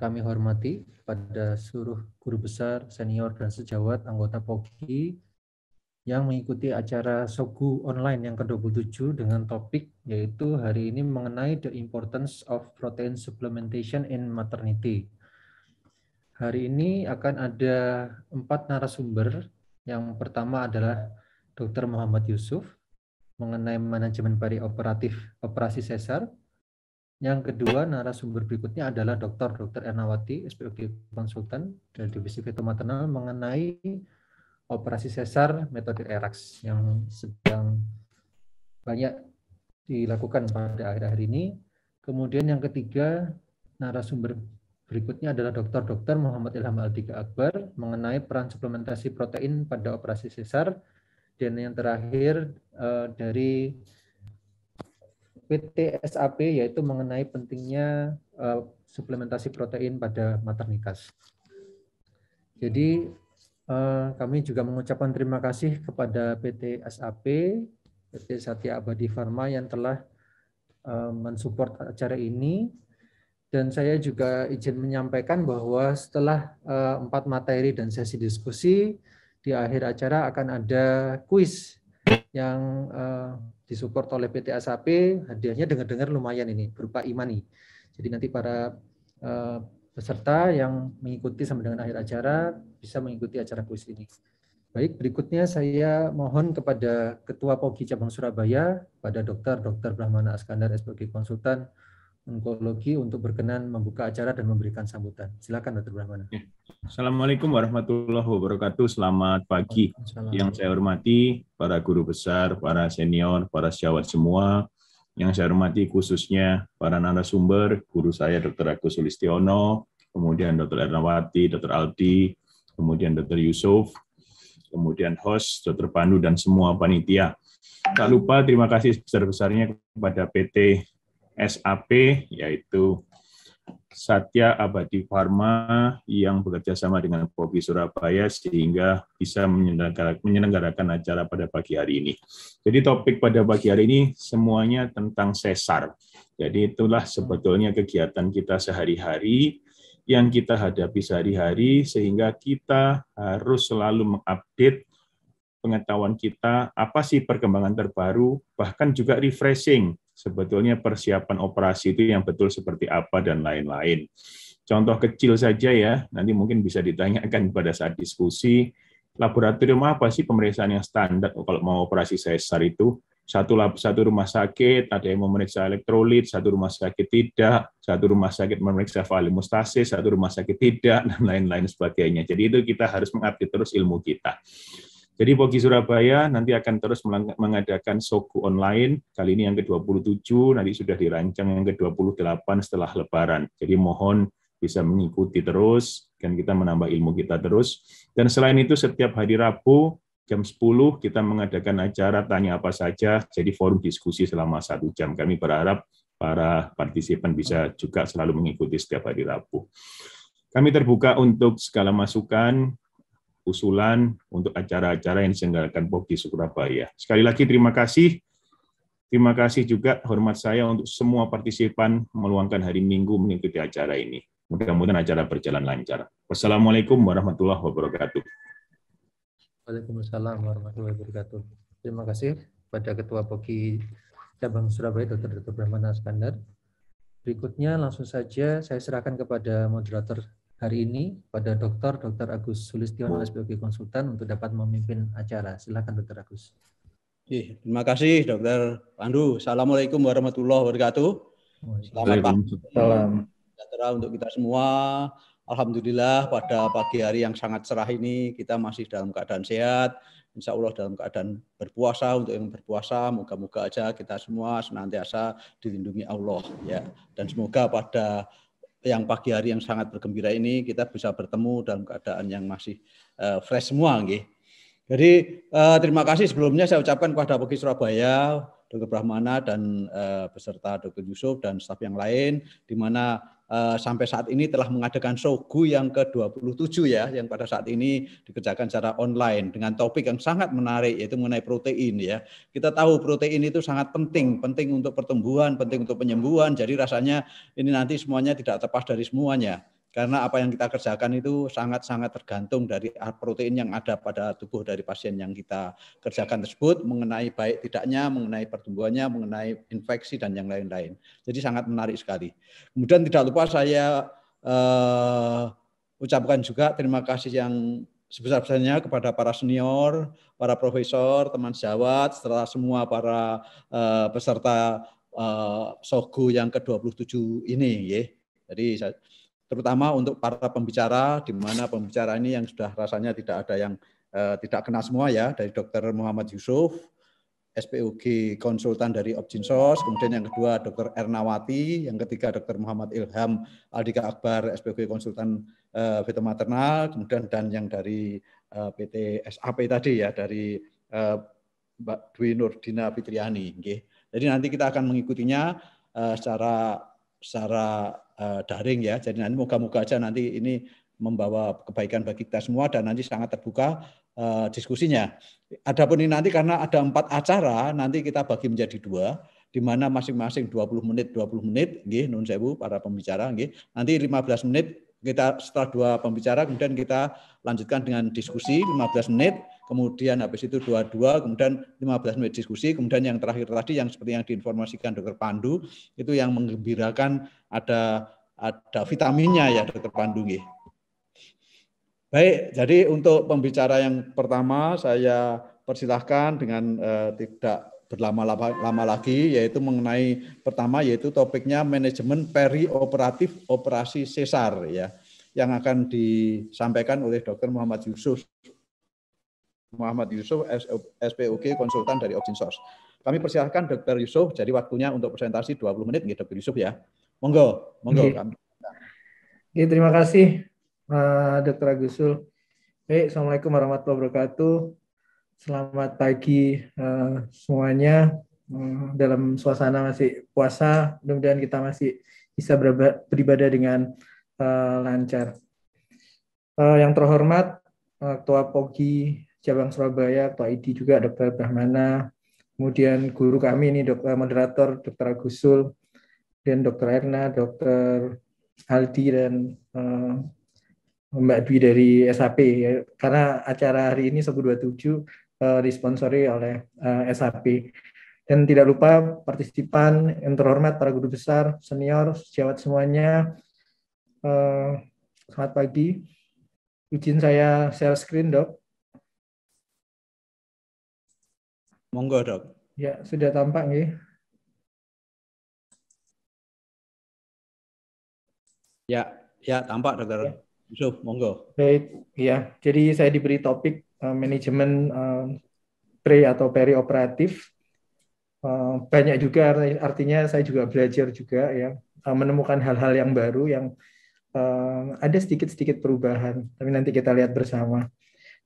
kami hormati pada seluruh guru besar, senior, dan sejawat anggota POKI yang mengikuti acara Sogu online yang ke-27 dengan topik yaitu hari ini mengenai the importance of protein supplementation in maternity. Hari ini akan ada empat narasumber. Yang pertama adalah Dr. Muhammad Yusuf mengenai manajemen perioperatif operasi sesar yang kedua, narasumber berikutnya adalah Dr. Dr. Ernawati, SPOG Konsultan dari Divisi Maternal mengenai operasi sesar metode ERAX yang sedang banyak dilakukan pada akhir-akhir ini. Kemudian yang ketiga, narasumber berikutnya adalah Dr. Dr. Muhammad Ilham Aldika Akbar mengenai peran suplementasi protein pada operasi sesar. Dan yang terakhir eh, dari PT SAP yaitu mengenai pentingnya uh, suplementasi protein pada maternitas. Jadi uh, kami juga mengucapkan terima kasih kepada PT SAP, PT Satya Abadi Pharma yang telah uh, mensupport acara ini. Dan saya juga izin menyampaikan bahwa setelah uh, empat materi dan sesi diskusi, di akhir acara akan ada kuis yang uh, disupport oleh PT ASAP hadiahnya dengar-dengar lumayan ini berupa imani. Jadi nanti para uh, peserta yang mengikuti sampai dengan akhir acara bisa mengikuti acara kuis ini. Baik, berikutnya saya mohon kepada Ketua Pogi Cabang Surabaya, pada Dr. Dr. Brahmana Askandar sebagai konsultan Onkologi untuk berkenan membuka acara dan memberikan sambutan. Silakan Dr. Brahmana. Ya. Assalamualaikum warahmatullahi wabarakatuh. Selamat pagi. Yang saya hormati para guru besar, para senior, para sejawat semua. Yang saya hormati khususnya para narasumber, guru saya Dr. Agus Sulistiono, kemudian Dr. Ernawati, Dr. Aldi, kemudian Dr. Yusuf, kemudian host, Dr. Pandu, dan semua panitia. Tak lupa terima kasih sebesar-besarnya kepada PT SAP yaitu Satya Abadi Pharma yang bekerja sama dengan Pobi Surabaya sehingga bisa menyelenggarakan acara pada pagi hari ini. Jadi topik pada pagi hari ini semuanya tentang sesar. Jadi itulah sebetulnya kegiatan kita sehari-hari yang kita hadapi sehari-hari sehingga kita harus selalu mengupdate pengetahuan kita, apa sih perkembangan terbaru, bahkan juga refreshing sebetulnya persiapan operasi itu yang betul seperti apa dan lain-lain. Contoh kecil saja ya, nanti mungkin bisa ditanyakan pada saat diskusi, laboratorium apa sih pemeriksaan yang standar oh, kalau mau operasi sesar itu? Satu, lab, satu rumah sakit ada yang memeriksa elektrolit, satu rumah sakit tidak, satu rumah sakit memeriksa valimustasis, satu rumah sakit tidak, dan lain-lain sebagainya. Jadi itu kita harus mengupdate terus ilmu kita. Jadi Pogi Surabaya nanti akan terus mengadakan Soku online, kali ini yang ke-27, nanti sudah dirancang yang ke-28 setelah lebaran. Jadi mohon bisa mengikuti terus, dan kita menambah ilmu kita terus. Dan selain itu, setiap hari Rabu jam 10 kita mengadakan acara tanya apa saja, jadi forum diskusi selama satu jam. Kami berharap para partisipan bisa juga selalu mengikuti setiap hari Rabu. Kami terbuka untuk segala masukan, usulan untuk acara-acara yang diselenggarakan POKI Surabaya. Sekali lagi terima kasih. Terima kasih juga hormat saya untuk semua partisipan meluangkan hari Minggu mengikuti acara ini. Mudah-mudahan acara berjalan lancar. Wassalamualaikum warahmatullahi wabarakatuh. Waalaikumsalam warahmatullahi wabarakatuh. Terima kasih pada Ketua POKI Cabang Surabaya Dr. Dr. Brahmana Skandar. Berikutnya langsung saja saya serahkan kepada moderator hari ini pada Dr. Dr. Agus Sulistiono hmm. sebagai konsultan untuk dapat memimpin acara. Silakan Dr. Agus. Terima kasih Dr. Pandu. Assalamualaikum warahmatullahi wabarakatuh. Selamat pagi. Salam. untuk kita semua. Alhamdulillah pada pagi hari yang sangat cerah ini kita masih dalam keadaan sehat. Insya Allah dalam keadaan berpuasa untuk yang berpuasa moga-moga aja kita semua senantiasa dilindungi Allah ya dan semoga pada yang pagi hari yang sangat bergembira ini kita bisa bertemu dalam keadaan yang masih uh, fresh semua gitu. Jadi uh, terima kasih sebelumnya saya ucapkan kepada Pogi Surabaya Dr. Brahmana dan uh, beserta Dr. Yusuf dan staf yang lain, di mana uh, sampai saat ini telah mengadakan Sogu yang ke-27 ya, yang pada saat ini dikerjakan secara online dengan topik yang sangat menarik yaitu mengenai protein ya. Kita tahu protein itu sangat penting, penting untuk pertumbuhan, penting untuk penyembuhan, jadi rasanya ini nanti semuanya tidak terpas dari semuanya karena apa yang kita kerjakan itu sangat-sangat tergantung dari protein yang ada pada tubuh dari pasien yang kita kerjakan tersebut mengenai baik tidaknya, mengenai pertumbuhannya, mengenai infeksi dan yang lain-lain. Jadi sangat menarik sekali. Kemudian tidak lupa saya uh, ucapkan juga terima kasih yang sebesar-besarnya kepada para senior, para profesor, teman sejawat, setelah semua para uh, peserta eh, Sogo yang ke-27 ini. Ya. Jadi saya, terutama untuk para pembicara, di mana pembicara ini yang sudah rasanya tidak ada yang eh, tidak kena semua ya, dari Dr. Muhammad Yusuf, SPUG konsultan dari Opjinsos, kemudian yang kedua Dr. Ernawati, yang ketiga Dr. Muhammad Ilham Aldika Akbar, SPUG konsultan eh, veto maternal, kemudian dan yang dari eh, PT SAP tadi ya, dari eh, Mbak Dwi Nurdina Fitriani. Okay. Jadi nanti kita akan mengikutinya eh, secara secara Eh, daring ya. Jadi nanti moga-moga aja nanti ini membawa kebaikan bagi kita semua dan nanti sangat terbuka uh, diskusinya. Adapun ini nanti karena ada empat acara, nanti kita bagi menjadi dua di mana masing-masing 20 menit 20 menit nggih nun sewu para pembicara nggih. Nanti 15 menit kita setelah dua pembicara kemudian kita lanjutkan dengan diskusi 15 menit kemudian habis itu dua-dua, kemudian 15 menit diskusi, kemudian yang terakhir tadi yang seperti yang diinformasikan Dokter Pandu itu yang menggembirakan ada ada vitaminnya ya Dokter Pandu nggih. Baik, jadi untuk pembicara yang pertama saya persilahkan dengan eh, tidak berlama-lama lagi yaitu mengenai pertama yaitu topiknya manajemen perioperatif operasi sesar ya yang akan disampaikan oleh Dr. Muhammad Yusuf Muhammad Yusuf, SPOG, konsultan dari Oxygen Source. Kami persilahkan Dr. Yusuf, jadi waktunya untuk presentasi 20 menit, nih Dr. Yusuf ya. Monggo, monggo. Oke, terima kasih uh, eh, Dr. Agusul. Baik, Assalamualaikum warahmatullahi wabarakatuh. Selamat pagi eh, semuanya. Eh, dalam suasana masih puasa, mudah-mudahan kita masih bisa beribadah dengan lancar. yang terhormat, Ketua POGI Cabang Surabaya, Pak Idi juga Dokter Brahmana, kemudian guru kami ini Dokter eh, moderator Dokter Agusul, dan Dokter Erna, Dokter Aldi, dan uh, Mbak Dwi dari SAP. Ya. Karena acara hari ini 127 uh, eh, disponsori oleh uh, SAP. Dan tidak lupa partisipan yang terhormat para guru besar, senior, sejawat semuanya. Uh, selamat pagi. Izin saya share screen, Dok. Monggo dok. Ya sudah tampak nih. Ya, ya tampak dokter. Ya. monggo. Baik, ya. Jadi saya diberi topik uh, manajemen uh, pre atau perioperatif. Uh, eh, banyak juga artinya saya juga belajar juga ya uh, menemukan hal-hal yang baru yang uh, ada sedikit-sedikit perubahan. Tapi nanti kita lihat bersama.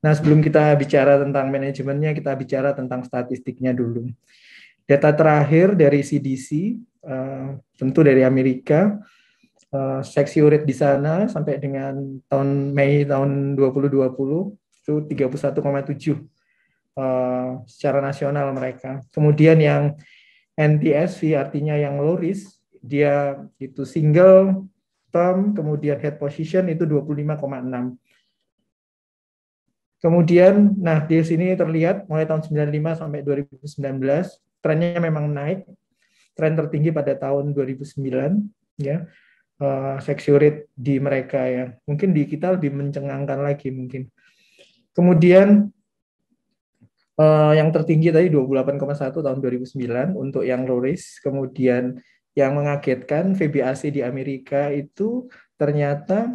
Nah, sebelum kita bicara tentang manajemennya, kita bicara tentang statistiknya dulu. Data terakhir dari CDC, uh, eh, tentu dari Amerika, uh, seksi urit di sana sampai dengan tahun Mei tahun 2020 itu 31,7 uh, eh, secara nasional mereka. Kemudian yang NTSV artinya yang low risk, dia itu single term, kemudian head position itu 25,6 Kemudian, nah di sini terlihat mulai tahun 95 sampai 2019 trennya memang naik. Tren tertinggi pada tahun 2009 ya. Uh, seksi rate di mereka ya. Mungkin di kita lebih mencengangkan lagi mungkin. Kemudian uh, yang tertinggi tadi 28,1 tahun 2009 untuk yang low risk. Kemudian yang mengagetkan VBAC di Amerika itu ternyata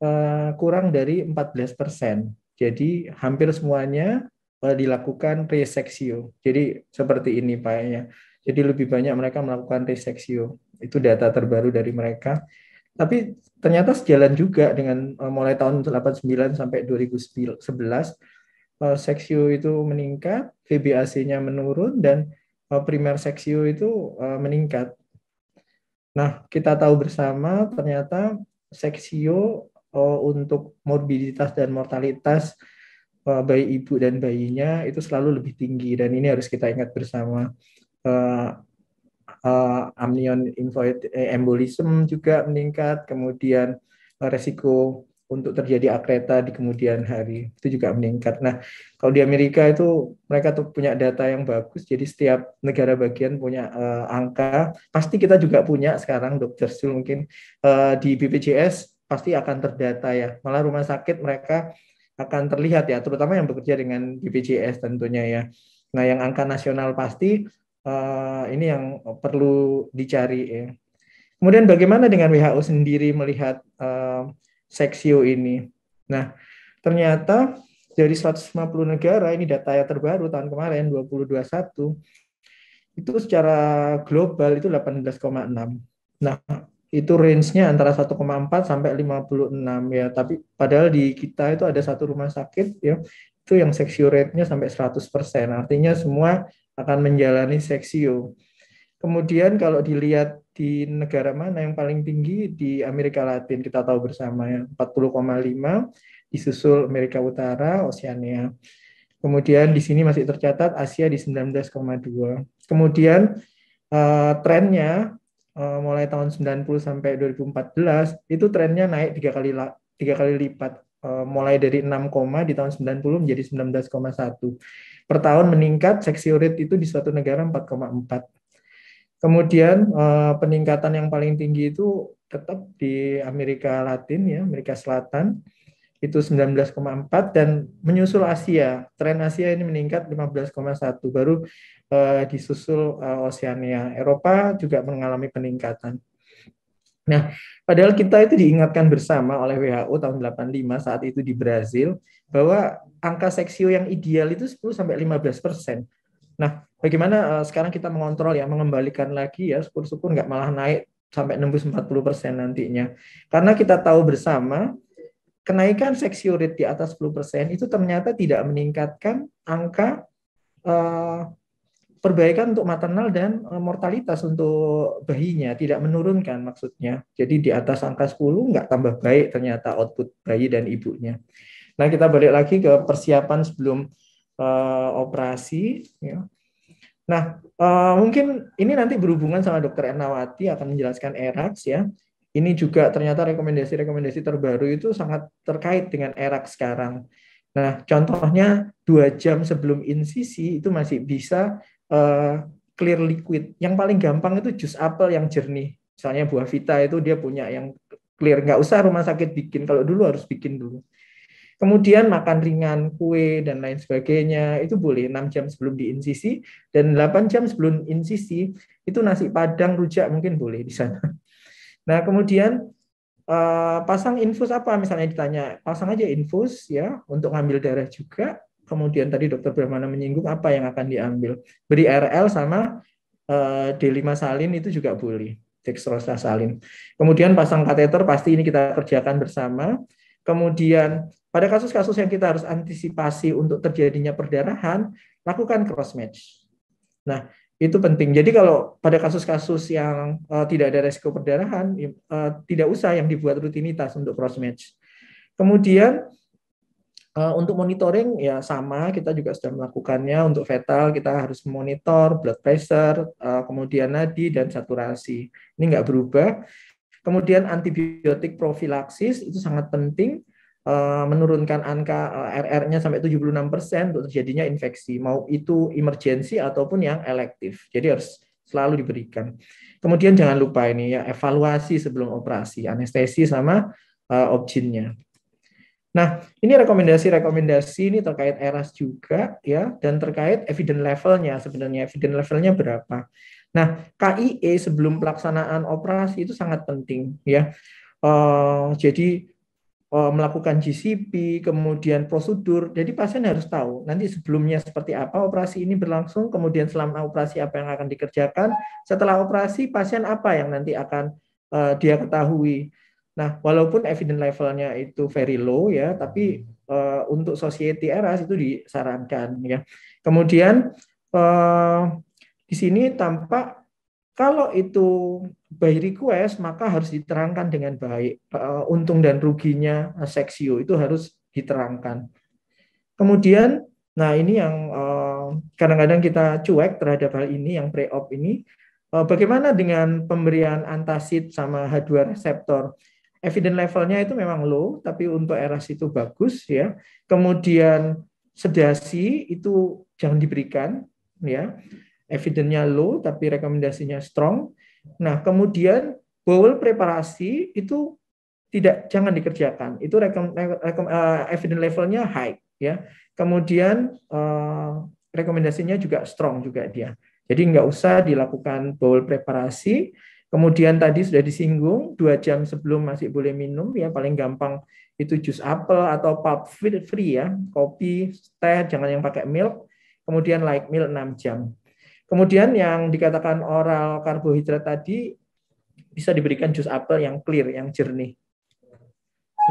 uh, kurang dari 14 persen jadi hampir semuanya eh, dilakukan reseksio. Jadi seperti ini Pak ya. Jadi lebih banyak mereka melakukan reseksio. Itu data terbaru dari mereka. Tapi ternyata sejalan juga dengan eh, mulai tahun 89 sampai 2011 eh, seksio itu meningkat, VBAC-nya menurun dan primer seksio itu meningkat. Nah, kita tahu bersama ternyata seksio uh, untuk morbiditas dan mortalitas uh, bayi ibu dan bayinya itu selalu lebih tinggi dan ini harus kita ingat bersama. Uh, uh, amnion embolism juga meningkat, kemudian uh, resiko untuk terjadi akreta di kemudian hari itu juga meningkat. Nah, kalau di Amerika itu mereka tuh punya data yang bagus. Jadi setiap negara bagian punya uh, angka. Pasti kita juga punya sekarang, Dokter Sul mungkin uh, di BPJS pasti akan terdata ya. Malah rumah sakit mereka akan terlihat ya, terutama yang bekerja dengan BPJS tentunya ya. Nah, yang angka nasional pasti uh, ini yang perlu dicari ya. Kemudian bagaimana dengan WHO sendiri melihat uh, eh, seksio ini? Nah, ternyata dari 150 negara ini data yang terbaru tahun kemarin 2021 itu secara global itu 18,6. Nah, itu range-nya antara 1,4 sampai 56 ya. Tapi padahal di kita itu ada satu rumah sakit ya, itu yang seksio rate-nya sampai 100%. Artinya semua akan menjalani seksio. Kemudian kalau dilihat di negara mana yang paling tinggi di Amerika Latin kita tahu bersama ya 40,5 disusul Amerika Utara, Oceania. Kemudian di sini masih tercatat Asia di 19,2. Kemudian uh, eh, trennya Eh, mulai tahun 90 sampai 2014 itu trennya naik tiga kali tiga kali lipat eh, mulai dari 6, di tahun 90 menjadi 19,1. Per tahun meningkat seksi rate itu di suatu negara 4,4. Kemudian eh, peningkatan yang paling tinggi itu tetap di Amerika Latin ya, Amerika Selatan itu 19,4 dan menyusul Asia. Tren Asia ini meningkat 15,1 baru eh, disusul eh, Oceania. Eropa juga mengalami peningkatan. Nah, padahal kita itu diingatkan bersama oleh WHO tahun 85 saat itu di Brazil bahwa angka seksio yang ideal itu 10 sampai 15 persen. Nah, bagaimana uh, sekarang kita mengontrol ya, mengembalikan lagi ya, syukur-syukur nggak malah naik sampai nembus 40 persen nantinya. Karena kita tahu bersama kenaikan seksi rate di atas 10% itu ternyata tidak meningkatkan angka uh, perbaikan untuk maternal dan uh, mortalitas untuk bayinya, tidak menurunkan maksudnya. Jadi di atas angka 10 nggak tambah baik ternyata output bayi dan ibunya. Nah kita balik lagi ke persiapan sebelum uh, operasi. Ya. Nah, uh, mungkin ini nanti berhubungan sama dokter Enawati akan menjelaskan ERAX ya ini juga ternyata rekomendasi-rekomendasi terbaru itu sangat terkait dengan era sekarang. Nah, contohnya dua jam sebelum insisi itu masih bisa uh, clear liquid. Yang paling gampang itu jus apel yang jernih. Misalnya buah vita itu dia punya yang clear. Nggak usah rumah sakit bikin. Kalau dulu harus bikin dulu. Kemudian makan ringan, kue, dan lain sebagainya. Itu boleh 6 jam sebelum diinsisi. Dan 8 jam sebelum insisi, itu nasi padang, rujak mungkin boleh di sana. Nah, kemudian uh, pasang infus apa misalnya ditanya, pasang aja infus ya untuk ngambil darah juga. Kemudian tadi dokter Bermana menyinggung apa yang akan diambil. Beri RL sama uh, eh, D5 salin itu juga boleh, dextrosa salin. Kemudian pasang kateter pasti ini kita kerjakan bersama. Kemudian pada kasus-kasus yang kita harus antisipasi untuk terjadinya perdarahan, lakukan cross match. Nah, itu penting. Jadi kalau pada kasus-kasus yang uh, tidak ada resiko perdarahan, uh, tidak usah yang dibuat rutinitas untuk cross match. Kemudian uh, untuk monitoring ya sama, kita juga sudah melakukannya. Untuk fetal kita harus monitor blood pressure, uh, kemudian nadi dan saturasi. Ini nggak berubah. Kemudian antibiotik profilaksis itu sangat penting Eh, menurunkan angka eh, RR-nya sampai 76 persen untuk terjadinya infeksi, mau itu emergensi ataupun yang elektif. Jadi harus selalu diberikan. Kemudian jangan lupa ini ya evaluasi sebelum operasi, anestesi sama uh, Nah, ini rekomendasi-rekomendasi ini terkait eras juga ya dan terkait evidence levelnya sebenarnya evidence levelnya berapa. Nah, KIE sebelum pelaksanaan operasi itu sangat penting ya. Uh, jadi Eh, melakukan GCP, kemudian prosedur. Jadi pasien harus tahu nanti sebelumnya seperti apa operasi ini berlangsung, kemudian selama operasi apa yang akan dikerjakan, setelah operasi pasien apa yang nanti akan uh, dia ketahui. Nah, walaupun evidence levelnya itu very low ya, tapi uh, untuk society eras itu disarankan ya. Kemudian uh, di sini tampak kalau itu by request, maka harus diterangkan dengan baik. Eh, untung dan ruginya eh, seksio itu harus diterangkan. Kemudian, nah ini yang eh, kadang-kadang kita cuek terhadap hal ini, yang pre-op ini. Bagaimana dengan pemberian antasid sama H2 reseptor? Evident levelnya itu memang low, tapi untuk eras itu bagus ya. Kemudian sedasi itu jangan diberikan ya evidennya low tapi rekomendasinya strong. Nah, kemudian bowel preparasi itu tidak jangan dikerjakan. Itu rekom, rekom, uh, eh, evidence levelnya high ya. Kemudian uh, rekomendasinya juga strong juga dia. Jadi nggak usah dilakukan bowel preparasi. Kemudian tadi sudah disinggung dua jam sebelum masih boleh minum ya paling gampang itu jus apel atau pulp free ya kopi teh jangan yang pakai milk kemudian like milk 6 jam Kemudian yang dikatakan oral karbohidrat tadi bisa diberikan jus apel yang clear, yang jernih.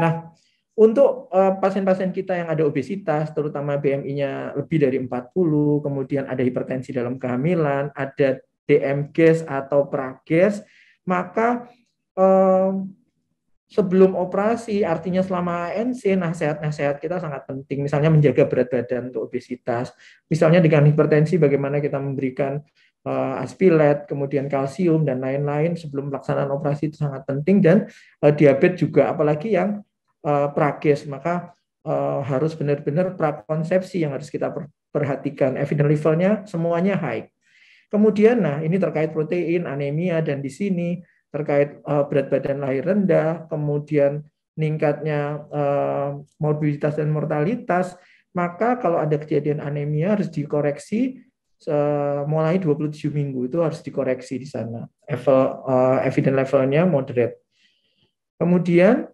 Nah, untuk eh, pasien-pasien kita yang ada obesitas, terutama BMI-nya lebih dari 40, kemudian ada hipertensi dalam kehamilan, ada DM atau prages, maka eh, sebelum operasi, artinya selama ANC, nasihat-nasihat kita sangat penting. Misalnya menjaga berat badan untuk obesitas. Misalnya dengan hipertensi, bagaimana kita memberikan uh, eh, aspilet, kemudian kalsium, dan lain-lain sebelum pelaksanaan operasi itu sangat penting. Dan uh, diabetes juga, apalagi yang uh, eh, prakes. Maka uh, harus benar-benar prakonsepsi yang harus kita perhatikan. Evidence levelnya semuanya high. Kemudian, nah ini terkait protein, anemia, dan di sini terkait uh, berat badan lahir rendah, kemudian meningkatnya uh, eh, morbiditas dan mortalitas, maka kalau ada kejadian anemia harus dikoreksi uh, mulai 27 minggu itu harus dikoreksi di sana. Level, uh, evident levelnya moderate. Kemudian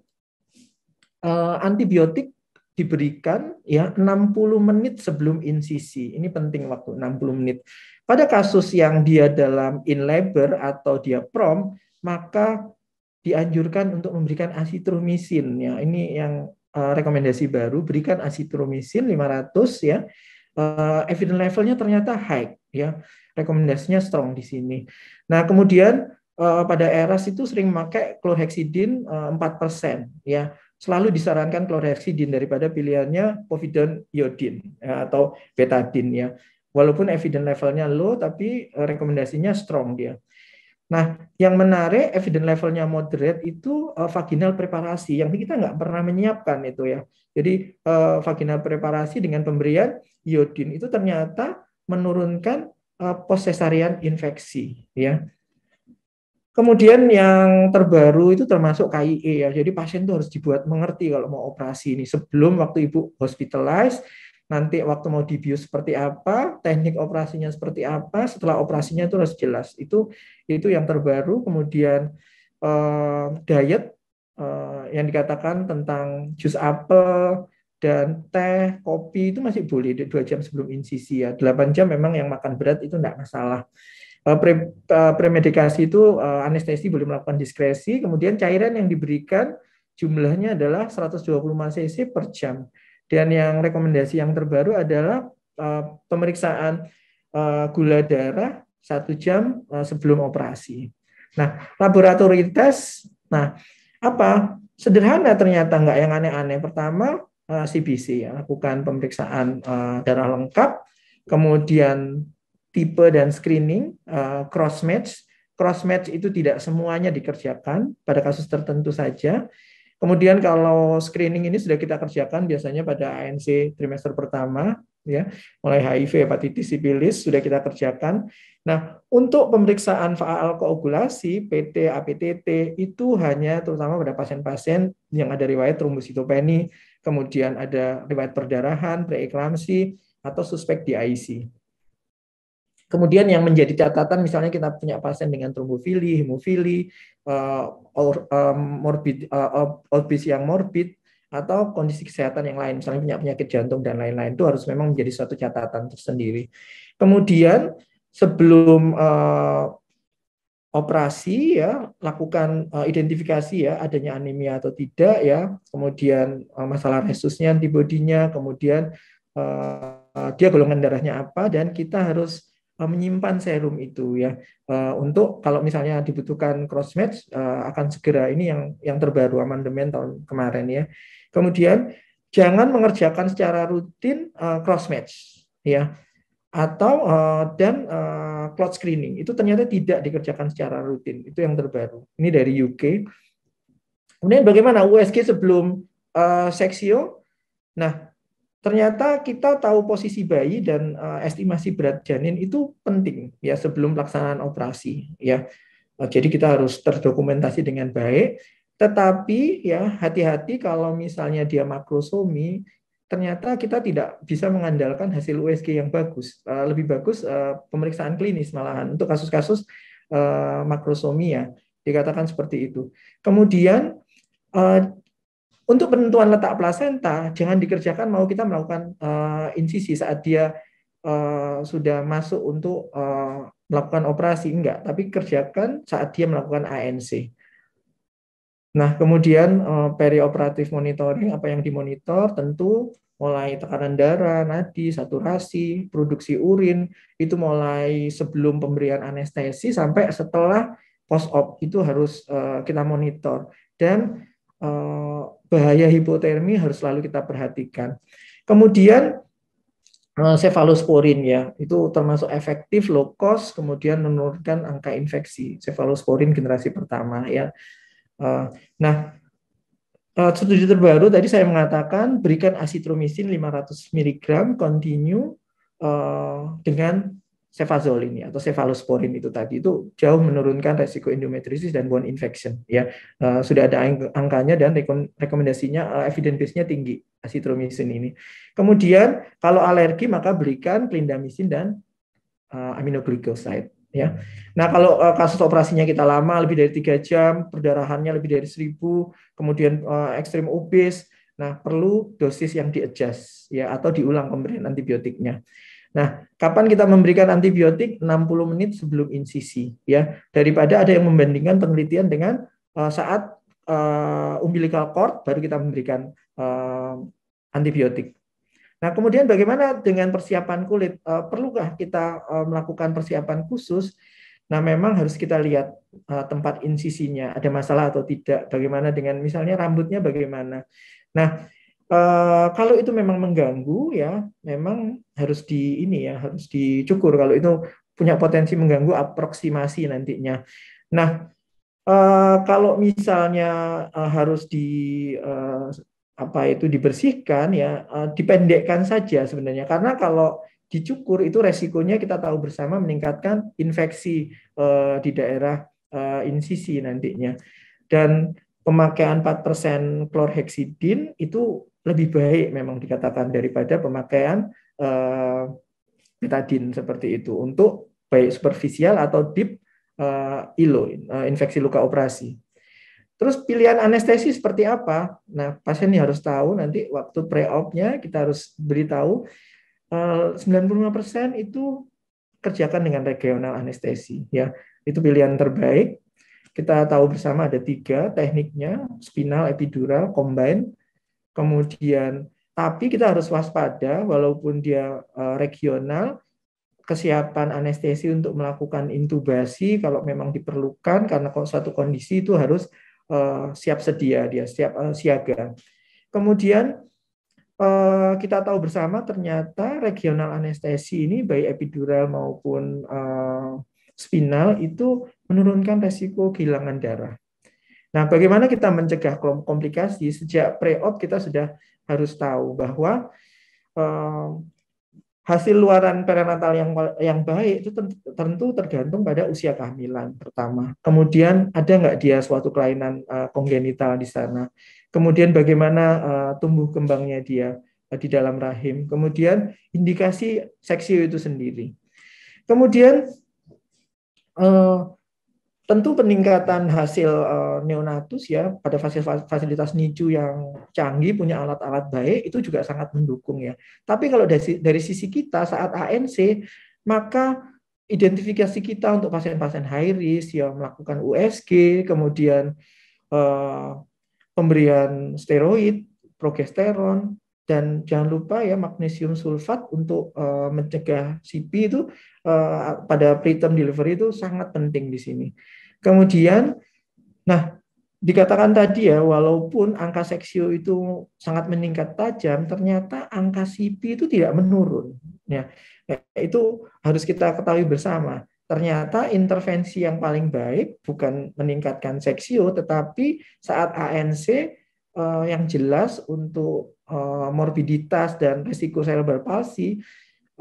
uh, antibiotik diberikan ya 60 menit sebelum insisi. Ini penting waktu 60 menit. Pada kasus yang dia dalam in labor atau dia prom, maka dianjurkan untuk memberikan asitromisin ya. Ini yang uh, rekomendasi baru berikan asitromisin 500 ya. Uh, evidence levelnya ternyata high ya. Rekomendasinya strong di sini. Nah, kemudian uh, pada eras itu sering memakai chlorhexidin uh, 4% ya selalu disarankan klorhexidin daripada pilihannya povidon iodin ya, atau betadin ya. Walaupun evidence levelnya low, tapi rekomendasinya strong dia. Ya. Nah, yang menarik evidence levelnya moderate itu uh, vaginal preparasi yang kita nggak pernah menyiapkan itu ya. Jadi uh, vaginal preparasi dengan pemberian iodin itu ternyata menurunkan uh, eh, post infeksi ya. Kemudian yang terbaru itu termasuk KIE ya. Jadi pasien itu harus dibuat mengerti kalau mau operasi ini sebelum waktu ibu hospitalize nanti waktu mau dibius seperti apa, teknik operasinya seperti apa, setelah operasinya itu harus jelas. Itu itu yang terbaru. Kemudian eh, diet eh, yang dikatakan tentang jus apel dan teh, kopi itu masih boleh dua jam sebelum insisi ya. delapan jam memang yang makan berat itu tidak masalah. Eh, pre, eh, premedikasi itu eh, anestesi boleh melakukan diskresi, kemudian cairan yang diberikan jumlahnya adalah 120 cc per jam dan yang rekomendasi yang terbaru adalah uh, pemeriksaan uh, gula darah satu jam uh, sebelum operasi. Nah, laboratorium tes, nah apa sederhana ternyata nggak yang aneh-aneh. Pertama uh, CBC ya, lakukan pemeriksaan uh, darah lengkap, kemudian tipe dan screening uh, cross match. Cross itu tidak semuanya dikerjakan pada kasus tertentu saja Kemudian kalau screening ini sudah kita kerjakan biasanya pada ANC trimester pertama ya, mulai HIV, hepatitis, sipilis sudah kita kerjakan. Nah, untuk pemeriksaan faal koagulasi PT APTT itu hanya terutama pada pasien-pasien yang ada riwayat trombositopeni, kemudian ada riwayat perdarahan, preeklamsi atau suspek di IC. Kemudian yang menjadi catatan misalnya kita punya pasien dengan trombofili, hemofili, uh, morbid, eh, yang morbid, atau kondisi kesehatan yang lain, misalnya punya penyakit jantung dan lain-lain, itu harus memang menjadi suatu catatan tersendiri. Kemudian sebelum uh, operasi ya lakukan uh, identifikasi ya adanya anemia atau tidak ya, kemudian uh, masalah resusnya antibodinya, kemudian uh, dia golongan darahnya apa dan kita harus Eh, menyimpan serum itu ya eh, untuk kalau misalnya dibutuhkan cross match eh, akan segera ini yang yang terbaru amandemen tahun kemarin ya kemudian jangan mengerjakan secara rutin cross match ya atau dan cloud screening itu ternyata tidak dikerjakan secara rutin itu yang terbaru ini dari UK kemudian bagaimana USG sebelum seksio nah Ternyata kita tahu posisi bayi dan uh, estimasi berat janin itu penting ya sebelum pelaksanaan operasi ya. Uh, jadi kita harus terdokumentasi dengan baik. Tetapi ya hati-hati kalau misalnya dia makrosomi, ternyata kita tidak bisa mengandalkan hasil USG yang bagus. Uh, lebih bagus uh, pemeriksaan klinis malahan untuk kasus-kasus uh, makrosomi ya dikatakan seperti itu. Kemudian uh, untuk penentuan letak plasenta, jangan dikerjakan mau kita melakukan uh, insisi saat dia uh, sudah masuk untuk uh, melakukan operasi, enggak. Tapi kerjakan saat dia melakukan ANC. Nah, kemudian uh, perioperatif monitoring, apa yang dimonitor tentu mulai tekanan darah, nadi, saturasi, produksi urin, itu mulai sebelum pemberian anestesi sampai setelah post-op, itu harus uh, kita monitor. Dan Eh, bahaya hipotermi harus selalu kita perhatikan. Kemudian cefalosporin eh, ya, itu termasuk efektif, low cost, kemudian menurunkan angka infeksi. Cefalosporin generasi pertama ya. Eh, nah, studi terbaru tadi saya mengatakan berikan asitromisin 500 mg continue dengan cefazolin ya, atau cefalosporin itu tadi itu jauh menurunkan resiko endometriosis dan bone infection ya uh, sudah ada angkanya dan rekom rekomendasinya uh, evidence base-nya tinggi asitromisin ini kemudian kalau alergi maka berikan clindamycin dan uh, aminoglycoside ya nah kalau uh, kasus operasinya kita lama lebih dari tiga jam perdarahannya lebih dari 1000 kemudian uh, ekstrim obes nah perlu dosis yang diadjust ya atau diulang pemberian antibiotiknya Nah, kapan kita memberikan antibiotik? 60 menit sebelum insisi ya. Daripada ada yang membandingkan penelitian dengan uh, saat uh, umbilical cord baru kita memberikan uh, antibiotik. Nah, kemudian bagaimana dengan persiapan kulit? Uh, perlukah kita uh, melakukan persiapan khusus? Nah, memang harus kita lihat uh, tempat insisinya, ada masalah atau tidak, bagaimana dengan misalnya rambutnya bagaimana. Nah, Eh, kalau itu memang mengganggu ya memang harus di ini ya harus dicukur kalau itu punya potensi mengganggu aproksimasi nantinya. Nah uh, kalau misalnya uh, harus di uh, apa itu dibersihkan ya uh, dipendekkan saja sebenarnya karena kalau dicukur itu resikonya kita tahu bersama meningkatkan infeksi uh, di daerah uh, insisi nantinya dan pemakaian 4% klorheksidin itu lebih baik memang dikatakan daripada pemakaian uh, eh, betadin seperti itu untuk baik superficial atau deep eh, ILO eh, infeksi luka operasi. Terus pilihan anestesi seperti apa? Nah, pasien harus tahu nanti waktu pre-op-nya kita harus beritahu eh, 95% itu kerjakan dengan regional anestesi ya. Itu pilihan terbaik. Kita tahu bersama ada tiga tekniknya, spinal, epidural, combine Kemudian, tapi kita harus waspada walaupun dia eh, regional, kesiapan anestesi untuk melakukan intubasi kalau memang diperlukan karena suatu kondisi itu harus eh, siap sedia dia siap eh, siaga. Kemudian kita tahu bersama ternyata regional anestesi ini baik epidural maupun spinal itu menurunkan resiko kehilangan darah. Nah, bagaimana kita mencegah komplikasi? Sejak pre-op kita sudah harus tahu bahwa eh, hasil luaran perinatal yang yang baik itu tentu tergantung pada usia kehamilan pertama. Kemudian ada nggak dia suatu kelainan uh, kongenital di sana. Kemudian bagaimana uh, tumbuh kembangnya dia uh, di dalam rahim. Kemudian indikasi seksio itu sendiri. Kemudian uh, tentu peningkatan hasil uh, neonatus ya pada fasilitas, NICU yang canggih punya alat-alat baik itu juga sangat mendukung ya. Tapi kalau dari, dari sisi kita saat ANC maka identifikasi kita untuk pasien-pasien high risk ya melakukan USG kemudian uh, pemberian steroid, progesteron dan jangan lupa ya magnesium sulfat untuk uh, mencegah CP itu uh, pada preterm delivery itu sangat penting di sini. Kemudian nah dikatakan tadi ya walaupun angka seksio itu sangat meningkat tajam ternyata angka CP itu tidak menurun ya. itu harus kita ketahui bersama. Ternyata intervensi yang paling baik bukan meningkatkan seksio tetapi saat ANC eh, yang jelas untuk Eh, morbiditas dan risiko cerebral palsi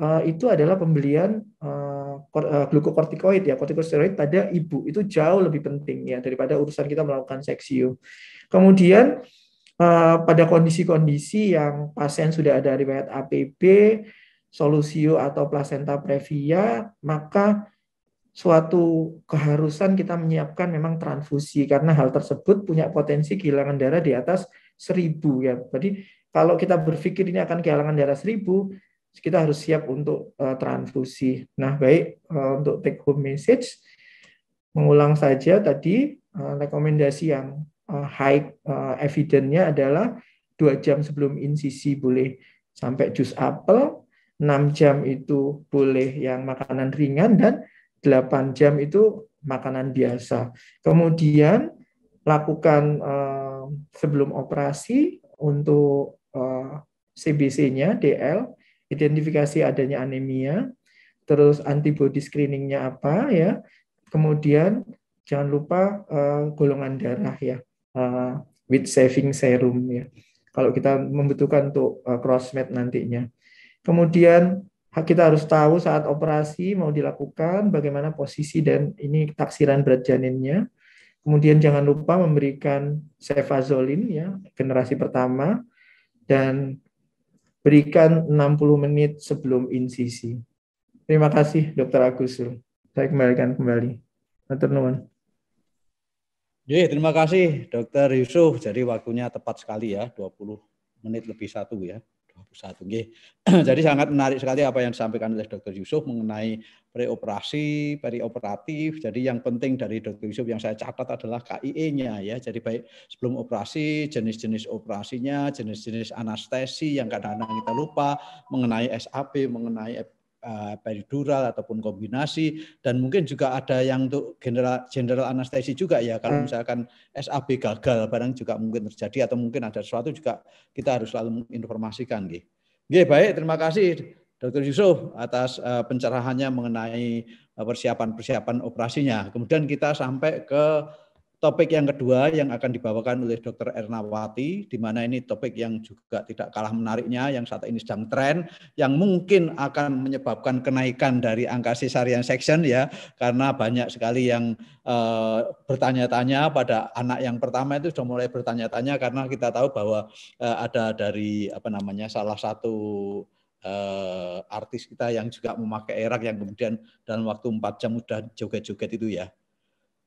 eh, itu adalah pembelian eh, glukokortikoid ya kortikosteroid pada ibu itu jauh lebih penting ya daripada urusan kita melakukan seksio. Kemudian pada kondisi-kondisi yang pasien sudah ada riwayat APB, solusio atau placenta previa, maka suatu keharusan kita menyiapkan memang transfusi karena hal tersebut punya potensi kehilangan darah di atas 1000 ya. Jadi kalau kita berpikir ini akan kehilangan darah seribu, kita harus siap untuk uh, transfusi. Nah, baik uh, untuk take home message, mengulang saja tadi uh, rekomendasi yang uh, high uh, evidence-nya adalah dua jam sebelum insisi boleh sampai jus apel, enam jam itu boleh yang makanan ringan dan 8 jam itu makanan biasa. Kemudian lakukan uh, sebelum operasi untuk Eh, CBC-nya DL, identifikasi adanya anemia, terus antibody screening-nya apa ya, kemudian jangan lupa uh, golongan darah ya, uh, with saving serum ya. Kalau kita membutuhkan untuk uh, crossmed nantinya. Kemudian kita harus tahu saat operasi mau dilakukan bagaimana posisi dan ini taksiran berat janinnya. Kemudian jangan lupa memberikan cefazolin ya generasi pertama dan berikan 60 menit sebelum insisi. Terima kasih Dr. Agusul. Saya kembalikan kembali. Matur terima kasih Dr. Yusuf. Jadi waktunya tepat sekali ya, 20 menit lebih satu ya. G. Jadi sangat menarik sekali apa yang disampaikan oleh Dr. Yusuf mengenai preoperasi, perioperatif. Jadi yang penting dari Dr. Yusuf yang saya catat adalah KIE-nya ya. Jadi baik sebelum operasi, jenis-jenis operasinya, jenis-jenis anestesi yang kadang-kadang kita lupa mengenai SAP, mengenai Eh, peridural ataupun kombinasi dan mungkin juga ada yang untuk general general anestesi juga ya kalau hmm. misalkan SAB gagal barang juga mungkin terjadi atau mungkin ada sesuatu juga kita harus selalu menginformasikan gih gih baik terima kasih Dr. Yusuf atas eh, pencerahannya mengenai eh, persiapan-persiapan operasinya. Kemudian kita sampai ke topik yang kedua yang akan dibawakan oleh Dr. Ernawati, di mana ini topik yang juga tidak kalah menariknya, yang saat ini sedang tren, yang mungkin akan menyebabkan kenaikan dari angka sesarian section ya, karena banyak sekali yang e, bertanya-tanya pada anak yang pertama itu sudah mulai bertanya-tanya karena kita tahu bahwa e, ada dari apa namanya salah satu eh, artis kita yang juga memakai erak yang kemudian dalam waktu 4 jam sudah joget-joget itu ya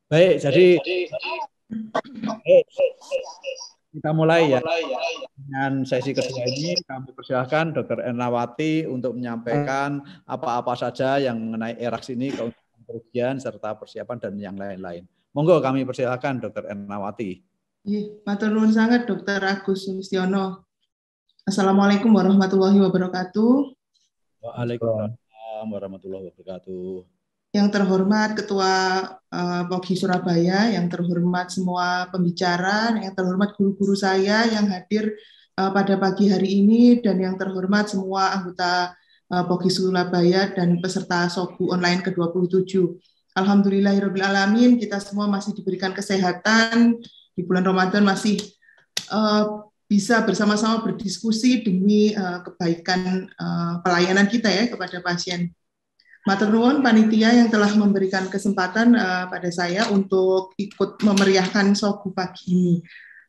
Baik, jadi ya. kita mulai ya dengan sesi kedua ini kami persilahkan Dr. Ernawati untuk menyampaikan apa-apa saja yang mengenai eraks ini keuntungan kerugian serta persiapan dan yang lain-lain. Monggo kami persilahkan Dr. Ernawati. Iya, nuwun sangat Dr. Agus Mustiono. Assalamualaikum warahmatullahi wabarakatuh. Waalaikumsalam warahmatullahi wabarakatuh yang terhormat Ketua uh, Surabaya, yang terhormat semua pembicara, yang terhormat guru-guru saya yang hadir uh, pada pagi hari ini, dan yang terhormat semua anggota uh, Surabaya dan peserta Sobu Online ke-27. Alhamdulillahirrahmanirrahim, kita semua masih diberikan kesehatan, di bulan Ramadan masih uh, bisa bersama-sama berdiskusi demi uh, kebaikan uh, pelayanan kita ya kepada pasien. Matur nuwun panitia yang telah memberikan kesempatan uh, pada saya untuk ikut memeriahkan sogu pagi ini.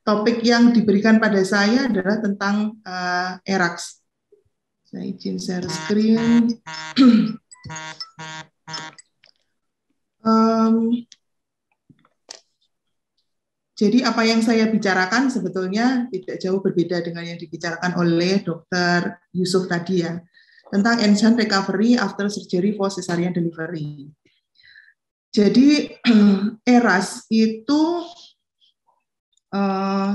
Topik yang diberikan pada saya adalah tentang uh, Erax. Saya izin share screen. um, jadi apa yang saya bicarakan sebetulnya tidak jauh berbeda dengan yang dibicarakan oleh Dr. Yusuf tadi ya tentang Enzyme Recovery After Surgery for Cesarean Delivery. Jadi ERAS itu eh,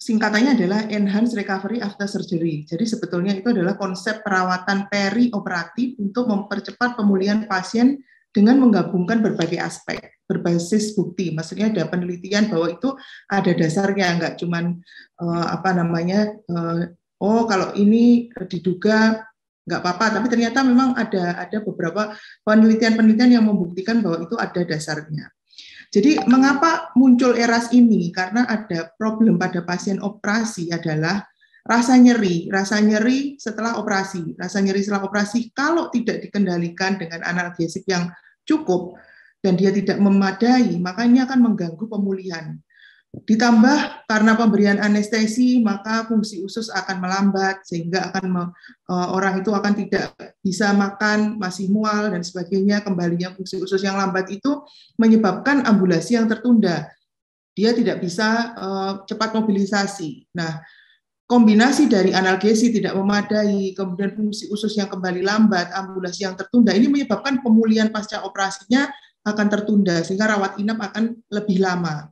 singkatannya adalah Enhanced Recovery After Surgery. Jadi sebetulnya itu adalah konsep perawatan perioperatif untuk mempercepat pemulihan pasien dengan menggabungkan berbagai aspek berbasis bukti. Maksudnya ada penelitian bahwa itu ada dasarnya, nggak cuman uh, apa namanya uh, oh kalau ini eh, diduga nggak apa-apa tapi ternyata memang ada ada beberapa penelitian-penelitian yang membuktikan bahwa itu ada dasarnya jadi mengapa muncul eras ini karena ada problem pada pasien operasi adalah rasa nyeri rasa nyeri setelah operasi rasa nyeri setelah operasi kalau tidak dikendalikan dengan analgesik yang cukup dan dia tidak memadai makanya akan mengganggu pemulihan Ditambah karena pemberian anestesi, maka fungsi usus akan melambat sehingga akan me, e, orang itu akan tidak bisa makan, masih mual dan sebagainya. Kembalinya fungsi usus yang lambat itu menyebabkan ambulasi yang tertunda. Dia tidak bisa e, cepat mobilisasi. Nah, kombinasi dari analgesi tidak memadai, kemudian fungsi usus yang kembali lambat, ambulasi yang tertunda ini menyebabkan pemulihan pasca operasinya akan tertunda sehingga rawat inap akan lebih lama.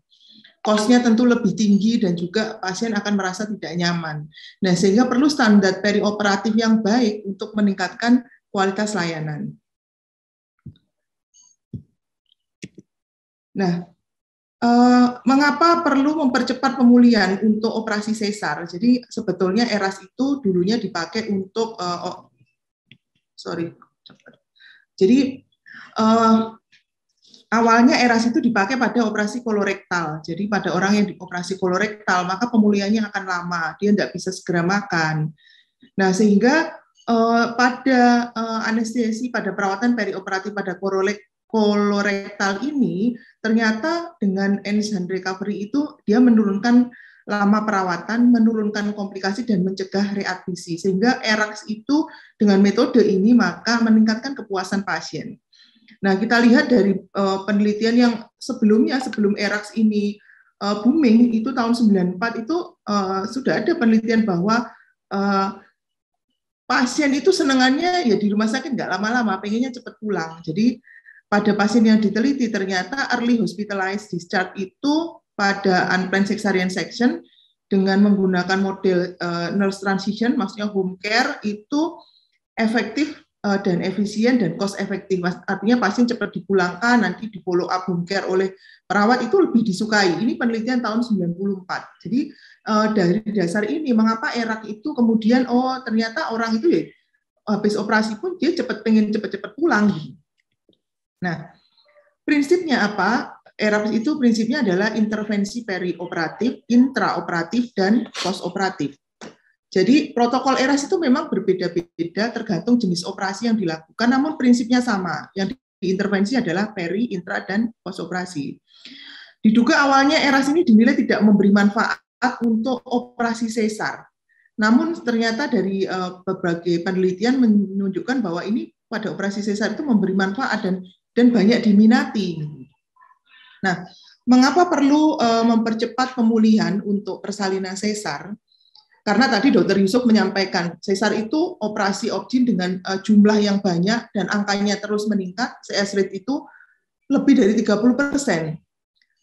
Kosnya tentu lebih tinggi dan juga pasien akan merasa tidak nyaman. Nah, sehingga perlu standar perioperatif yang baik untuk meningkatkan kualitas layanan. Nah, Uh, mengapa perlu mempercepat pemulihan untuk operasi sesar? Jadi sebetulnya eras itu dulunya dipakai untuk uh, oh, sorry, jadi uh, awalnya eras itu dipakai pada operasi kolorektal. Jadi pada orang yang dioperasi kolorektal, maka pemulihannya akan lama, dia tidak bisa segera makan. Nah, sehingga eh, pada eh, anestesi, pada perawatan perioperatif pada kolorektal ini, ternyata dengan enzyme recovery itu dia menurunkan lama perawatan, menurunkan komplikasi dan mencegah readmisi. Sehingga ERAX itu dengan metode ini maka meningkatkan kepuasan pasien. Nah, kita lihat dari uh, penelitian yang sebelumnya, sebelum ERAX ini uh, booming, itu tahun 94 itu uh, sudah ada penelitian bahwa uh, pasien itu senangannya ya di rumah sakit nggak lama-lama, pengennya cepat pulang. Jadi, pada pasien yang diteliti, ternyata early hospitalized discharge itu pada unplanned cesarean section dengan menggunakan model uh, nurse transition, maksudnya home care, itu efektif Eh, dan efisien dan cost efektif. Artinya pasien cepat dipulangkan, nanti di follow up home care oleh perawat itu lebih disukai. Ini penelitian tahun 94. Jadi eh, dari dasar ini mengapa erak itu kemudian oh ternyata orang itu ya eh, habis operasi pun dia cepat pengen cepat-cepat pulang. Nah, prinsipnya apa? ERAP itu prinsipnya adalah intervensi perioperatif, intraoperatif, dan postoperatif. Jadi protokol ERAS itu memang berbeda-beda tergantung jenis operasi yang dilakukan, namun prinsipnya sama. Yang diintervensi adalah peri, intra, dan pos operasi. Diduga awalnya ERAS ini dinilai tidak memberi manfaat untuk operasi sesar. Namun ternyata dari eh, berbagai penelitian menunjukkan bahwa ini pada operasi sesar itu memberi manfaat dan dan banyak diminati. Nah, mengapa perlu eh, mempercepat pemulihan untuk persalinan sesar? Karena tadi Dokter Yusuf menyampaikan sesar itu operasi opsi dengan uh, jumlah yang banyak dan angkanya terus meningkat, CS rate itu lebih dari 30 persen.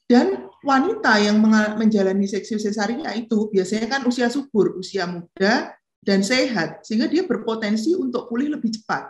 Dan wanita yang menjalani seksi sesaria itu biasanya kan usia subur, usia muda, dan sehat, sehingga dia berpotensi untuk pulih lebih cepat.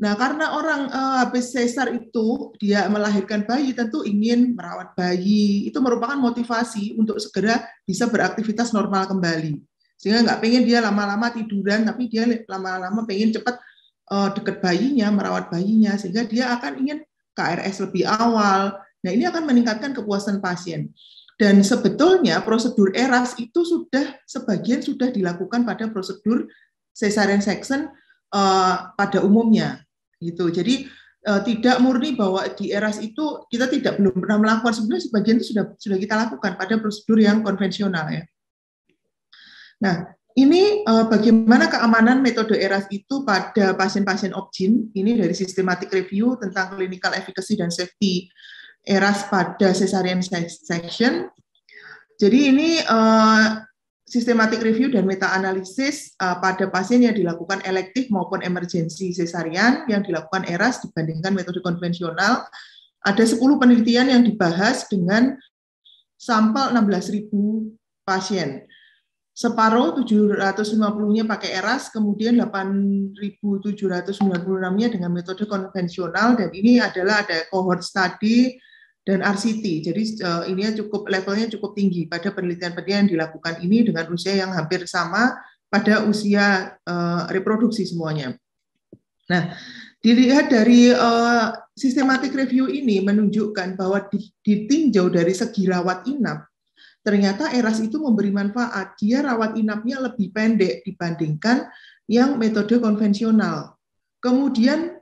Nah, karena orang uh, eh, habis sesar itu dia melahirkan bayi, tentu ingin merawat bayi. Itu merupakan motivasi untuk segera bisa beraktivitas normal kembali. Sehingga nggak pengen dia lama-lama tiduran, tapi dia lama-lama pengen cepat uh, deket bayinya, merawat bayinya, sehingga dia akan ingin KRS lebih awal. Nah, ini akan meningkatkan kepuasan pasien. Dan sebetulnya prosedur ERAS itu sudah sebagian sudah dilakukan pada prosedur cesarean section uh, eh, pada umumnya gitu. Jadi uh, tidak murni bahwa di eras itu kita tidak belum pernah melakukan sebenarnya sebagian itu sudah sudah kita lakukan pada prosedur yang konvensional ya. Nah, ini uh, bagaimana keamanan metode eras itu pada pasien-pasien opjin ini dari systematic review tentang clinical efficacy dan safety eras pada cesarean section. Jadi ini uh, sistematik review dan meta-analisis uh, pada pasien yang dilakukan elektif maupun emergensi cesarian yang dilakukan ERAS dibandingkan metode konvensional. Ada 10 penelitian yang dibahas dengan sampel 16.000 pasien. Separuh 750-nya pakai ERAS, kemudian 8.796-nya dengan metode konvensional, dan ini adalah ada cohort study, dan RCT. Jadi uh, ininya cukup levelnya cukup tinggi pada penelitian-penelitian yang dilakukan ini dengan usia yang hampir sama pada usia uh, reproduksi semuanya. Nah, dilihat dari uh, eh, systematic review ini menunjukkan bahwa ditinjau dari segi rawat inap ternyata eras itu memberi manfaat. Dia rawat inapnya lebih pendek dibandingkan yang metode konvensional. Kemudian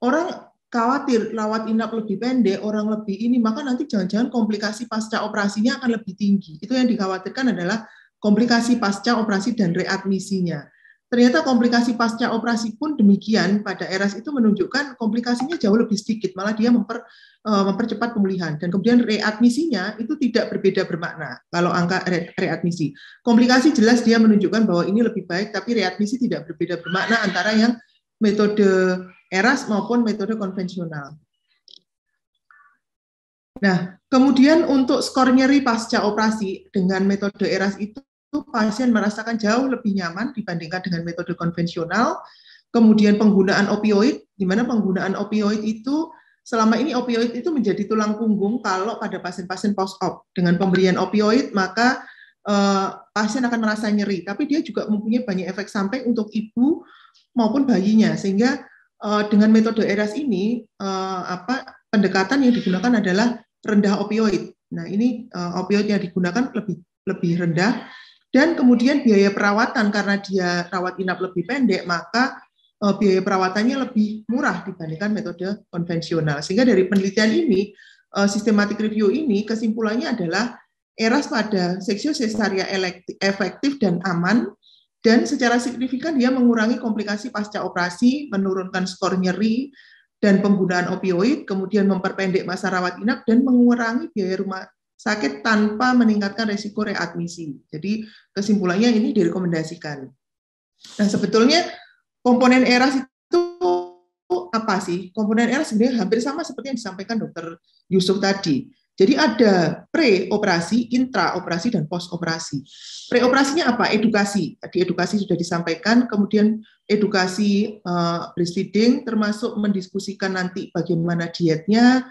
orang khawatir rawat inap lebih pendek, orang lebih ini, maka nanti jangan-jangan komplikasi pasca operasinya akan lebih tinggi. Itu yang dikhawatirkan adalah komplikasi pasca operasi dan readmisinya. Ternyata komplikasi pasca operasi pun demikian pada eras itu menunjukkan komplikasinya jauh lebih sedikit, malah dia memper, e, mempercepat pemulihan. Dan kemudian readmisinya itu tidak berbeda bermakna kalau angka re readmisi. Komplikasi jelas dia menunjukkan bahwa ini lebih baik, tapi readmisi tidak berbeda bermakna antara yang metode eras maupun metode konvensional. Nah, kemudian untuk skor nyeri pasca operasi dengan metode eras itu, pasien merasakan jauh lebih nyaman dibandingkan dengan metode konvensional. Kemudian penggunaan opioid, di mana penggunaan opioid itu selama ini opioid itu menjadi tulang punggung kalau pada pasien-pasien post-op. Dengan pemberian opioid, maka uh, pasien akan merasa nyeri, tapi dia juga mempunyai banyak efek samping untuk ibu maupun bayinya, sehingga Eh, dengan metode ERAS ini uh, apa pendekatan yang digunakan adalah rendah opioid. Nah, ini uh, opioid yang digunakan lebih lebih rendah dan kemudian biaya perawatan karena dia rawat inap lebih pendek, maka uh, biaya perawatannya lebih murah dibandingkan metode konvensional. Sehingga dari penelitian ini, uh, systematic review ini kesimpulannya adalah eras pada seksio sesaria efektif dan aman dan secara signifikan dia mengurangi komplikasi pasca operasi, menurunkan skor nyeri dan penggunaan opioid, kemudian memperpendek masa rawat inap dan mengurangi biaya rumah sakit tanpa meningkatkan resiko readmisi. Jadi kesimpulannya ini direkomendasikan. Nah sebetulnya komponen eras itu apa sih? Komponen eras sebenarnya hampir sama seperti yang disampaikan dokter Yusuf tadi jadi ada pre-operasi, intra-operasi, dan post-operasi. Pre-operasinya apa? Edukasi. Tadi edukasi sudah disampaikan, kemudian edukasi uh, breastfeeding termasuk mendiskusikan nanti bagaimana dietnya,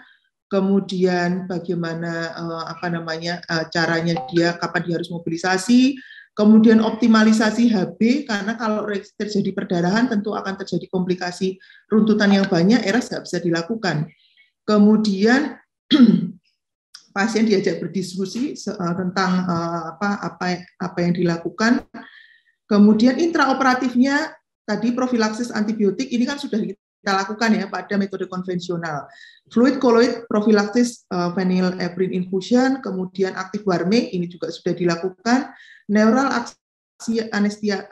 kemudian bagaimana uh, apa namanya uh, caranya dia kapan dia harus mobilisasi, kemudian optimalisasi HB karena kalau terjadi perdarahan tentu akan terjadi komplikasi runtutan yang banyak, eras nggak bisa dilakukan. Kemudian pasien diajak berdiskusi eh, tentang eh, apa apa apa yang dilakukan. Kemudian intraoperatifnya tadi profilaksis antibiotik ini kan sudah kita lakukan ya pada metode konvensional. Fluid colloid profilaksis uh, eh, eprin infusion, kemudian aktif warming ini juga sudah dilakukan. Neural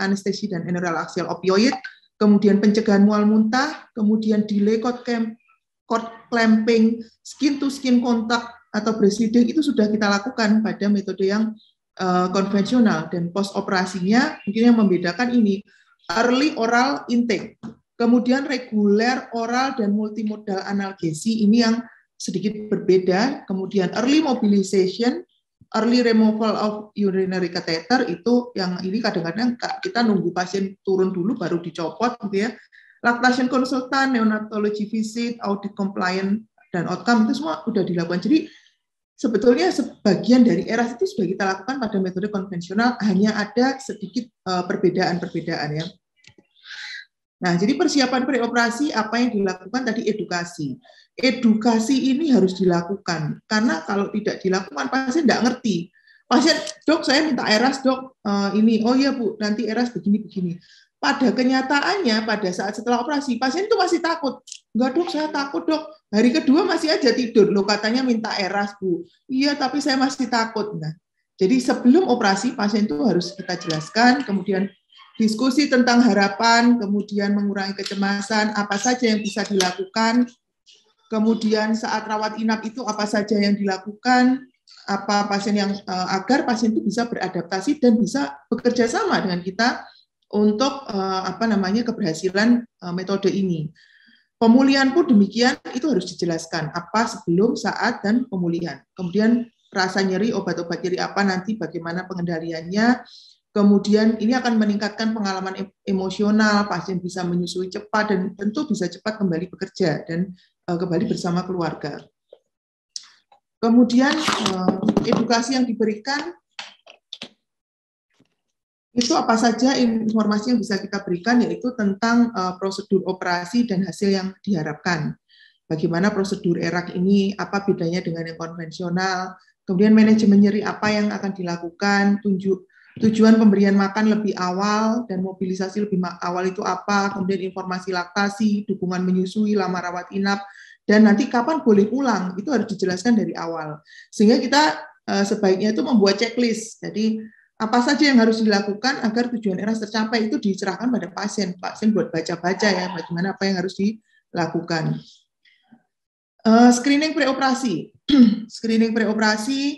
anestesi dan neural axial opioid, kemudian pencegahan mual muntah, kemudian delay cord, clamping, skin to skin kontak atau breastfeeding itu sudah kita lakukan pada metode yang uh, konvensional dan post operasinya mungkin yang membedakan ini early oral intake kemudian reguler oral dan multimodal analgesi ini yang sedikit berbeda kemudian early mobilization early removal of urinary catheter itu yang ini kadang-kadang kita nunggu pasien turun dulu baru dicopot gitu ya lactation konsultan, neonatology visit, audit compliant, dan outcome itu semua sudah dilakukan. Jadi sebetulnya sebagian dari era itu sudah kita lakukan pada metode konvensional, hanya ada sedikit eh, perbedaan-perbedaan ya. Nah, jadi persiapan preoperasi apa yang dilakukan tadi edukasi. Edukasi ini harus dilakukan karena kalau tidak dilakukan pasien tidak ngerti. Pasien, dok saya minta eras dok uh, ini, oh iya bu nanti eras begini begini pada kenyataannya pada saat setelah operasi pasien itu masih takut enggak dok saya takut dok hari kedua masih aja tidur lo katanya minta eras bu iya tapi saya masih takut nah jadi sebelum operasi pasien itu harus kita jelaskan kemudian diskusi tentang harapan kemudian mengurangi kecemasan apa saja yang bisa dilakukan kemudian saat rawat inap itu apa saja yang dilakukan apa pasien yang eh, agar pasien itu bisa beradaptasi dan bisa bekerja sama dengan kita untuk uh, apa namanya keberhasilan uh, metode ini. Pemulihan pun demikian itu harus dijelaskan apa sebelum, saat dan pemulihan. Kemudian rasa nyeri, obat-obat nyeri apa nanti, bagaimana pengendaliannya. Kemudian ini akan meningkatkan pengalaman emosional, pasien bisa menyusui cepat dan tentu bisa cepat kembali bekerja dan uh, kembali bersama keluarga. Kemudian uh, edukasi yang diberikan itu apa saja informasi yang bisa kita berikan yaitu tentang uh, prosedur operasi dan hasil yang diharapkan. Bagaimana prosedur erak ini, apa bedanya dengan yang konvensional, kemudian manajemen nyeri apa yang akan dilakukan, tunjuk tujuan pemberian makan lebih awal dan mobilisasi lebih awal itu apa, kemudian informasi laktasi, dukungan menyusui, lama rawat inap, dan nanti kapan boleh pulang, itu harus dijelaskan dari awal. Sehingga kita eh, sebaiknya itu membuat checklist. Jadi apa saja yang harus dilakukan agar tujuan eras tercapai itu diserahkan pada pasien. Pasien buat baca-baca ya bagaimana apa yang harus dilakukan. Uh, screening preoperasi. screening preoperasi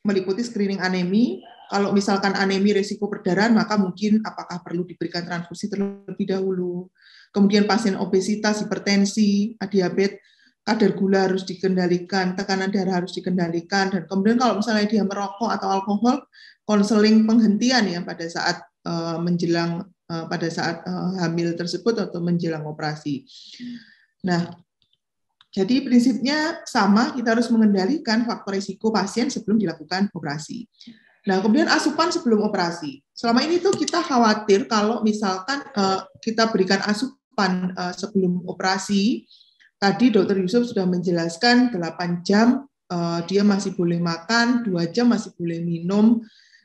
meliputi screening anemi. Kalau misalkan anemi resiko perdarahan, maka mungkin apakah perlu diberikan transfusi terlebih dahulu. Kemudian pasien obesitas, hipertensi, diabetes, kadar gula harus dikendalikan, tekanan darah harus dikendalikan, dan kemudian kalau misalnya dia merokok atau alkohol, konseling penghentian ya pada saat eh, menjelang eh, pada saat eh, hamil tersebut atau menjelang operasi. Nah, jadi prinsipnya sama, kita harus mengendalikan faktor risiko pasien sebelum dilakukan operasi. Nah, kemudian asupan sebelum operasi. Selama ini tuh kita khawatir kalau misalkan kita berikan asupan sebelum operasi, tadi dokter Yusuf sudah menjelaskan 8 jam dia masih boleh makan, 2 jam masih boleh minum,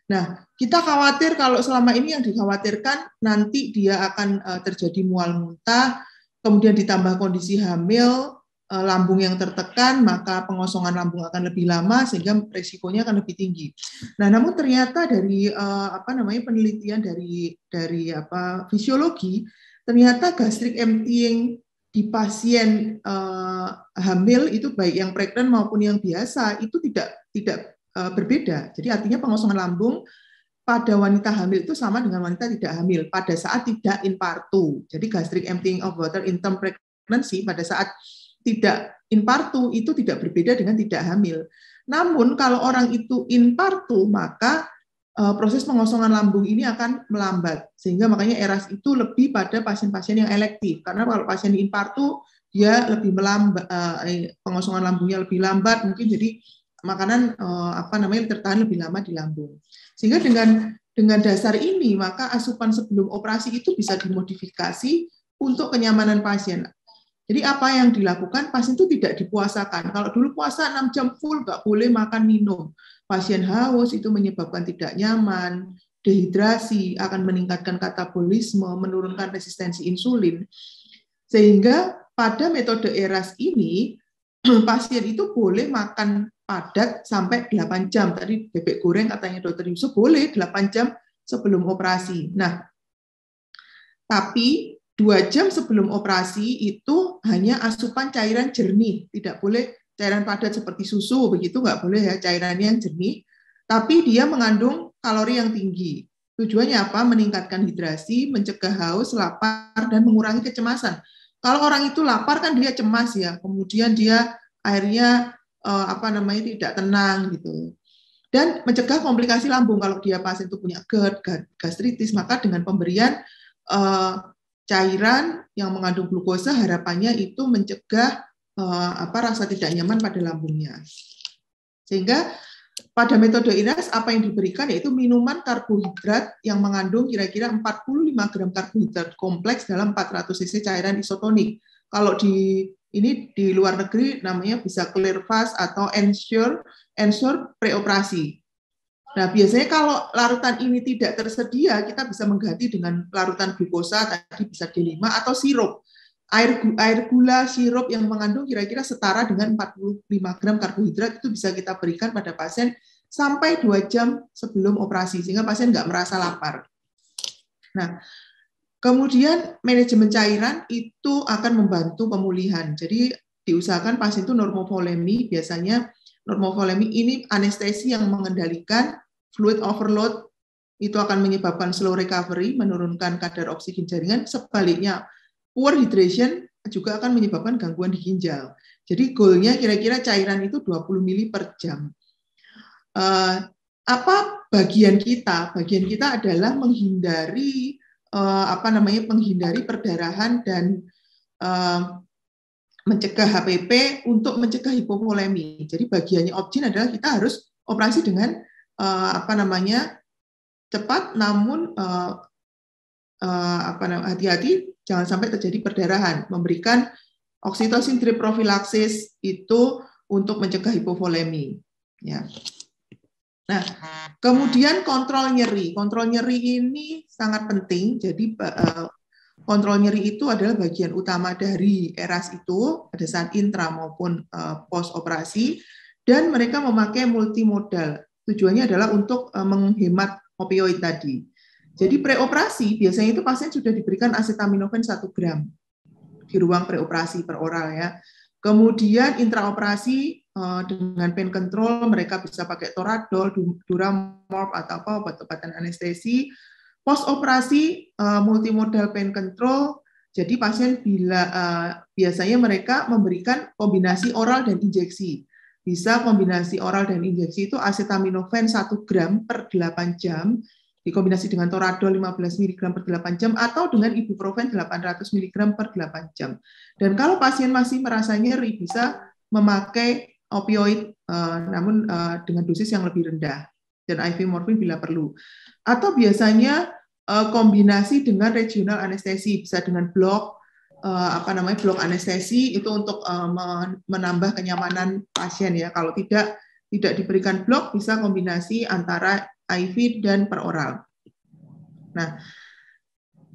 Nah, kita khawatir kalau selama ini yang dikhawatirkan nanti dia akan e, terjadi mual muntah, kemudian ditambah kondisi hamil, e, lambung yang tertekan, maka pengosongan lambung akan lebih lama sehingga resikonya akan lebih tinggi. Nah, namun ternyata dari e, apa namanya penelitian dari dari apa fisiologi, ternyata gastric emptying di pasien uh, hamil itu baik yang pregnant maupun yang biasa itu tidak tidak Eh, berbeda. Jadi artinya pengosongan lambung pada wanita hamil itu sama dengan wanita tidak hamil pada saat tidak impartu. Jadi gastric emptying of water in term pregnancy pada saat tidak impartu itu tidak berbeda dengan tidak hamil. Namun kalau orang itu impartu maka eh, proses pengosongan lambung ini akan melambat sehingga makanya eras itu lebih pada pasien-pasien yang elektif karena kalau pasien di impartu dia lebih melambat eh, pengosongan lambungnya lebih lambat mungkin jadi makanan uh, apa namanya tertahan lebih lama di lambung. Sehingga dengan dengan dasar ini maka asupan sebelum operasi itu bisa dimodifikasi untuk kenyamanan pasien. Jadi apa yang dilakukan pasien itu tidak dipuasakan. Kalau dulu puasa 6 jam full nggak boleh makan minum. Pasien haus itu menyebabkan tidak nyaman, dehidrasi akan meningkatkan katabolisme, menurunkan resistensi insulin. Sehingga pada metode ERAS ini pasien itu boleh makan padat sampai 8 jam. Tadi bebek goreng katanya dokter Yusuf boleh 8 jam sebelum operasi. Nah, tapi dua jam sebelum operasi itu hanya asupan cairan jernih, tidak boleh cairan padat seperti susu begitu nggak boleh ya cairan yang jernih. Tapi dia mengandung kalori yang tinggi. Tujuannya apa? Meningkatkan hidrasi, mencegah haus, lapar, dan mengurangi kecemasan. Kalau orang itu lapar kan dia cemas ya, kemudian dia akhirnya Eh, apa namanya tidak tenang gitu dan mencegah komplikasi lambung kalau dia pasien itu punya GERD, gastritis maka dengan pemberian uh, cairan yang mengandung glukosa harapannya itu mencegah uh, apa rasa tidak nyaman pada lambungnya sehingga pada metode IRAS apa yang diberikan yaitu minuman karbohidrat yang mengandung kira-kira 45 gram karbohidrat kompleks dalam 400 cc cairan isotonik kalau di ini di luar negeri namanya bisa clear fast atau ensure ensure preoperasi. Nah, biasanya kalau larutan ini tidak tersedia, kita bisa mengganti dengan larutan glukosa tadi bisa G5 atau sirup. Air air gula sirup yang mengandung kira-kira setara dengan 45 gram karbohidrat itu bisa kita berikan pada pasien sampai 2 jam sebelum operasi sehingga pasien nggak merasa lapar. Nah, Kemudian manajemen cairan itu akan membantu pemulihan. Jadi diusahakan pasien itu normovolemi, biasanya normovolemi ini anestesi yang mengendalikan fluid overload itu akan menyebabkan slow recovery, menurunkan kadar oksigen jaringan. Sebaliknya, poor hydration juga akan menyebabkan gangguan di ginjal. Jadi goalnya kira-kira cairan itu 20 mili per jam. Eh, apa bagian kita? Bagian kita adalah menghindari uh, apa namanya menghindari perdarahan dan uh, mencegah HPP untuk mencegah hipovolemi. Jadi bagiannya opsi adalah kita harus operasi dengan uh, apa namanya cepat namun uh, uh, apa namanya hati-hati jangan sampai terjadi perdarahan. Memberikan oksitosin triprofilaksis itu untuk mencegah hipovolemi. Ya. Nah, kemudian kontrol nyeri. Kontrol nyeri ini sangat penting. Jadi eh, kontrol nyeri itu adalah bagian utama dari eras itu pada saat intra maupun eh, post operasi dan mereka memakai multimodal. Tujuannya adalah untuk eh, menghemat opioid tadi. Jadi preoperasi biasanya itu pasien sudah diberikan acetaminophen 1 gram di ruang preoperasi per oral ya. Kemudian intraoperasi Eh, dengan pain control mereka bisa pakai toradol, duramorp atau apa obat-obatan anestesi. Post operasi eh, multimodal pain control. Jadi pasien bila eh, biasanya mereka memberikan kombinasi oral dan injeksi. Bisa kombinasi oral dan injeksi itu acetaminophen 1 gram per 8 jam dikombinasi dengan toradol 15 mg per 8 jam atau dengan ibuprofen 800 mg per 8 jam. Dan kalau pasien masih merasa nyeri bisa memakai opioid uh, namun uh, dengan dosis yang lebih rendah dan IV morfin bila perlu. Atau biasanya uh, kombinasi dengan regional anestesi bisa dengan blok uh, apa namanya blok anestesi itu untuk uh, menambah kenyamanan pasien ya. Kalau tidak tidak diberikan blok bisa kombinasi antara IV dan peroral. Nah,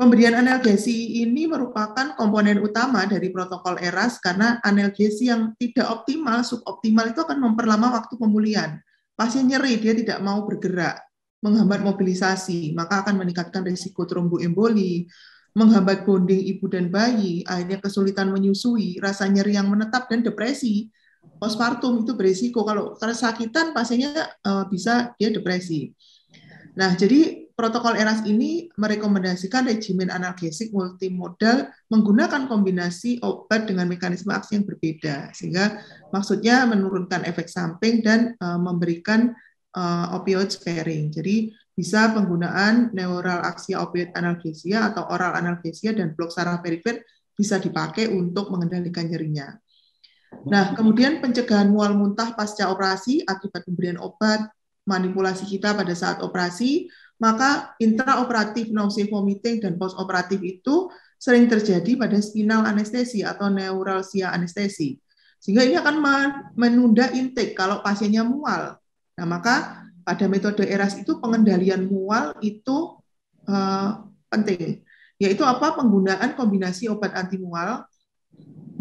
Pemberian analgesi ini merupakan komponen utama dari protokol ERAS karena analgesi yang tidak optimal, suboptimal itu akan memperlama waktu pemulihan. Pasien nyeri, dia tidak mau bergerak, menghambat mobilisasi, maka akan meningkatkan risiko tromboemboli, menghambat bonding ibu dan bayi, akhirnya kesulitan menyusui, rasa nyeri yang menetap dan depresi. Postpartum itu berisiko kalau kesakitan pasiennya eh, bisa dia depresi. Nah, jadi protokol ERAS ini merekomendasikan regimen analgesik multimodal menggunakan kombinasi obat dengan mekanisme aksi yang berbeda, sehingga maksudnya menurunkan efek samping dan uh, memberikan uh, opioid sparing. Jadi bisa penggunaan neural aksi opioid analgesia atau oral analgesia dan blok saraf perifer bisa dipakai untuk mengendalikan nyerinya. Nah, kemudian pencegahan mual muntah pasca operasi akibat pemberian obat, manipulasi kita pada saat operasi, maka intraoperatif nausea vomiting dan postoperatif itu sering terjadi pada spinal anestesi atau neuralgia anestesi. Sehingga ini akan menunda intake kalau pasiennya mual. Nah, maka pada metode ERAS itu pengendalian mual itu uh, penting. Yaitu apa? Penggunaan kombinasi obat anti mual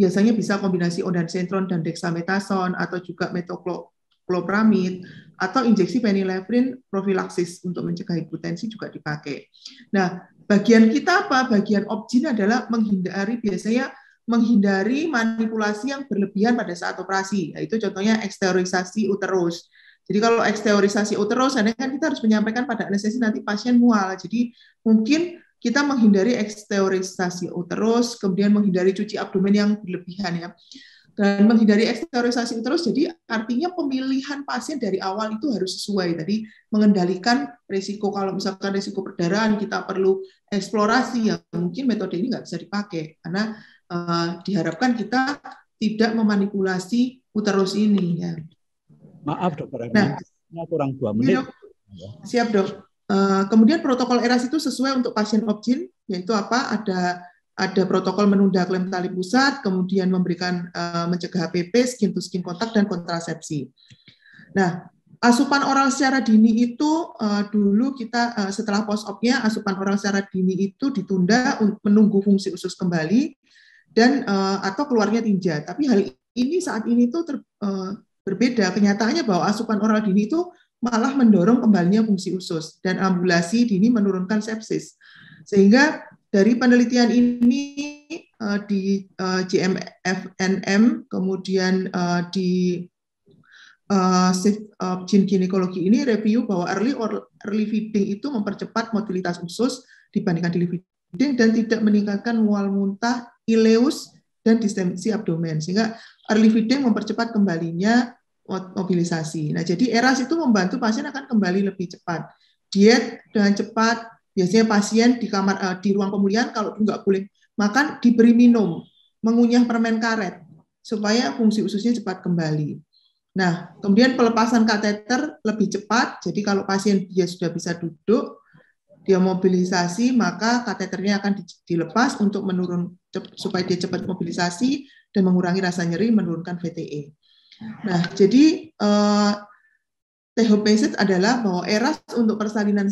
biasanya bisa kombinasi ondansetron dan dexamethasone atau juga metoklo, klopramid atau injeksi penilefrin profilaksis untuk mencegah hipotensi juga dipakai. Nah, bagian kita apa? Bagian opjin adalah menghindari biasanya menghindari manipulasi yang berlebihan pada saat operasi, yaitu contohnya eksteriorisasi uterus. Jadi kalau eksteriorisasi uterus, kadang kan kita harus menyampaikan pada anestesi nanti pasien mual. Jadi mungkin kita menghindari eksteriorisasi uterus, kemudian menghindari cuci abdomen yang berlebihan ya dan menghindari eksteriorisasi terus jadi artinya pemilihan pasien dari awal itu harus sesuai tadi mengendalikan risiko kalau misalkan risiko perdarahan kita perlu eksplorasi ya mungkin metode ini nggak bisa dipakai karena uh, diharapkan kita tidak memanipulasi uterus ini ya maaf dokter nah, kurang dua menit iya, siap dok uh, kemudian protokol eras itu sesuai untuk pasien opjin yaitu apa ada ada protokol menunda klaim tali pusat, kemudian memberikan uh, mencegah HPP, skin to skin kontak dan kontrasepsi. Nah, asupan oral secara dini itu uh, dulu kita uh, setelah post opnya asupan oral secara dini itu ditunda menunggu fungsi usus kembali dan uh, atau keluarnya tinja. Tapi hal ini saat ini itu ter, uh, berbeda kenyataannya bahwa asupan oral dini itu malah mendorong kembalinya fungsi usus dan ambulasi dini menurunkan sepsis. Sehingga dari penelitian ini eh, di eh, GMFNM, kemudian eh, di Gene Ginekologi ini review bahwa early or early feeding itu mempercepat motilitas usus dibandingkan daily feeding dan tidak meningkatkan mual muntah, ileus, dan distensi abdomen. Sehingga early feeding mempercepat kembalinya mobilisasi. Nah, jadi eras itu membantu pasien akan kembali lebih cepat. Diet dengan cepat, Biasanya pasien di kamar uh, di ruang pemulihan kalau nggak boleh makan diberi minum, mengunyah permen karet supaya fungsi ususnya cepat kembali. Nah, kemudian pelepasan kateter lebih cepat. Jadi kalau pasien dia sudah bisa duduk, dia mobilisasi, maka kateternya akan dilepas untuk menurun supaya dia cepat mobilisasi dan mengurangi rasa nyeri, menurunkan VTE. Nah, jadi eh, adalah bahwa eras untuk persalinan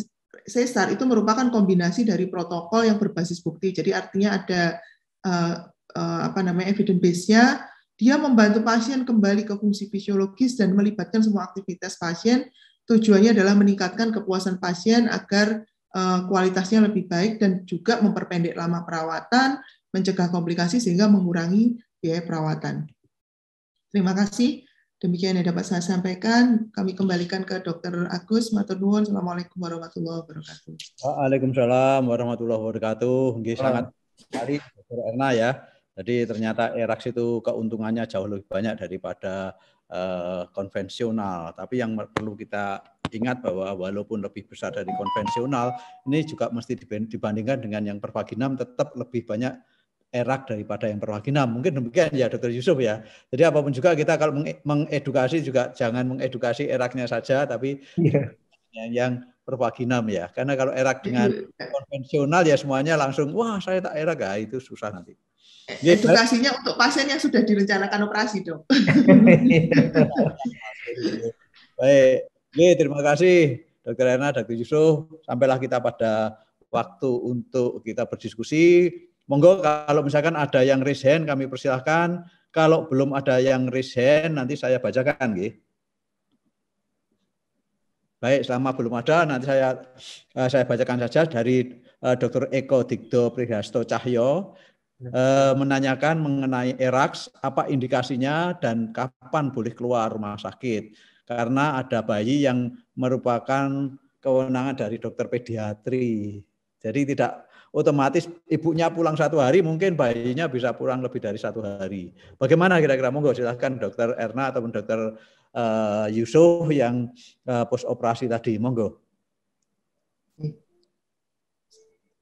Sesar itu merupakan kombinasi dari protokol yang berbasis bukti. Jadi artinya ada uh, uh, apa namanya evidence base-nya, dia membantu pasien kembali ke fungsi fisiologis dan melibatkan semua aktivitas pasien. Tujuannya adalah meningkatkan kepuasan pasien agar uh, kualitasnya lebih baik dan juga memperpendek lama perawatan, mencegah komplikasi sehingga mengurangi biaya perawatan. Terima kasih. Demikian yang dapat saya sampaikan. Kami kembalikan ke Dr. Agus Maturnuhun. Assalamualaikum warahmatullahi wabarakatuh. Waalaikumsalam warahmatullahi wabarakatuh. Ini sangat sekali Dr. Erna ya. Jadi ternyata erax itu keuntungannya jauh lebih banyak daripada uh, konvensional. Tapi yang perlu kita ingat bahwa walaupun lebih besar dari konvensional, ini juga mesti dibandingkan dengan yang perpaginam tetap lebih banyak erak daripada yang perwakilan. mungkin demikian ya dokter Yusuf ya. Jadi apapun juga kita kalau mengedukasi juga jangan mengedukasi eraknya saja tapi yeah. yang, perwakilan ya. Karena kalau erak dengan eh, konvensional ya semuanya langsung wah saya tak erak ah itu susah nanti. Edukasinya untuk pasien yang sudah direncanakan operasi dong. Baik, Ye, terima kasih dokter Erna, dokter Yusuf. Sampailah kita pada waktu untuk kita berdiskusi. Monggo kalau misalkan ada yang raise hand kami persilahkan. Kalau belum ada yang raise hand nanti saya bacakan Gih. Baik, selama belum ada nanti saya eh, saya bacakan saja dari eh, Dr. Eko Dikdo Prihasto Cahyo eh, menanyakan mengenai eraks apa indikasinya dan kapan boleh keluar rumah sakit karena ada bayi yang merupakan kewenangan dari dokter pediatri. Jadi tidak otomatis ibunya pulang satu hari, mungkin bayinya bisa pulang lebih dari satu hari. Bagaimana kira-kira? Monggo silahkan dokter Erna ataupun dokter uh, Yusuf yang uh, eh, post operasi tadi. Monggo.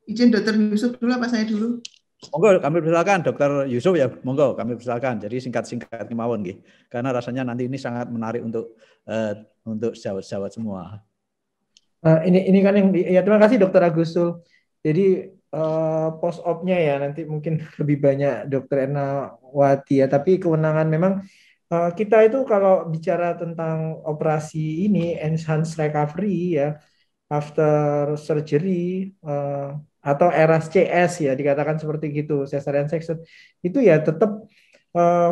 Izin dokter Yusuf dulu apa saya dulu? Monggo kami persilakan Dokter Yusuf ya, monggo kami persilakan. Jadi singkat-singkat kemauan gih. Karena rasanya nanti ini sangat menarik untuk uh, untuk sahabat-sahabat semua. Uh, ini ini kan yang ya terima kasih Dokter Agusul. Jadi Eh, post opnya ya nanti mungkin lebih banyak dokter Erna Wati ya tapi kewenangan memang uh, kita itu kalau bicara tentang operasi ini enhanced recovery ya after surgery uh, atau RSCS ya dikatakan seperti gitu cesarean section itu ya tetap uh,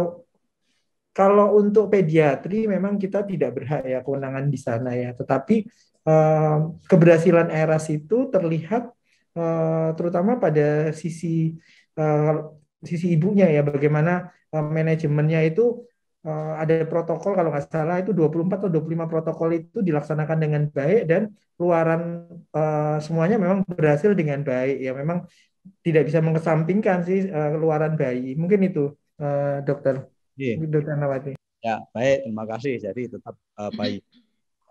kalau untuk pediatri memang kita tidak berhak ya kewenangan di sana ya tetapi uh, keberhasilan ERAS itu terlihat Eh, terutama pada sisi eh, sisi ibunya ya bagaimana eh, manajemennya itu ada protokol kalau nggak salah itu 24 atau 25 protokol itu dilaksanakan dengan baik dan keluaran semuanya memang berhasil dengan baik ya memang tidak bisa mengesampingkan sih keluaran bayi mungkin itu dokter yeah. dokter Nawati ya baik terima kasih jadi tetap uh, baik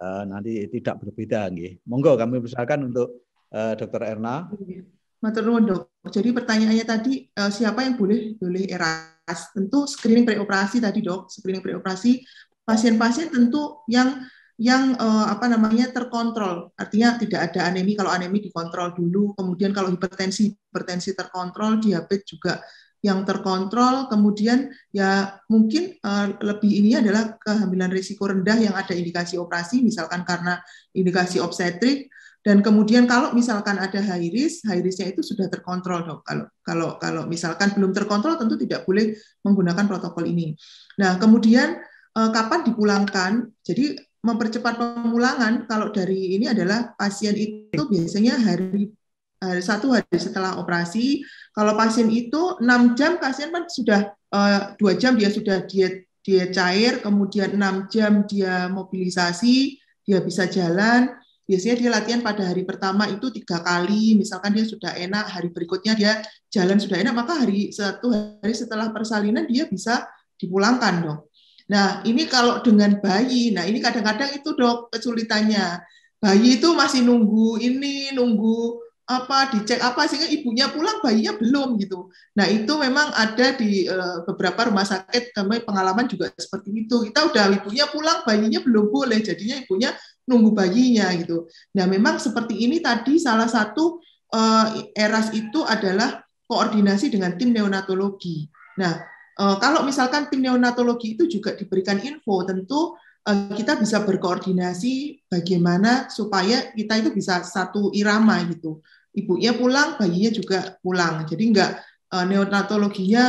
uh, nanti tidak berbeda nggih monggo kami usahakan untuk Eh, dokter Dr. Erna. Iya. Matur dok. Jadi pertanyaannya tadi uh, siapa yang boleh boleh eras? Tentu screening preoperasi tadi dok, screening preoperasi pasien-pasien tentu yang yang uh, apa namanya terkontrol artinya tidak ada anemi kalau anemi dikontrol dulu kemudian kalau hipertensi hipertensi terkontrol diabetes juga yang terkontrol kemudian ya mungkin uh, lebih ini adalah kehamilan risiko rendah yang ada indikasi operasi misalkan karena indikasi obstetrik dan kemudian kalau misalkan ada high risk, high risknya itu sudah terkontrol dok. Kalau kalau kalau misalkan belum terkontrol tentu tidak boleh menggunakan protokol ini. Nah kemudian eh, kapan dipulangkan? Jadi mempercepat pemulangan kalau dari ini adalah pasien itu biasanya hari hari satu hari setelah operasi. Kalau pasien itu enam jam, pasien kan sudah eh, dua jam dia sudah diet dia cair, kemudian enam jam dia mobilisasi, dia bisa jalan biasanya dia latihan pada hari pertama itu tiga kali, misalkan dia sudah enak, hari berikutnya dia jalan sudah enak, maka hari satu hari setelah persalinan dia bisa dipulangkan dong. Nah ini kalau dengan bayi, nah ini kadang-kadang itu dok kesulitannya. Bayi itu masih nunggu ini, nunggu apa dicek apa sehingga ibunya pulang bayinya belum gitu. Nah itu memang ada di eh, beberapa rumah sakit kami pengalaman juga seperti itu. Kita udah ibunya pulang bayinya belum boleh jadinya ibunya nunggu bayinya gitu. Nah, memang seperti ini tadi salah satu eh, eras itu adalah koordinasi dengan tim neonatologi. Nah, eh, kalau misalkan tim neonatologi itu juga diberikan info, tentu uh, kita bisa berkoordinasi bagaimana supaya kita itu bisa satu irama gitu. Ibunya pulang, bayinya juga pulang. Jadi enggak uh, eh, neonatologinya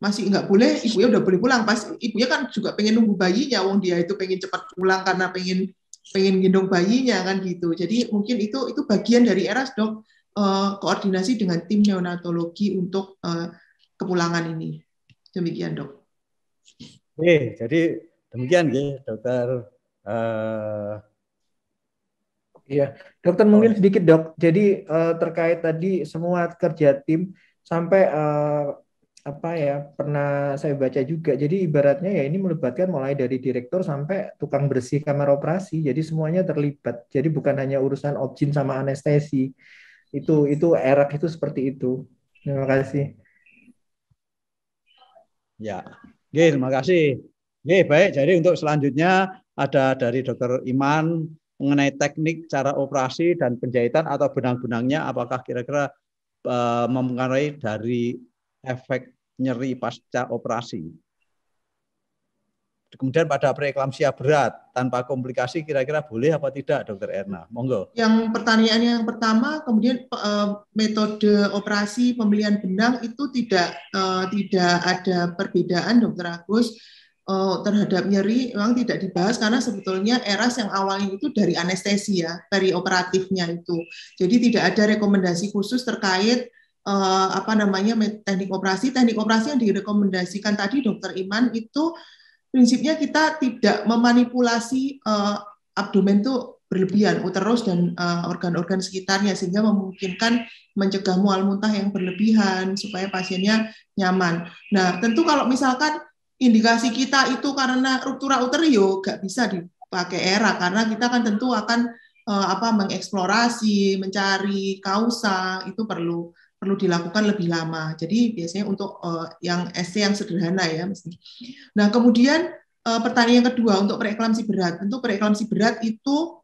masih nggak boleh, ibunya udah boleh pulang. Pas ibunya kan juga pengen nunggu bayinya, wong dia itu pengen cepat pulang karena pengen pengen gendong bayinya kan gitu. Jadi mungkin itu itu bagian dari eras dok uh, koordinasi dengan tim neonatologi untuk uh, kepulangan ini. Demikian dok. Oke, jadi demikian ya dokter. Uh, Iya, dokter mungkin oh. sedikit dok. Jadi uh, terkait tadi semua kerja tim sampai uh, apa ya pernah saya baca juga. Jadi ibaratnya ya ini melibatkan mulai dari direktur sampai tukang bersih kamar operasi. Jadi semuanya terlibat. Jadi bukan hanya urusan objin sama anestesi. Itu itu erak itu seperti itu. Terima kasih. Ya, Oke, terima kasih. Oke, baik. Jadi untuk selanjutnya ada dari Dokter Iman mengenai teknik cara operasi dan penjahitan atau benang-benangnya apakah kira-kira uh, mempengaruhi dari efek nyeri pasca operasi. Kemudian pada preeklamsia berat tanpa komplikasi kira-kira boleh apa tidak, Dokter Erna? Monggo. Yang pertanyaan yang pertama, kemudian eh, metode operasi pembelian benang itu tidak eh, tidak ada perbedaan, Dokter Agus eh, terhadap nyeri memang tidak dibahas karena sebetulnya eras yang awalnya itu dari anestesi ya operatifnya itu jadi tidak ada rekomendasi khusus terkait uh, apa namanya teknik operasi. Teknik operasi yang direkomendasikan tadi Dokter Iman itu prinsipnya kita tidak memanipulasi uh, abdomen itu berlebihan, uterus dan eh, organ-organ uh, sekitarnya sehingga memungkinkan mencegah mual muntah yang berlebihan supaya pasiennya nyaman. Nah, tentu kalau misalkan indikasi kita itu karena ruptura uterio gak bisa dipakai era karena kita kan tentu akan uh, apa mengeksplorasi, mencari kausa itu perlu perlu dilakukan lebih lama. Jadi biasanya untuk uh, yang SC yang sederhana ya mesti. Nah, kemudian uh, pertanyaan yang kedua untuk preeklamsi berat. Untuk preeklamsi berat itu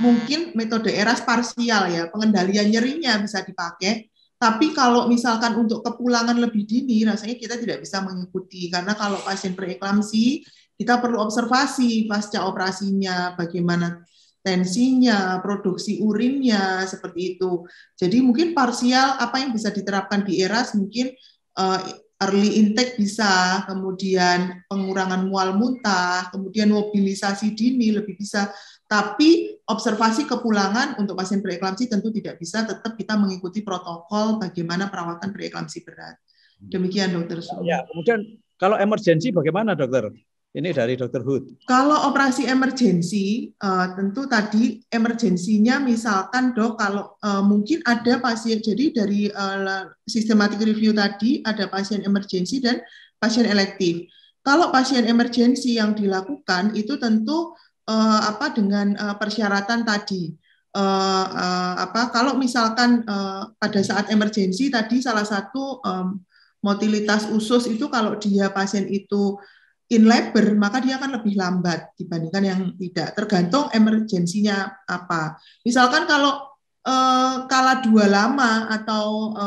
mungkin metode eras parsial ya, pengendalian nyerinya bisa dipakai. Tapi kalau misalkan untuk kepulangan lebih dini, rasanya kita tidak bisa mengikuti karena kalau pasien preeklamsi kita perlu observasi pasca operasinya bagaimana tensinya, produksi urinnya seperti itu. Jadi mungkin parsial apa yang bisa diterapkan di era mungkin eh, early intake bisa, kemudian pengurangan mual muntah, kemudian mobilisasi dini lebih bisa. Tapi observasi kepulangan untuk pasien preeklamsi tentu tidak bisa tetap kita mengikuti protokol bagaimana perawatan preeklamsi berat. Hmm. Demikian dokter. Ya, kemudian kalau emergensi bagaimana dokter? Ini dari Dr. Hood. Kalau operasi emergensi, uh, tentu tadi emergensinya misalkan dok, kalau uh, mungkin ada pasien, jadi dari uh, systematic review tadi ada pasien emergensi dan pasien elektif. Kalau pasien emergensi yang dilakukan itu tentu uh, apa dengan uh, persyaratan tadi. Uh, uh, apa kalau misalkan uh, pada saat emergensi tadi salah satu um, motilitas usus itu kalau dia pasien itu in labor maka dia akan lebih lambat dibandingkan yang tidak tergantung emergensinya apa misalkan kalau e, eh, kala dua lama atau e,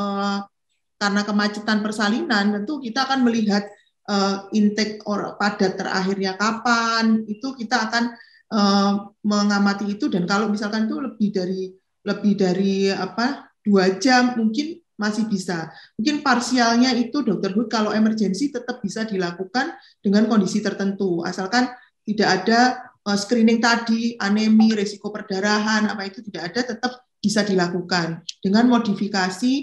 karena kemacetan persalinan tentu kita akan melihat e, intake or padat terakhirnya kapan itu kita akan e, mengamati itu dan kalau misalkan itu lebih dari lebih dari apa dua jam mungkin masih bisa. Mungkin parsialnya itu dokter Hood kalau emergensi tetap bisa dilakukan dengan kondisi tertentu, asalkan tidak ada eh, screening tadi, anemi, resiko perdarahan, apa itu tidak ada, tetap bisa dilakukan dengan modifikasi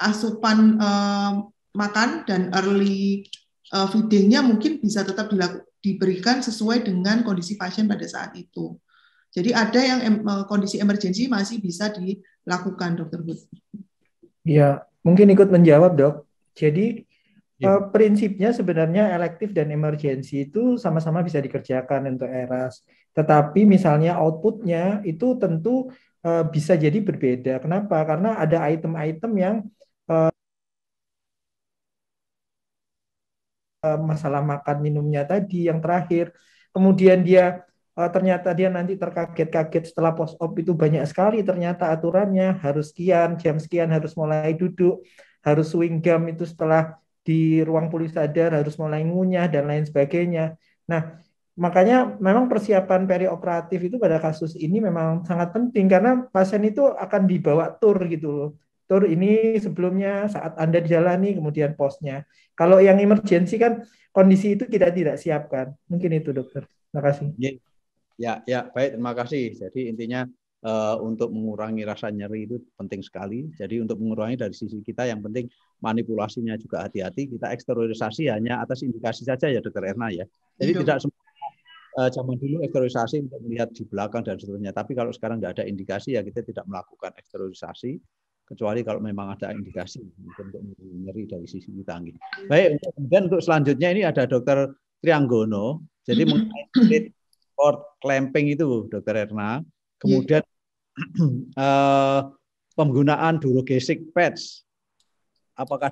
asupan eh, makan dan early eh, feedingnya mungkin bisa tetap dilaku, diberikan sesuai dengan kondisi pasien pada saat itu. Jadi ada yang em, eh, kondisi emergensi masih bisa dilakukan, dokter Hood. Ya, mungkin ikut menjawab, Dok. Jadi ya. Eh, prinsipnya sebenarnya elektif dan emergensi itu sama-sama bisa dikerjakan untuk ERAS. Tetapi misalnya outputnya itu tentu eh, bisa jadi berbeda. Kenapa? Karena ada item-item yang eh, masalah makan minumnya tadi yang terakhir. Kemudian dia Eh, ternyata dia nanti terkaget-kaget setelah post op itu banyak sekali ternyata aturannya harus sekian jam sekian harus mulai duduk harus swing gum itu setelah di ruang pulih sadar harus mulai ngunyah dan lain sebagainya nah makanya memang persiapan perioperatif itu pada kasus ini memang sangat penting karena pasien itu akan dibawa tur gitu loh tur ini sebelumnya saat Anda dijalani kemudian posnya. Kalau yang emergensi kan kondisi itu kita tidak siapkan. Mungkin itu dokter. Terima kasih. Ya, ya, ya, baik, terima kasih. Jadi intinya uh, untuk mengurangi rasa nyeri itu penting sekali. Jadi untuk mengurangi dari sisi kita yang penting manipulasinya juga hati-hati. Kita eksterorisasi hanya atas indikasi saja ya dokter Erna ya. Jadi iya. tidak semua uh, zaman dulu eksterorisasi untuk melihat di belakang dan seterusnya. Tapi kalau sekarang nggak ada indikasi ya kita tidak melakukan eksterorisasi kecuali kalau memang ada indikasi untuk nyeri dari sisi kita. Baik, kemudian untuk selanjutnya ini ada dokter Trianggono. Jadi mengenai effort clamping itu dokter Erna iya. kemudian yeah. Eh, uh, penggunaan durogesic pads apakah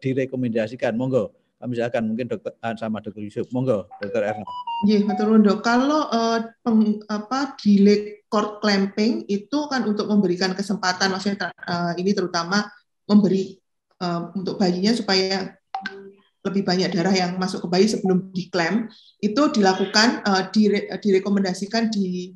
direkomendasikan monggo kami silakan mungkin dokter eh, sama dokter Yusuf monggo dokter Erna Iya, yeah, betul Rondo. Kalau uh, peng, apa delay cord clamping itu kan untuk memberikan kesempatan, maksudnya uh, ini terutama memberi uh, untuk bayinya supaya lebih banyak darah yang masuk ke bayi sebelum diklaim itu dilakukan uh, dire, eh, direkomendasikan di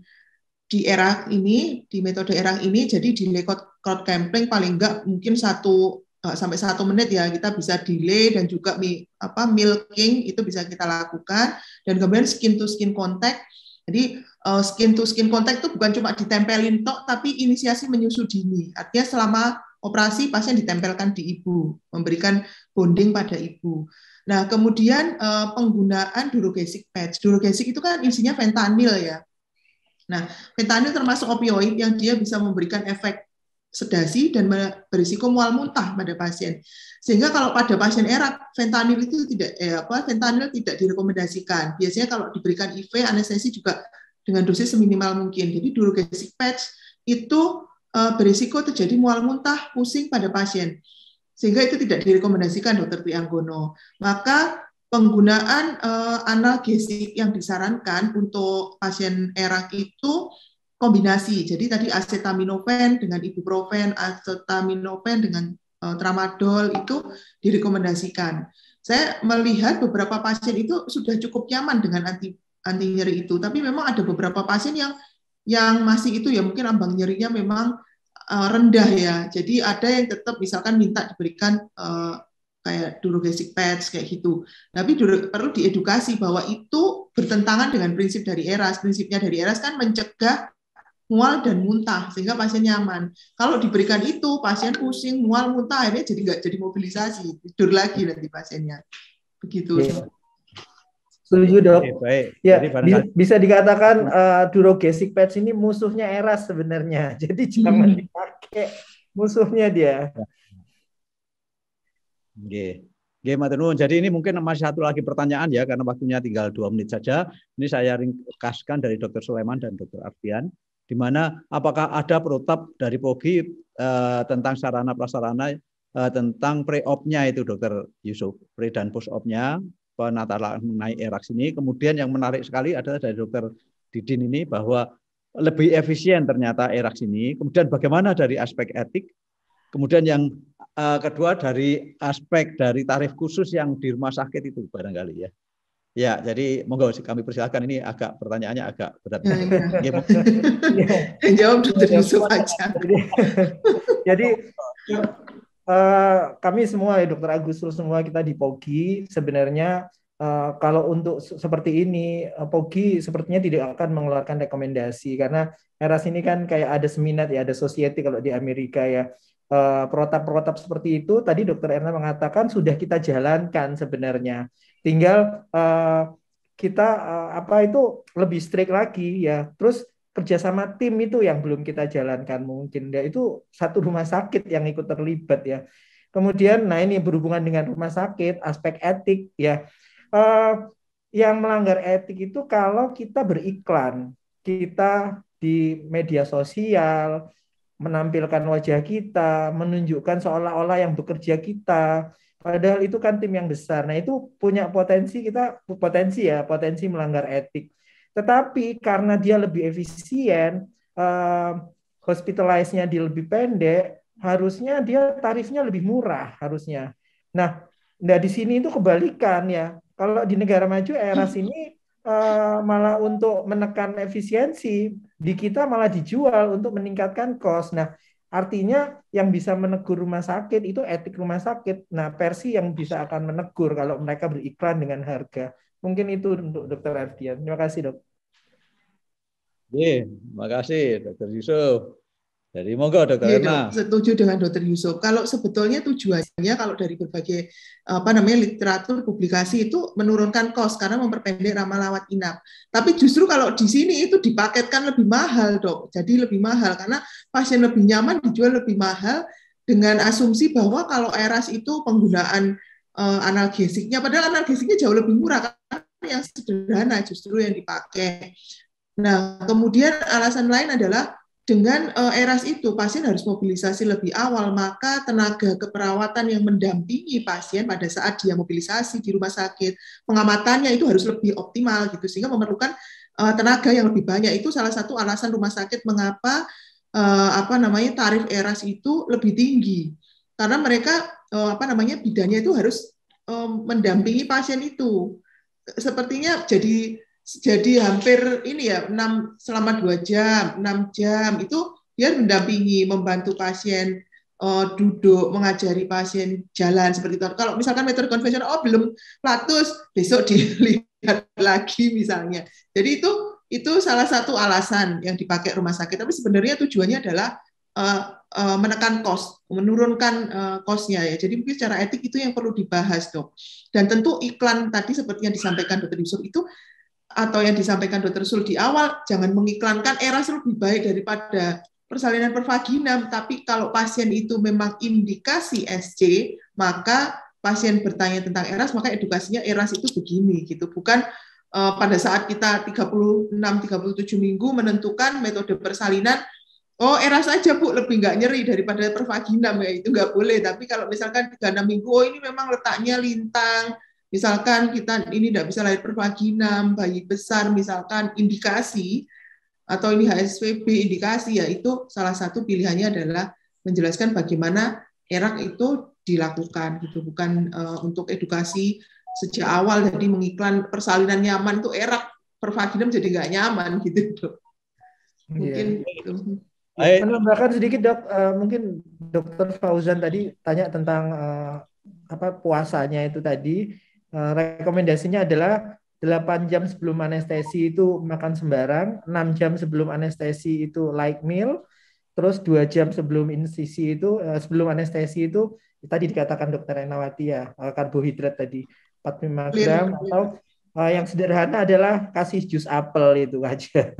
di era ini di metode era ini jadi delay crowd sampling paling enggak mungkin satu uh, sampai satu menit ya kita bisa delay dan juga mi, apa milking itu bisa kita lakukan dan kemudian skin to skin contact jadi uh, skin to skin contact itu bukan cuma ditempelin tok tapi inisiasi menyusu dini artinya selama operasi pasien ditempelkan di ibu memberikan bonding pada ibu. Nah, kemudian uh, penggunaan durogesic patch. Durogesic itu kan isinya fentanyl ya. Nah, fentanyl termasuk opioid yang dia bisa memberikan efek sedasi dan berisiko mual muntah pada pasien. Sehingga kalau pada pasien erat fentanyl itu tidak eh, apa fentanyl tidak direkomendasikan. Biasanya kalau diberikan IV anestesi juga dengan dosis seminimal mungkin. Jadi durogesic patch itu eh, berisiko terjadi mual muntah, pusing pada pasien sehingga itu tidak direkomendasikan dokter Prianggono. Maka penggunaan uh, eh, analgesik yang disarankan untuk pasien erak itu kombinasi. Jadi tadi acetaminophen dengan ibuprofen, acetaminophen dengan uh, tramadol itu direkomendasikan. Saya melihat beberapa pasien itu sudah cukup nyaman dengan anti anti nyeri itu, tapi memang ada beberapa pasien yang yang masih itu ya mungkin ambang nyerinya memang Eh, rendah ya. Jadi ada yang tetap misalkan minta diberikan uh, kayak durogesic pads kayak gitu. Tapi perlu diedukasi bahwa itu bertentangan dengan prinsip dari ERAS. Prinsipnya dari ERAS kan mencegah mual dan muntah sehingga pasien nyaman. Kalau diberikan itu pasien pusing, mual, muntah akhirnya jadi nggak jadi mobilisasi tidur lagi nanti pasiennya begitu. Yeah. Setuju dok. baik. Ya, Jadi, bisa dikatakan uh, eh, durogesic patch ini musuhnya eras sebenarnya. Jadi jangan hmm. dipakai musuhnya dia. Ya. Oke. Oke, Matenun. Jadi ini mungkin masih satu lagi pertanyaan ya, karena waktunya tinggal dua menit saja. Ini saya ringkaskan dari Dr. Suleman dan Dr. Ardian, di mana apakah ada protap dari POGI eh, tentang sarana prasarana eh, tentang pre-op-nya itu, Dr. Yusuf, pre dan post-op-nya, penataran mengenai ERAX ini. Kemudian yang menarik sekali adalah dari dokter Didin ini bahwa lebih efisien ternyata ERAX ini. Kemudian bagaimana dari aspek etik, kemudian yang uh, kedua dari aspek dari tarif khusus yang di rumah sakit itu barangkali ya. Ya, jadi monggo kami persilahkan ini agak pertanyaannya agak berat. Iya, iya. Iya. jawab dokter Yusuf aja. jadi uh, kami semua ya dokter Agus terus semua kita di Pogi sebenarnya Uh, kalau untuk seperti ini, uh, Pogi sepertinya tidak akan mengeluarkan rekomendasi karena era sini kan kayak ada seminat ya, ada society kalau di Amerika ya. protap protap-protap seperti itu tadi dokter Erna mengatakan sudah kita jalankan sebenarnya. Tinggal uh, kita uh, apa itu lebih strict lagi ya. Terus kerjasama tim itu yang belum kita jalankan mungkin ya itu satu rumah sakit yang ikut terlibat ya kemudian nah ini berhubungan dengan rumah sakit aspek etik ya eh, yang melanggar etik itu kalau kita beriklan kita di media sosial menampilkan wajah kita menunjukkan seolah-olah yang bekerja kita padahal itu kan tim yang besar nah itu punya potensi kita potensi ya potensi melanggar etik tetapi karena dia lebih efisien, eh, hospitalize-nya dia lebih pendek, harusnya dia tarifnya lebih murah harusnya. Nah, nah di sini itu kebalikan ya. Kalau di negara maju era hmm. sini eh, malah untuk menekan efisiensi, di kita malah dijual untuk meningkatkan cost. Nah, Artinya yang bisa menegur rumah sakit itu etik rumah sakit. Nah, versi yang bisa akan menegur kalau mereka beriklan dengan harga. Mungkin itu untuk Dokter Ardian. Terima kasih dok. Ye, terima kasih Dokter Yusuf. Dari monggo Dokter iya, Erna. Setuju dengan Dokter Yusuf. Kalau sebetulnya tujuannya kalau dari berbagai apa namanya literatur publikasi itu menurunkan kos karena memperpendek ramalan rawat inap. Tapi justru kalau di sini itu dipaketkan lebih mahal, Dok. Jadi lebih mahal karena pasien lebih nyaman dijual lebih mahal dengan asumsi bahwa kalau eras itu penggunaan uh, analgesiknya. Padahal analgesiknya jauh lebih murah karena yang sederhana justru yang dipakai. Nah, kemudian alasan lain adalah dengan uh, eras itu pasien harus mobilisasi lebih awal, maka tenaga keperawatan yang mendampingi pasien pada saat dia mobilisasi di rumah sakit, pengamatannya itu harus lebih optimal gitu sehingga memerlukan uh, tenaga yang lebih banyak. Itu salah satu alasan rumah sakit mengapa uh, apa namanya tarif eras itu lebih tinggi. Karena mereka Eh, apa namanya bidannya itu harus eh, mendampingi pasien itu. Sepertinya jadi jadi hampir ini ya 6 selama dua jam, enam jam itu dia mendampingi, membantu pasien uh, duduk, mengajari pasien jalan seperti itu. Kalau misalkan metode konvensional oh belum platus, besok dilihat lagi misalnya. Jadi itu itu salah satu alasan yang dipakai rumah sakit. Tapi sebenarnya tujuannya adalah uh, Eh, menekan kos, menurunkan eh, kosnya ya. Jadi mungkin secara etik itu yang perlu dibahas dok. Dan tentu iklan tadi seperti yang disampaikan dokter Yusuf itu atau yang disampaikan dokter Sul di awal, jangan mengiklankan eras lebih baik daripada persalinan pervaginam. Tapi kalau pasien itu memang indikasi SC, maka pasien bertanya tentang eras, maka edukasinya eras itu begini gitu, bukan eh, pada saat kita 36 37 minggu menentukan metode persalinan Oh, era eh, saja Bu, lebih nggak nyeri daripada pervaginam ya, itu nggak boleh. Tapi kalau misalkan di 36 minggu, oh ini memang letaknya lintang, misalkan kita ini tidak bisa lahir pervaginam, bayi besar, misalkan indikasi, atau ini HSVB indikasi, ya itu salah satu pilihannya adalah menjelaskan bagaimana erak itu dilakukan gitu bukan uh, untuk edukasi sejak awal jadi mengiklan persalinan nyaman itu erak pervaginam jadi nggak nyaman gitu dok iya. mungkin yeah. Ayo. Iya. menambahkan sedikit dok, uh, mungkin dokter Fauzan tadi tanya tentang uh, apa puasanya itu tadi uh, rekomendasinya adalah 8 jam sebelum anestesi itu makan sembarang, 6 jam sebelum anestesi itu light meal, terus 2 jam sebelum insisi itu sebelum anestesi itu tadi dikatakan dokter Enawati ya karbohidrat tadi 45 gram atau uh, yang sederhana adalah kasih jus apel itu aja.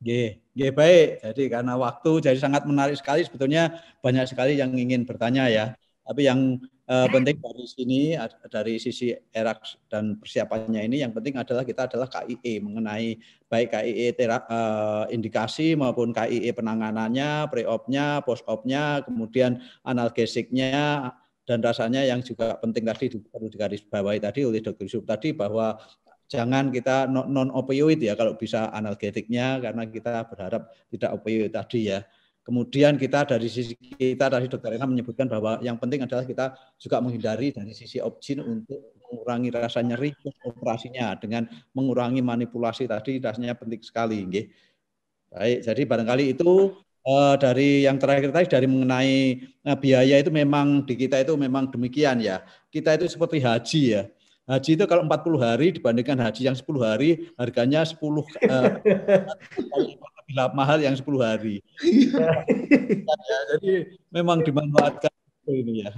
G. Ya baik, jadi karena waktu jadi sangat menarik sekali sebetulnya banyak sekali yang ingin bertanya ya. Tapi yang uh, penting dari sini dari sisi erak dan persiapannya ini yang penting adalah kita adalah KIE mengenai baik KIE tera, uh, indikasi maupun KIE penanganannya, pre-op-nya, post-op-nya, kemudian analgesiknya, dan rasanya yang juga penting tadi perlu digarisbawahi tadi oleh Dr. Yusuf tadi bahwa jangan kita non opioid ya kalau bisa analgetiknya karena kita berharap tidak opioid tadi ya. Kemudian kita dari sisi kita dari dokter Ena menyebutkan bahwa yang penting adalah kita juga menghindari dari sisi opsin untuk mengurangi rasa nyeri operasinya dengan mengurangi manipulasi tadi rasanya penting sekali. gitu Baik, jadi barangkali itu uh, dari yang terakhir tadi dari mengenai eh, biaya itu memang di kita itu memang demikian ya. Kita itu seperti haji ya Haji itu kalau 40 hari dibandingkan haji yang 10 hari harganya 10 eh, lebih mahal yang 10 hari. Iya. Jadi memang dimanfaatkan ini ya.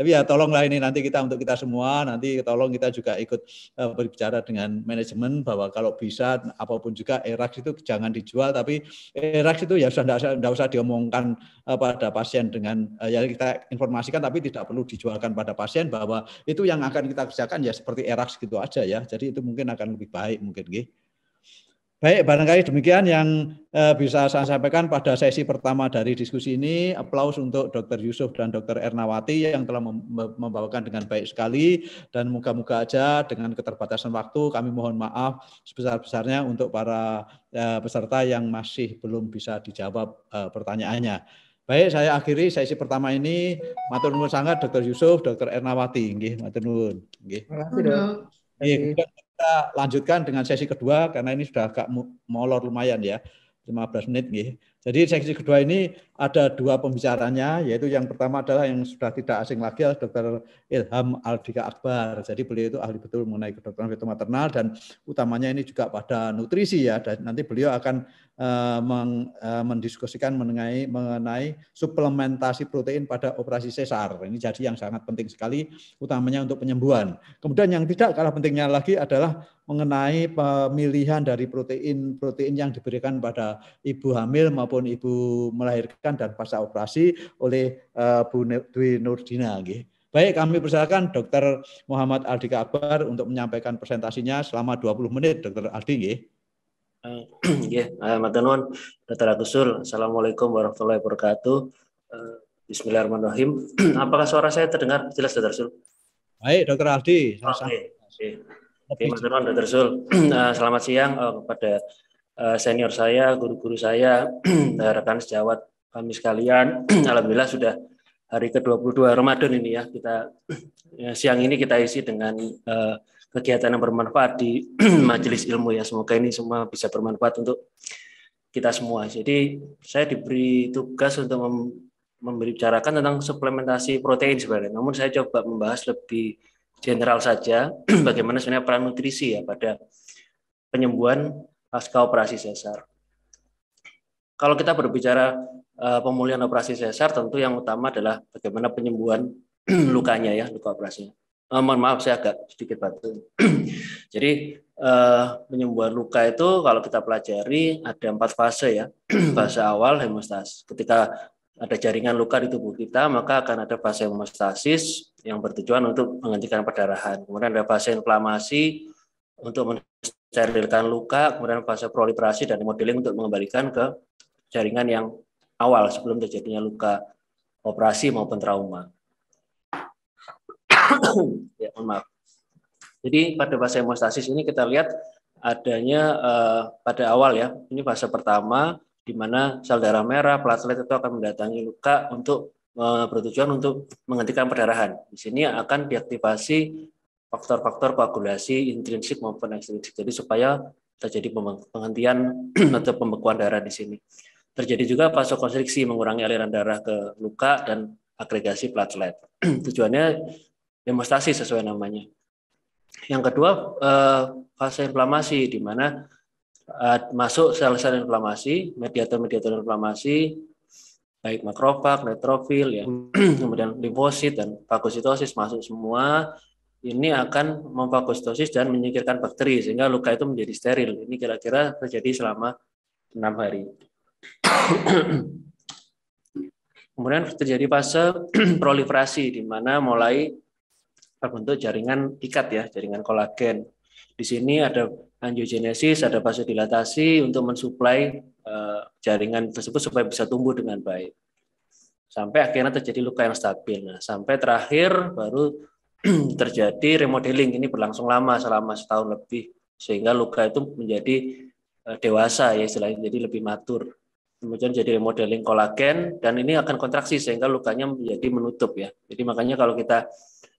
Tapi ya tolonglah ini nanti kita untuk kita semua, nanti tolong kita juga ikut eh, berbicara dengan manajemen bahwa kalau bisa apapun juga Erax itu jangan dijual, tapi Erax itu ya sudah tidak usah, diomongkan eh, pada pasien dengan eh, ya kita informasikan, tapi tidak perlu dijualkan pada pasien bahwa itu yang akan kita kerjakan ya seperti Erax gitu aja ya. Jadi itu mungkin akan lebih baik mungkin, gitu. Baik, barangkali demikian yang eh, bisa saya sampaikan pada sesi pertama dari diskusi ini. Aplaus untuk Dr. Yusuf dan Dr. Ernawati yang telah membawakan dengan baik sekali dan moga-moga aja dengan keterbatasan waktu kami mohon maaf sebesar-besarnya untuk para eh, peserta yang masih belum bisa dijawab eh, pertanyaannya. Baik, saya akhiri sesi pertama ini. Matur nuwun sangat Dr. Yusuf, Dr. Ernawati, nggih, matur nuwun. Nggih. Terima kasih, Dok. Iya, kita lanjutkan dengan sesi kedua karena ini sudah agak molor lumayan ya 15 menit nih. Jadi seksi kedua ini ada dua pembicaranya, yaitu yang pertama adalah yang sudah tidak asing lagi adalah Dr. Ilham Aldika Akbar. Jadi beliau itu ahli betul mengenai kedokteran fitur maternal dan utamanya ini juga pada nutrisi ya. Dan nanti beliau akan uh, mendiskusikan mengenai mengenai suplementasi protein pada operasi sesar. Ini jadi yang sangat penting sekali, utamanya untuk penyembuhan. Kemudian yang tidak kalah pentingnya lagi adalah mengenai pemilihan dari protein-protein yang diberikan pada ibu hamil maupun maupun ibu melahirkan dan pasca operasi oleh uh, Bu Dwi Nurdina nggih. Baik, kami persilakan Dr. Muhammad Aldi Kabar untuk menyampaikan presentasinya selama 20 menit, Dr. Aldi. Nggih. Eh, nggih, uh, eh, matur nuwun, Dr. Agusul. Assalamualaikum warahmatullahi wabarakatuh. Bismillahirrahmanirrahim. Apakah suara saya terdengar jelas, Dr. Sul? Baik, Dr. Aldi. Oke, okay. okay. okay. Matur Dr. Sul. Uh, selamat siang uh, kepada Eh, senior saya, guru-guru saya, eh, rekan sejawat kami sekalian. Alhamdulillah sudah hari ke-22 Ramadan ini ya kita ya, siang ini kita isi dengan uh, kegiatan yang bermanfaat di majelis ilmu ya semoga ini semua bisa bermanfaat untuk kita semua. Jadi saya diberi tugas untuk mem membicarakan tentang suplementasi protein sebenarnya. Namun saya coba membahas lebih general saja bagaimana sebenarnya peran nutrisi ya pada penyembuhan pasca operasi sesar. Kalau kita berbicara uh, pemulihan operasi sesar, tentu yang utama adalah bagaimana penyembuhan lukanya ya, luka operasinya. Uh, eh, mohon maaf, saya agak sedikit batuk. Jadi uh, penyembuhan luka itu kalau kita pelajari ada empat fase ya. fase awal hemostasis. Ketika ada jaringan luka di tubuh kita, maka akan ada fase hemostasis yang bertujuan untuk menghentikan perdarahan. Kemudian ada fase inflamasi untuk mensterilkan luka, kemudian fase proliferasi dan modeling untuk mengembalikan ke jaringan yang awal sebelum terjadinya luka operasi maupun trauma. ya, maaf. Jadi pada fase hemostasis ini kita lihat adanya eh, pada awal ya, ini fase pertama di mana sel darah merah, platelet itu akan mendatangi luka untuk eh, bertujuan untuk menghentikan perdarahan. Di sini akan diaktifasi faktor-faktor koagulasi intrinsik maupun ekstrinsik. Jadi supaya terjadi penghentian atau pembekuan darah di sini. Terjadi juga vasokonstriksi mengurangi aliran darah ke luka dan agregasi platelet. Tujuannya demonstrasi sesuai namanya. Yang kedua eh, fase inflamasi di mana eh, masuk sel-sel inflamasi, mediator-mediator inflamasi baik makrofag, netrofil ya, kemudian limfosit dan fagositosis masuk semua ini akan memfagostosis dan menyingkirkan bakteri sehingga luka itu menjadi steril. Ini kira-kira terjadi selama enam hari. Kemudian terjadi fase proliferasi di mana mulai terbentuk jaringan ikat ya, jaringan kolagen. Di sini ada angiogenesis, ada fase dilatasi untuk mensuplai eh, jaringan tersebut supaya bisa tumbuh dengan baik. Sampai akhirnya terjadi luka yang stabil. Nah, sampai terakhir baru terjadi remodeling ini berlangsung lama selama setahun lebih sehingga luka itu menjadi eh, dewasa ya istilahnya jadi lebih matur kemudian jadi remodeling kolagen dan ini akan kontraksi sehingga lukanya menjadi menutup ya jadi makanya kalau kita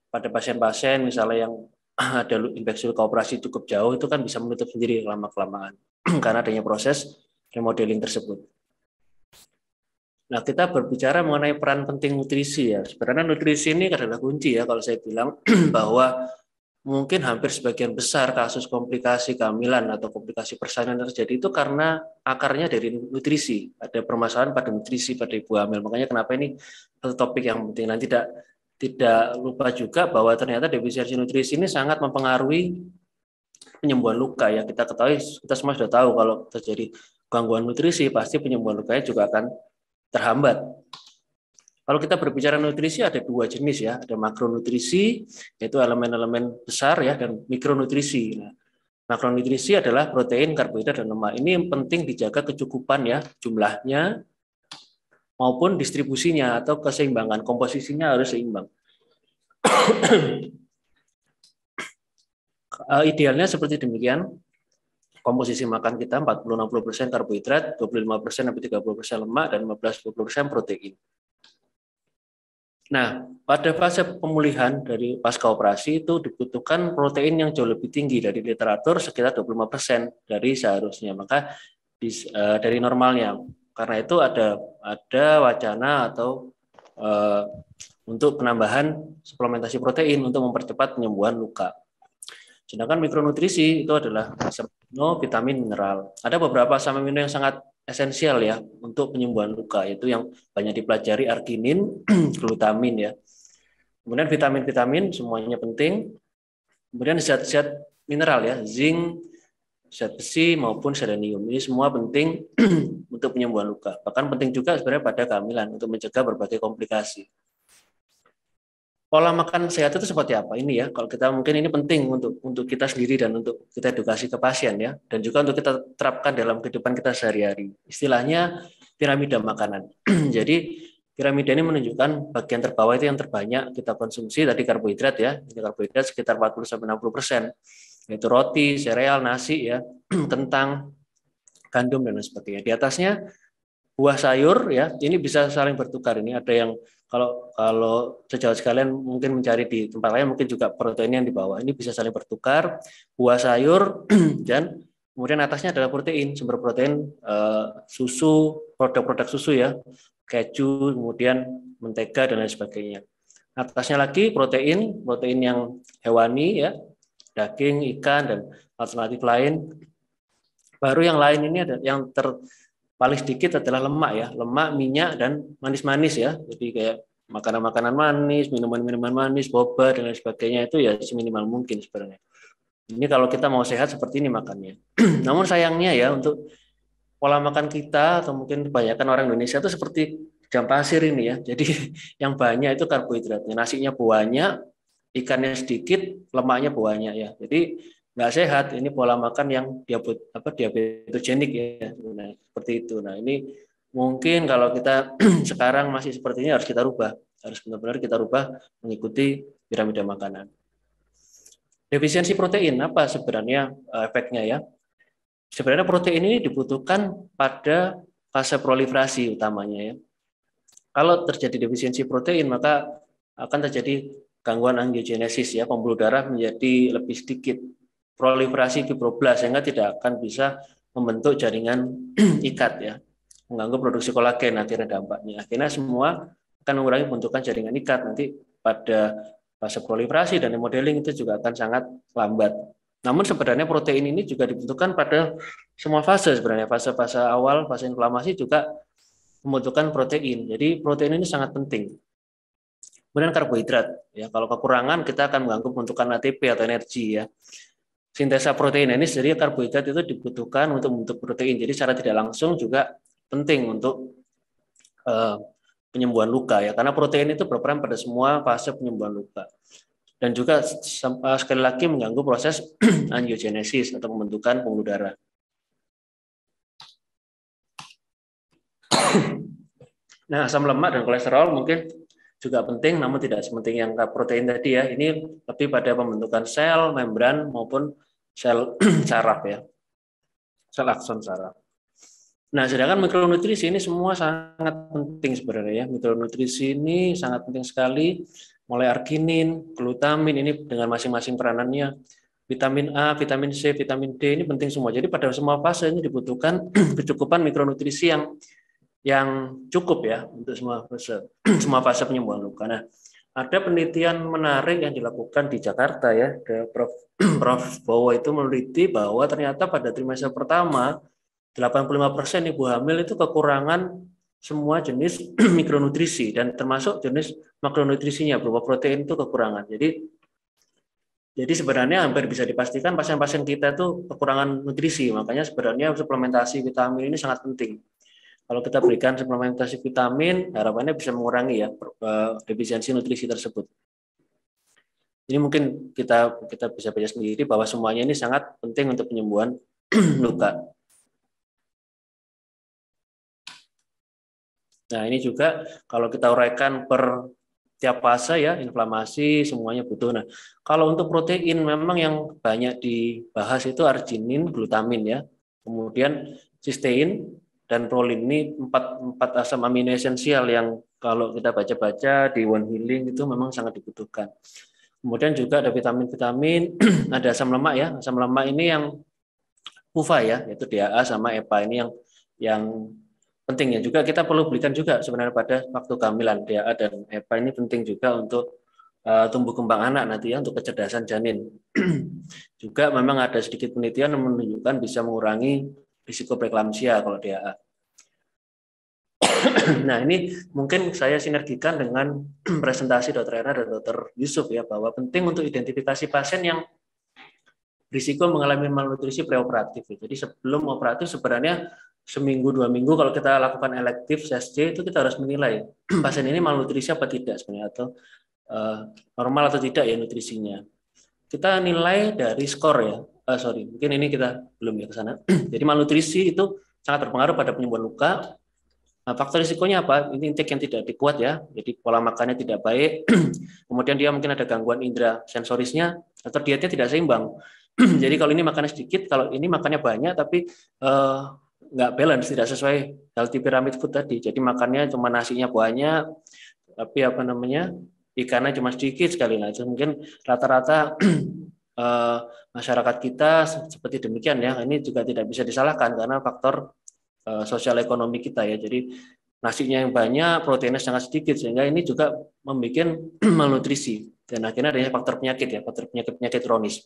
pada pasien-pasien misalnya yang ada infeksi luka operasi cukup jauh itu kan bisa menutup sendiri lama kelamaan karena adanya proses remodeling tersebut. Nah, kita berbicara mengenai peran penting nutrisi ya. Sebenarnya nutrisi ini adalah kunci ya kalau saya bilang bahwa mungkin hampir sebagian besar kasus komplikasi kehamilan atau komplikasi persalinan terjadi itu karena akarnya dari nutrisi. Ada permasalahan pada nutrisi pada ibu hamil. Makanya kenapa ini satu topik yang penting. Nanti tidak tidak lupa juga bahwa ternyata defisiensi nutrisi ini sangat mempengaruhi penyembuhan luka ya. Kita ketahui kita semua sudah tahu kalau terjadi gangguan nutrisi pasti penyembuhan lukanya juga akan terhambat. Kalau kita berbicara nutrisi ada dua jenis ya, ada makronutrisi yaitu elemen-elemen besar ya dan mikronutrisi. Nah, makronutrisi adalah protein, karbohidrat dan lemak. Ini yang penting dijaga kecukupan ya jumlahnya maupun distribusinya atau keseimbangan komposisinya harus seimbang. Eh, idealnya seperti demikian komposisi makan kita 40-60% karbohidrat, 25% 30% lemak, dan 15-20% protein. Nah, pada fase pemulihan dari pasca operasi itu dibutuhkan protein yang jauh lebih tinggi dari literatur sekitar 25% dari seharusnya. Maka eh, dari normalnya. Karena itu ada ada wacana atau uh, untuk penambahan suplementasi protein untuk mempercepat penyembuhan luka. Sedangkan mikronutrisi itu adalah asam vitamin, mineral. Ada beberapa asam amino yang sangat esensial ya untuk penyembuhan luka, yaitu yang banyak dipelajari arginin, glutamin ya. Kemudian vitamin-vitamin semuanya penting. Kemudian zat-zat mineral ya, zinc, zat besi maupun selenium. Ini semua penting untuk penyembuhan luka. Bahkan penting juga sebenarnya pada kehamilan untuk mencegah berbagai komplikasi pola makan sehat itu seperti apa ini ya kalau kita mungkin ini penting untuk untuk kita sendiri dan untuk kita edukasi ke pasien ya dan juga untuk kita terapkan dalam kehidupan kita sehari-hari istilahnya piramida makanan jadi piramida ini menunjukkan bagian terbawah itu yang terbanyak kita konsumsi tadi karbohidrat ya ini karbohidrat sekitar 40 sampai 60 persen yaitu roti sereal nasi ya kentang gandum dan lain sebagainya di atasnya buah sayur ya ini bisa saling bertukar ini ada yang kalau kalau sejauh sekalian mungkin mencari di tempat lain mungkin juga protein yang dibawa ini bisa saling bertukar buah sayur dan kemudian atasnya adalah protein sumber protein uh, susu produk-produk susu ya keju kemudian mentega dan lain sebagainya atasnya lagi protein protein yang hewani ya daging ikan dan alternatif lain baru yang lain ini ada yang ter paling sedikit adalah lemak ya, lemak, minyak dan manis-manis ya. Jadi kayak makanan-makanan manis, minuman-minuman manis, boba dan lain sebagainya itu ya seminimal mungkin sebenarnya. Ini kalau kita mau sehat seperti ini makannya. Namun sayangnya ya untuk pola makan kita atau mungkin kebanyakan orang Indonesia itu seperti jam pasir ini ya. Jadi yang banyak itu karbohidratnya, nasinya banyak, ikannya sedikit, lemaknya banyak ya. Jadi nggak sehat ini pola makan yang diabet apa diabetogenik ya nah, seperti itu nah ini mungkin kalau kita sekarang masih seperti ini harus kita rubah harus benar-benar kita rubah mengikuti piramida makanan defisiensi protein apa sebenarnya eh, efeknya ya sebenarnya protein ini dibutuhkan pada fase proliferasi utamanya ya kalau terjadi defisiensi protein maka akan terjadi gangguan angiogenesis ya pembuluh darah menjadi lebih sedikit proliferasi fibroblas sehingga tidak akan bisa membentuk jaringan ikat ya mengganggu produksi kolagen akhirnya dampaknya akhirnya semua akan mengurangi bentukan jaringan ikat nanti pada fase proliferasi dan remodeling itu juga akan sangat lambat namun sebenarnya protein ini juga dibutuhkan pada semua fase sebenarnya fase-fase awal fase inflamasi juga membutuhkan protein jadi protein ini sangat penting kemudian karbohidrat ya kalau kekurangan kita akan mengganggu pembentukan ATP atau energi ya sintesa protein ini sendiri karbohidrat itu dibutuhkan untuk membentuk protein. Jadi secara tidak langsung juga penting untuk uh, penyembuhan luka ya karena protein itu berperan pada semua fase penyembuhan luka dan juga eh, sekali lagi mengganggu proses angiogenesis atau pembentukan pembuluh darah. Nah, asam lemak dan kolesterol mungkin juga penting, namun tidak sepenting yang protein tadi ya. Ini lebih pada pembentukan sel, membran maupun sel saraf ya, sel akson saraf. Nah, sedangkan mikronutrisi ini semua sangat penting sebenarnya ya. Mikronutrisi ini sangat penting sekali, mulai arginin, glutamin ini dengan masing-masing peranannya. Vitamin A, vitamin C, vitamin D ini penting semua. Jadi pada semua fase ini dibutuhkan kecukupan mikronutrisi yang yang cukup ya untuk semua fase semua fase penyembuhan luka. Nah, ada penelitian menarik yang dilakukan di Jakarta ya, ke Prof. Prof. Bowo itu meneliti bahwa ternyata pada trimester pertama 85% ibu hamil itu kekurangan semua jenis mikronutrisi dan termasuk jenis makronutrisinya berupa protein itu kekurangan. Jadi jadi sebenarnya hampir bisa dipastikan pasien-pasien kita itu kekurangan nutrisi, makanya sebenarnya suplementasi vitamin ini sangat penting kalau kita berikan suplementasi vitamin, harapannya bisa mengurangi ya eh, defisiensi nutrisi tersebut. Ini mungkin kita kita bisa baca sendiri bahwa semuanya ini sangat penting untuk penyembuhan luka. Nah, ini juga kalau kita uraikan per tiap fase ya, inflamasi semuanya butuh. Nah, kalau untuk protein memang yang banyak dibahas itu arginin, glutamin ya. Kemudian sistein, dan proline ini empat empat asam amino esensial yang kalau kita baca-baca di One Healing itu memang sangat dibutuhkan. Kemudian juga ada vitamin-vitamin, ada asam lemak ya. Asam lemak ini yang PUFA ya, yaitu DHA sama EPA ini yang yang penting ya juga kita perlu belikan juga sebenarnya pada waktu kehamilan DHA dan EPA ini penting juga untuk uh, tumbuh kembang anak nanti ya untuk kecerdasan janin. juga memang ada sedikit penelitian menunjukkan bisa mengurangi risiko preeklamsia kalau DHA. nah ini mungkin saya sinergikan dengan presentasi dokter Erna dan dokter Yusuf ya bahwa penting untuk identifikasi pasien yang risiko mengalami malnutrisi preoperatif. Ya. Jadi sebelum operatif sebenarnya seminggu dua minggu kalau kita lakukan elektif CSC itu kita harus menilai pasien ini malnutrisi apa tidak sebenarnya atau eh, normal atau tidak ya nutrisinya. Kita nilai dari skor ya. Uh, sorry, mungkin ini kita belum ya ke sana. Jadi malnutrisi itu sangat berpengaruh pada penyembuhan luka Nah, faktor risikonya apa? Ini intake yang tidak dikuat ya, jadi pola makannya tidak baik, kemudian dia mungkin ada gangguan indera sensorisnya, atau dietnya tidak seimbang. jadi kalau ini makannya sedikit, kalau ini makannya banyak, tapi eh, nggak balance, tidak sesuai healthy pyramid food tadi. Jadi makannya cuma nasinya banyak, tapi apa namanya ikannya cuma sedikit sekali. Nah, itu mungkin rata-rata uh, masyarakat kita seperti demikian ya. Ini juga tidak bisa disalahkan karena faktor Eh, sosial ekonomi kita ya. Jadi nasinya yang banyak, proteinnya sangat sedikit sehingga ini juga membuat malnutrisi dan akhirnya adanya faktor penyakit ya, faktor penyakit penyakit kronis.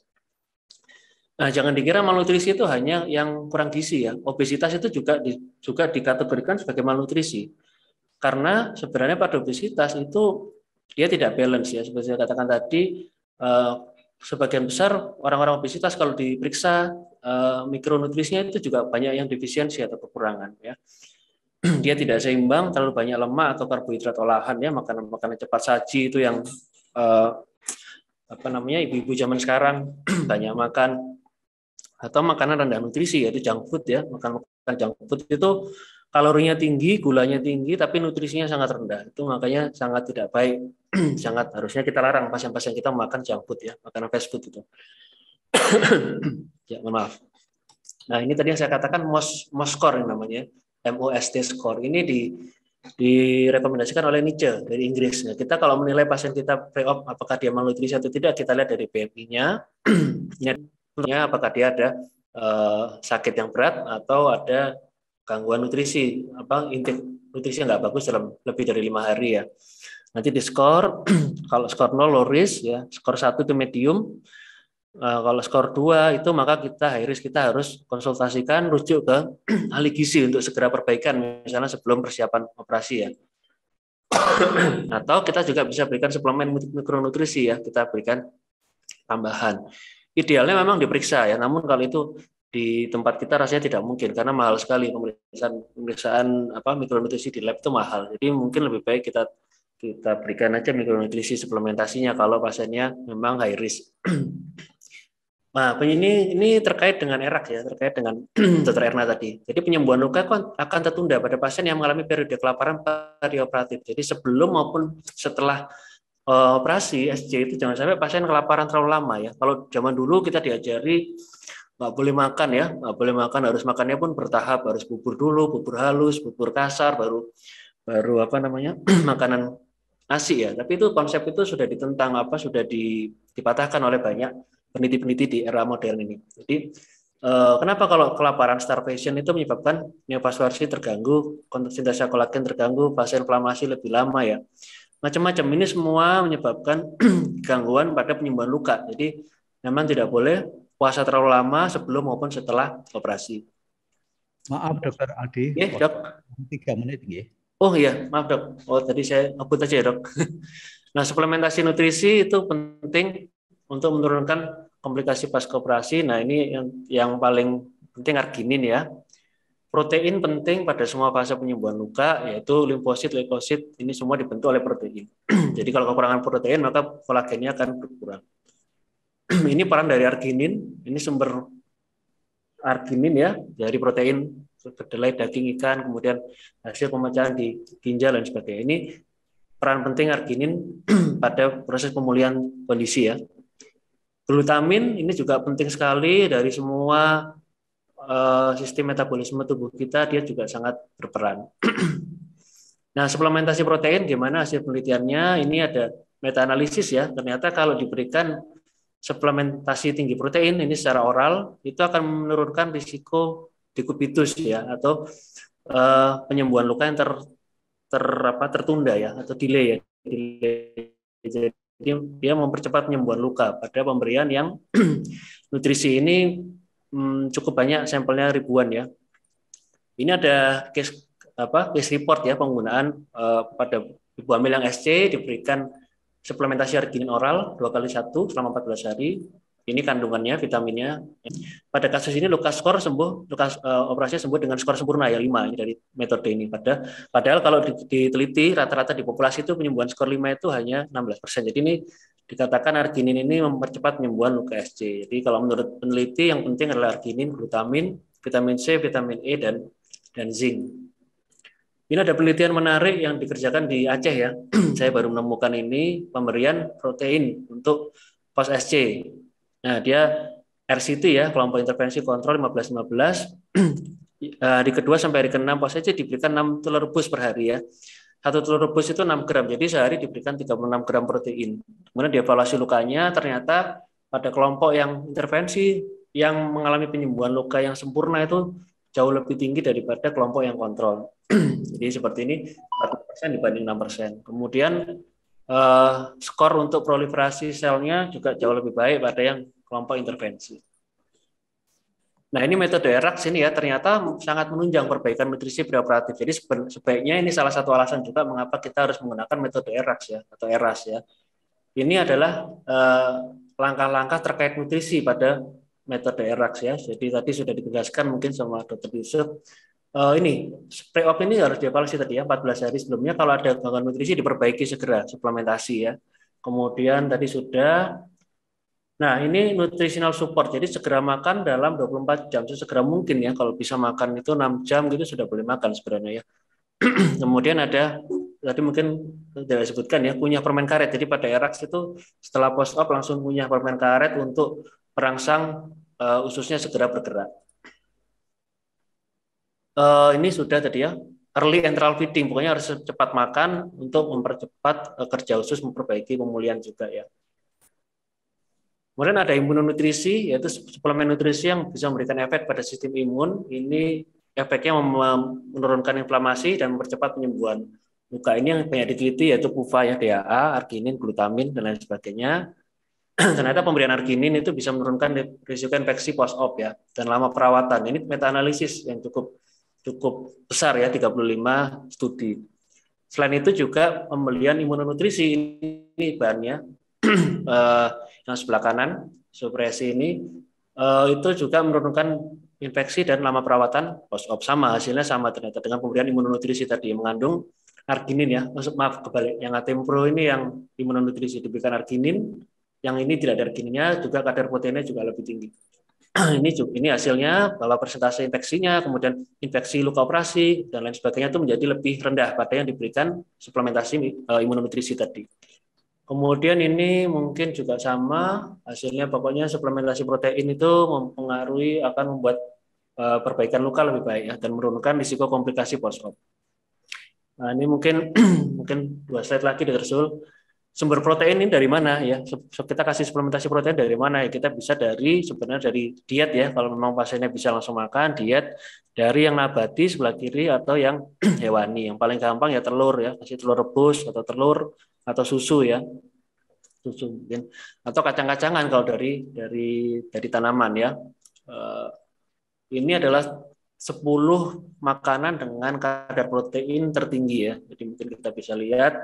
Nah, jangan dikira malnutrisi itu hanya yang kurang gizi ya. Obesitas itu juga di, juga dikategorikan sebagai malnutrisi. Karena sebenarnya pada obesitas itu dia tidak balance ya seperti saya katakan tadi eh, sebagian besar orang-orang obesitas kalau diperiksa Eh, mikronutrisinya itu juga banyak yang defisiensi atau kekurangan ya dia tidak seimbang terlalu banyak lemak atau karbohidrat olahan ya makanan makanan cepat saji itu yang eh, apa namanya ibu-ibu zaman sekarang banyak makan atau makanan rendah nutrisi yaitu junk food ya makan makan junk food itu kalorinya tinggi gulanya tinggi tapi nutrisinya sangat rendah itu makanya sangat tidak baik sangat harusnya kita larang pasien-pasien kita makan junk food ya makanan fast food itu ya, maaf. Nah, ini tadi yang saya katakan MOS, MOS score yang namanya, MOST score. Ini di direkomendasikan oleh Nietzsche dari Inggris. Nah, kita kalau menilai pasien kita pre-op apakah dia malnutrisi atau tidak, kita lihat dari BMI-nya, apakah dia ada eh, sakit yang berat atau ada gangguan nutrisi, apa intik nutrisi nggak bagus dalam lebih dari lima hari ya. Nanti di skor, kalau skor nol low risk ya, skor satu itu medium, Nah, kalau skor 2 itu maka kita high kita harus konsultasikan rujuk ke ahli gizi untuk segera perbaikan misalnya sebelum persiapan operasi ya. Atau kita juga bisa berikan suplemen mikronutrisi ya, kita berikan tambahan. Idealnya memang diperiksa ya, namun kalau itu di tempat kita rasanya tidak mungkin karena mahal sekali pemeriksaan pemeriksaan apa mikronutrisi di lab itu mahal. Jadi mungkin lebih baik kita kita berikan aja mikronutrisi suplementasinya kalau pasiennya memang high risk. Nah, ini ini terkait dengan erak ya, terkait dengan dokter Erna tadi. Jadi penyembuhan luka kan akan tertunda pada pasien yang mengalami periode kelaparan perioperatif. Jadi sebelum maupun setelah uh, operasi SJ itu jangan sampai pasien kelaparan terlalu lama ya. Kalau zaman dulu kita diajari nggak boleh makan ya, nggak boleh makan harus makannya pun bertahap, harus bubur dulu, bubur halus, bubur kasar, baru baru apa namanya makanan nasi ya. Tapi itu konsep itu sudah ditentang apa sudah dipatahkan oleh banyak peneliti-peneliti di era modern ini. Jadi eh, kenapa kalau kelaparan starvation itu menyebabkan neovaskulasi terganggu, konsentrasi kolagen terganggu, fase inflamasi lebih lama ya. Macam-macam ini semua menyebabkan gangguan pada penyembuhan luka. Jadi memang tidak boleh puasa terlalu lama sebelum maupun setelah operasi. Maaf dokter Adi. Ya, dok. Tiga menit ya. Oh iya, maaf dok. Oh tadi saya ngebut aja ya dok. nah suplementasi nutrisi itu penting untuk menurunkan komplikasi pas operasi. Nah, ini yang, yang paling penting arginin ya. Protein penting pada semua fase penyembuhan luka, yaitu limfosit, leukosit, ini semua dibentuk oleh protein. Jadi kalau kekurangan protein, maka kolagennya akan berkurang. ini peran dari arginin, ini sumber arginin ya, dari protein kedelai, daging, ikan, kemudian hasil pemecahan di ginjal dan sebagainya. Ini peran penting arginin pada proses pemulihan kondisi ya. Glutamin ini juga penting sekali dari semua uh, sistem metabolisme tubuh kita, dia juga sangat berperan. nah, suplementasi protein gimana hasil penelitiannya? Ini ada meta-analisis ya. Ternyata kalau diberikan suplementasi tinggi protein ini secara oral itu akan menurunkan risiko dekubitus ya atau uh, penyembuhan luka yang ter, ter apa tertunda ya atau delay ya delay. Jadi jadi dia mempercepat penyembuhan luka pada pemberian yang nutrisi ini hmm, cukup banyak sampelnya ribuan ya. Ini ada case apa case report ya penggunaan uh, pada ibu hamil yang SC diberikan suplementasi arginin oral dua kali satu selama 14 hari ini kandungannya vitaminnya. Pada kasus ini luka skor sembuh, luka uh, operasinya sembuh dengan skor sempurna ya 5 ini dari metode ini. Pada padahal kalau diteliti rata-rata di populasi itu penyembuhan skor 5 itu hanya 16%. Jadi ini dikatakan arginin ini mempercepat penyembuhan luka SC. Jadi kalau menurut peneliti yang penting adalah arginin, glutamin, vitamin C, vitamin E dan dan zinc. Ini ada penelitian menarik yang dikerjakan di Aceh ya. Saya baru menemukan ini pemberian protein untuk pos SC Nah, dia RCT ya, kelompok intervensi kontrol 15-15. Eh, hari kedua sampai hari ke-6 saja diberikan 6 telur rebus per hari ya. Satu telur rebus itu 6 gram, jadi sehari diberikan 36 gram protein. Kemudian dievaluasi lukanya, ternyata pada kelompok yang intervensi yang mengalami penyembuhan luka yang sempurna itu jauh lebih tinggi daripada kelompok yang kontrol. Jadi seperti ini persen dibanding 6%. Kemudian eh, skor untuk proliferasi selnya juga jauh lebih baik pada yang kelompok intervensi. Nah ini metode ERAX ini ya ternyata sangat menunjang perbaikan nutrisi preoperatif. Jadi sebaiknya ini salah satu alasan juga mengapa kita harus menggunakan metode ERAX ya atau ERAS ya. Ini adalah eh, langkah-langkah eh, terkait nutrisi pada metode ERAX ya. Jadi tadi sudah ditegaskan mungkin sama Dr. Yusuf uh, ini spray op ini harus dievaluasi tadi ya 14 hari sebelumnya kalau ada gangguan nutrisi diperbaiki segera suplementasi ya kemudian tadi sudah Nah, ini nutritional support. Jadi segera makan dalam 24 jam Jadi segera mungkin ya. Kalau bisa makan itu 6 jam gitu sudah boleh makan sebenarnya ya. Kemudian ada tadi mungkin tidak disebutkan ya punya permen karet. Jadi pada erax itu setelah post op langsung punya permen karet untuk perangsang uh, ususnya segera bergerak. Uh, ini sudah tadi ya early enteral feeding. Pokoknya harus cepat makan untuk mempercepat uh, kerja usus, memperbaiki pemulihan juga ya. Kemudian ada imunonutrisi, yaitu suplemen nutrisi yang bisa memberikan efek pada sistem imun. Ini efeknya menurunkan inflamasi dan mempercepat penyembuhan luka. Ini yang banyak diteliti yaitu PUFA, ya, DHA, arginin, glutamin, dan lain sebagainya. Ternyata pemberian arginin itu bisa menurunkan risiko infeksi post-op ya, dan lama perawatan. Ini meta-analisis yang cukup cukup besar ya, 35 studi. Selain itu juga pembelian imunonutrisi ini bahannya Eh, yang sebelah kanan supresi ini eh, itu juga menurunkan infeksi dan lama perawatan post op sama hasilnya sama ternyata dengan pemberian imunonutrisi tadi mengandung arginin ya maksud maaf kebalik yang atempro ini yang imunonutrisi diberikan arginin yang ini tidak ada argininnya juga kadar proteinnya juga lebih tinggi ini juga, ini hasilnya bahwa persentase infeksinya kemudian infeksi luka operasi dan lain sebagainya itu menjadi lebih rendah pada yang diberikan suplementasi eh, imunonutrisi tadi. Kemudian ini mungkin juga sama hasilnya pokoknya suplementasi protein itu mempengaruhi akan membuat eh, perbaikan luka lebih baik ya, dan menurunkan risiko komplikasi post op. Nah, ini mungkin mungkin dua slide lagi dari Sul. Sumber protein ini dari mana ya? Kita kasih suplementasi protein dari mana ya? Kita bisa dari sebenarnya dari diet ya. Kalau memang pasiennya bisa langsung makan diet dari yang nabati sebelah kiri atau yang hewani. Yang paling gampang ya telur ya, kasih telur rebus atau telur atau susu ya susu mungkin atau kacang-kacangan kalau dari dari dari tanaman ya eh, ini adalah 10 makanan dengan kadar protein tertinggi ya jadi mungkin kita bisa lihat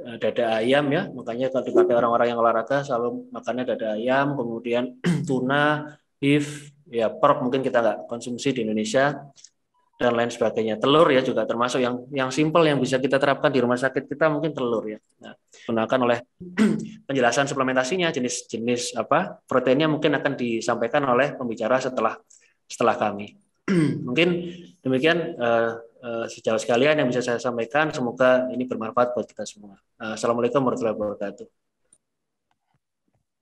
eh, dada ayam ya makanya kalau dipakai orang-orang yang olahraga selalu makannya dada ayam kemudian tuna beef ya pork mungkin kita nggak konsumsi di Indonesia dan lain sebagainya. Telur ya juga termasuk yang yang simpel yang bisa kita terapkan di rumah sakit kita mungkin telur ya. Nah, gunakan oleh penjelasan suplementasinya jenis-jenis apa proteinnya mungkin akan disampaikan oleh pembicara setelah setelah kami. mungkin demikian uh, uh, sejauh sekalian yang bisa saya sampaikan. Semoga ini bermanfaat buat kita semua. Uh, Assalamualaikum warahmatullahi wabarakatuh.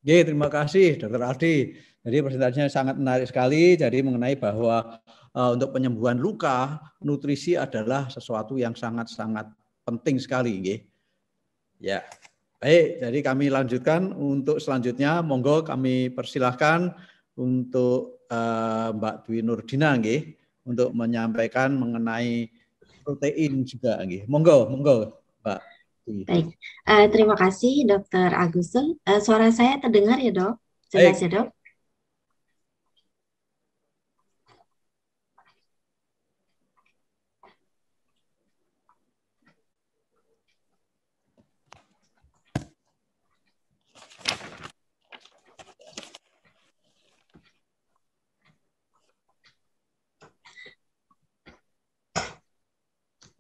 Oke, terima kasih Dr. Aldi. Jadi presentasinya sangat menarik sekali. Jadi mengenai bahwa Eh, untuk penyembuhan luka, nutrisi adalah sesuatu yang sangat-sangat penting sekali. Ya. Baik, jadi kami lanjutkan untuk selanjutnya. Monggo kami persilahkan untuk uh, Mbak Dwi Nurdina nggih untuk menyampaikan mengenai protein juga nggih. Monggo, monggo Mbak. Dwi. Baik. Uh, terima kasih Dokter Agusul. Uh, suara saya terdengar ya, Dok? Jelas ya, Dok?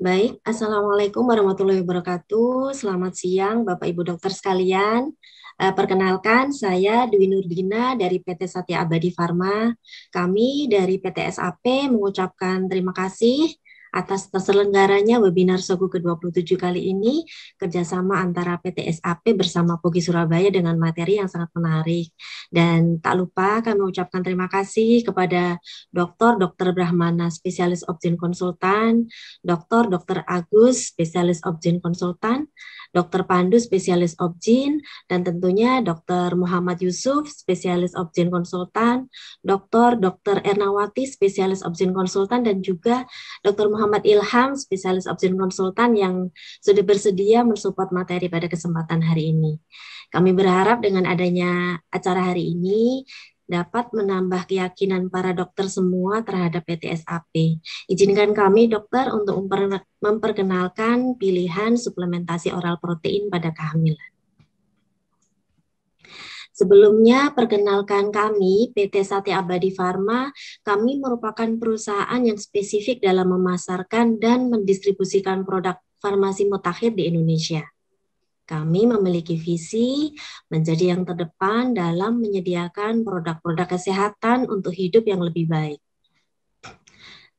Baik, Assalamualaikum warahmatullahi wabarakatuh. Selamat siang Bapak Ibu dokter sekalian. Eh, perkenalkan, saya Dwi Nurdina dari PT Satya Abadi Pharma. Kami dari PT SAP mengucapkan terima kasih atas terselenggaranya webinar Sogu ke-27 kali ini kerjasama antara PT SAP bersama Pogi Surabaya dengan materi yang sangat menarik. Dan tak lupa kami ucapkan terima kasih kepada Dr. Dr. Brahmana, spesialis Objen Konsultan, Dr. Dr. Agus, spesialis Objen Konsultan, Dr. Pandu spesialis Obgyn dan tentunya Dr. Muhammad Yusuf spesialis Obgyn konsultan, Dr. Dr. Ernawati spesialis Obgyn konsultan dan juga Dr. Muhammad Ilham spesialis Obgyn konsultan yang sudah bersedia mensupport materi pada kesempatan hari ini. Kami berharap dengan adanya acara hari ini dapat menambah keyakinan para dokter semua terhadap PTSAP. Izinkan kami dokter untuk memperkenalkan pilihan suplementasi oral protein pada kehamilan. Sebelumnya, perkenalkan kami, PT Sate Abadi Farma, kami merupakan perusahaan yang spesifik dalam memasarkan dan mendistribusikan produk farmasi mutakhir di Indonesia. Kami memiliki visi menjadi yang terdepan dalam menyediakan produk-produk kesehatan untuk hidup yang lebih baik.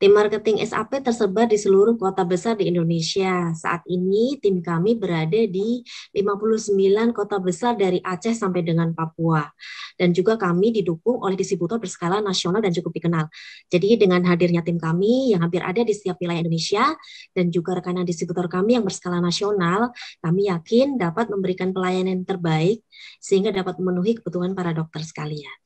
Tim marketing SAP tersebar di seluruh kota besar di Indonesia. Saat ini tim kami berada di 59 kota besar dari Aceh sampai dengan Papua. Dan juga kami didukung oleh distributor berskala nasional dan cukup dikenal. Jadi dengan hadirnya tim kami yang hampir ada di setiap wilayah Indonesia dan juga rekanan distributor kami yang berskala nasional, kami yakin dapat memberikan pelayanan terbaik sehingga dapat memenuhi kebutuhan para dokter sekalian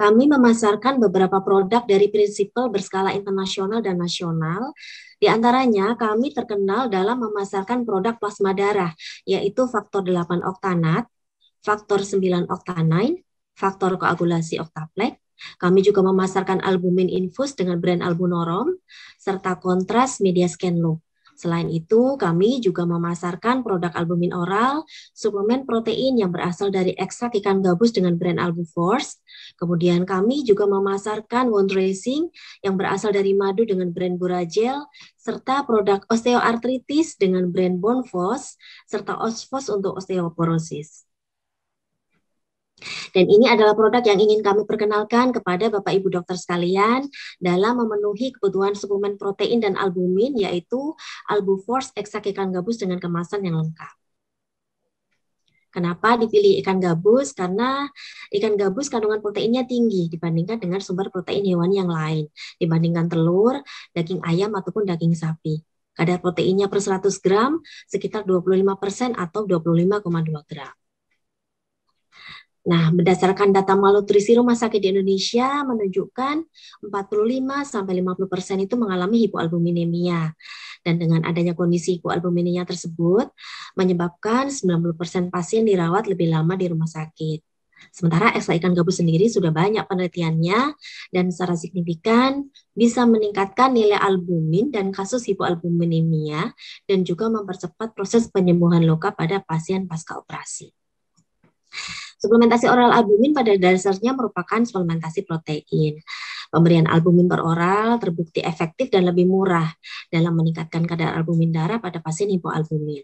kami memasarkan beberapa produk dari prinsipal berskala internasional dan nasional. Di antaranya, kami terkenal dalam memasarkan produk plasma darah, yaitu faktor 8 oktanat, faktor 9 oktanain, faktor koagulasi oktaplek, kami juga memasarkan albumin infus dengan brand Albunorom, serta kontras media scan loop. Selain itu, kami juga memasarkan produk albumin oral, suplemen protein yang berasal dari ekstrak ikan gabus dengan brand Force. Kemudian kami juga memasarkan wound dressing yang berasal dari madu dengan brand Buragel, serta produk osteoartritis dengan brand Bonfos, serta Osfos untuk osteoporosis. Dan ini adalah produk yang ingin kami perkenalkan kepada Bapak Ibu dokter sekalian dalam memenuhi kebutuhan suplemen protein dan albumin yaitu Albuforce ekstrak ikan gabus dengan kemasan yang lengkap. Kenapa dipilih ikan gabus? Karena ikan gabus kandungan proteinnya tinggi dibandingkan dengan sumber protein hewan yang lain, dibandingkan telur, daging ayam, ataupun daging sapi. Kadar proteinnya per 100 gram sekitar 25% atau 25,2 gram. Nah, berdasarkan data malnutrisi rumah sakit di Indonesia menunjukkan 45 sampai 50 persen itu mengalami hipoalbuminemia. Dan dengan adanya kondisi hipoalbuminemia tersebut menyebabkan 90 persen pasien dirawat lebih lama di rumah sakit. Sementara ekstra ikan gabus sendiri sudah banyak penelitiannya dan secara signifikan bisa meningkatkan nilai albumin dan kasus hipoalbuminemia dan juga mempercepat proses penyembuhan luka pada pasien pasca operasi. Suplementasi oral albumin pada dasarnya merupakan suplementasi protein. Pemberian albumin per oral terbukti efektif dan lebih murah dalam meningkatkan kadar albumin darah pada pasien hipoalbumin.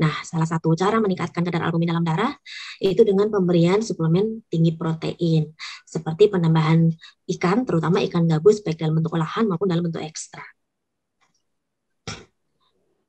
Nah, salah satu cara meningkatkan kadar albumin dalam darah yaitu dengan pemberian suplemen tinggi protein, seperti penambahan ikan, terutama ikan gabus, baik dalam bentuk olahan maupun dalam bentuk ekstra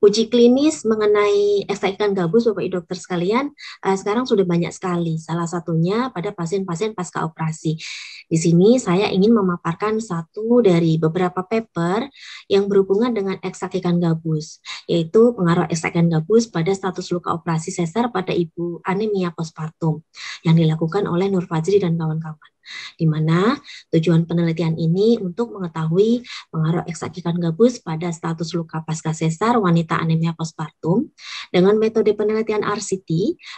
uji klinis mengenai efek ikan gabus Bapak Ibu dokter sekalian uh, sekarang sudah banyak sekali. Salah satunya pada pasien-pasien pasca operasi. Di sini saya ingin memaparkan satu dari beberapa paper yang berhubungan dengan ekstrak ikan gabus, yaitu pengaruh ekstrak ikan gabus pada status luka operasi sesar pada ibu anemia postpartum yang dilakukan oleh Nur Fajri dan kawan-kawan di mana tujuan penelitian ini untuk mengetahui pengaruh eksakikan gabus pada status luka pasca sesar wanita anemia postpartum dengan metode penelitian RCT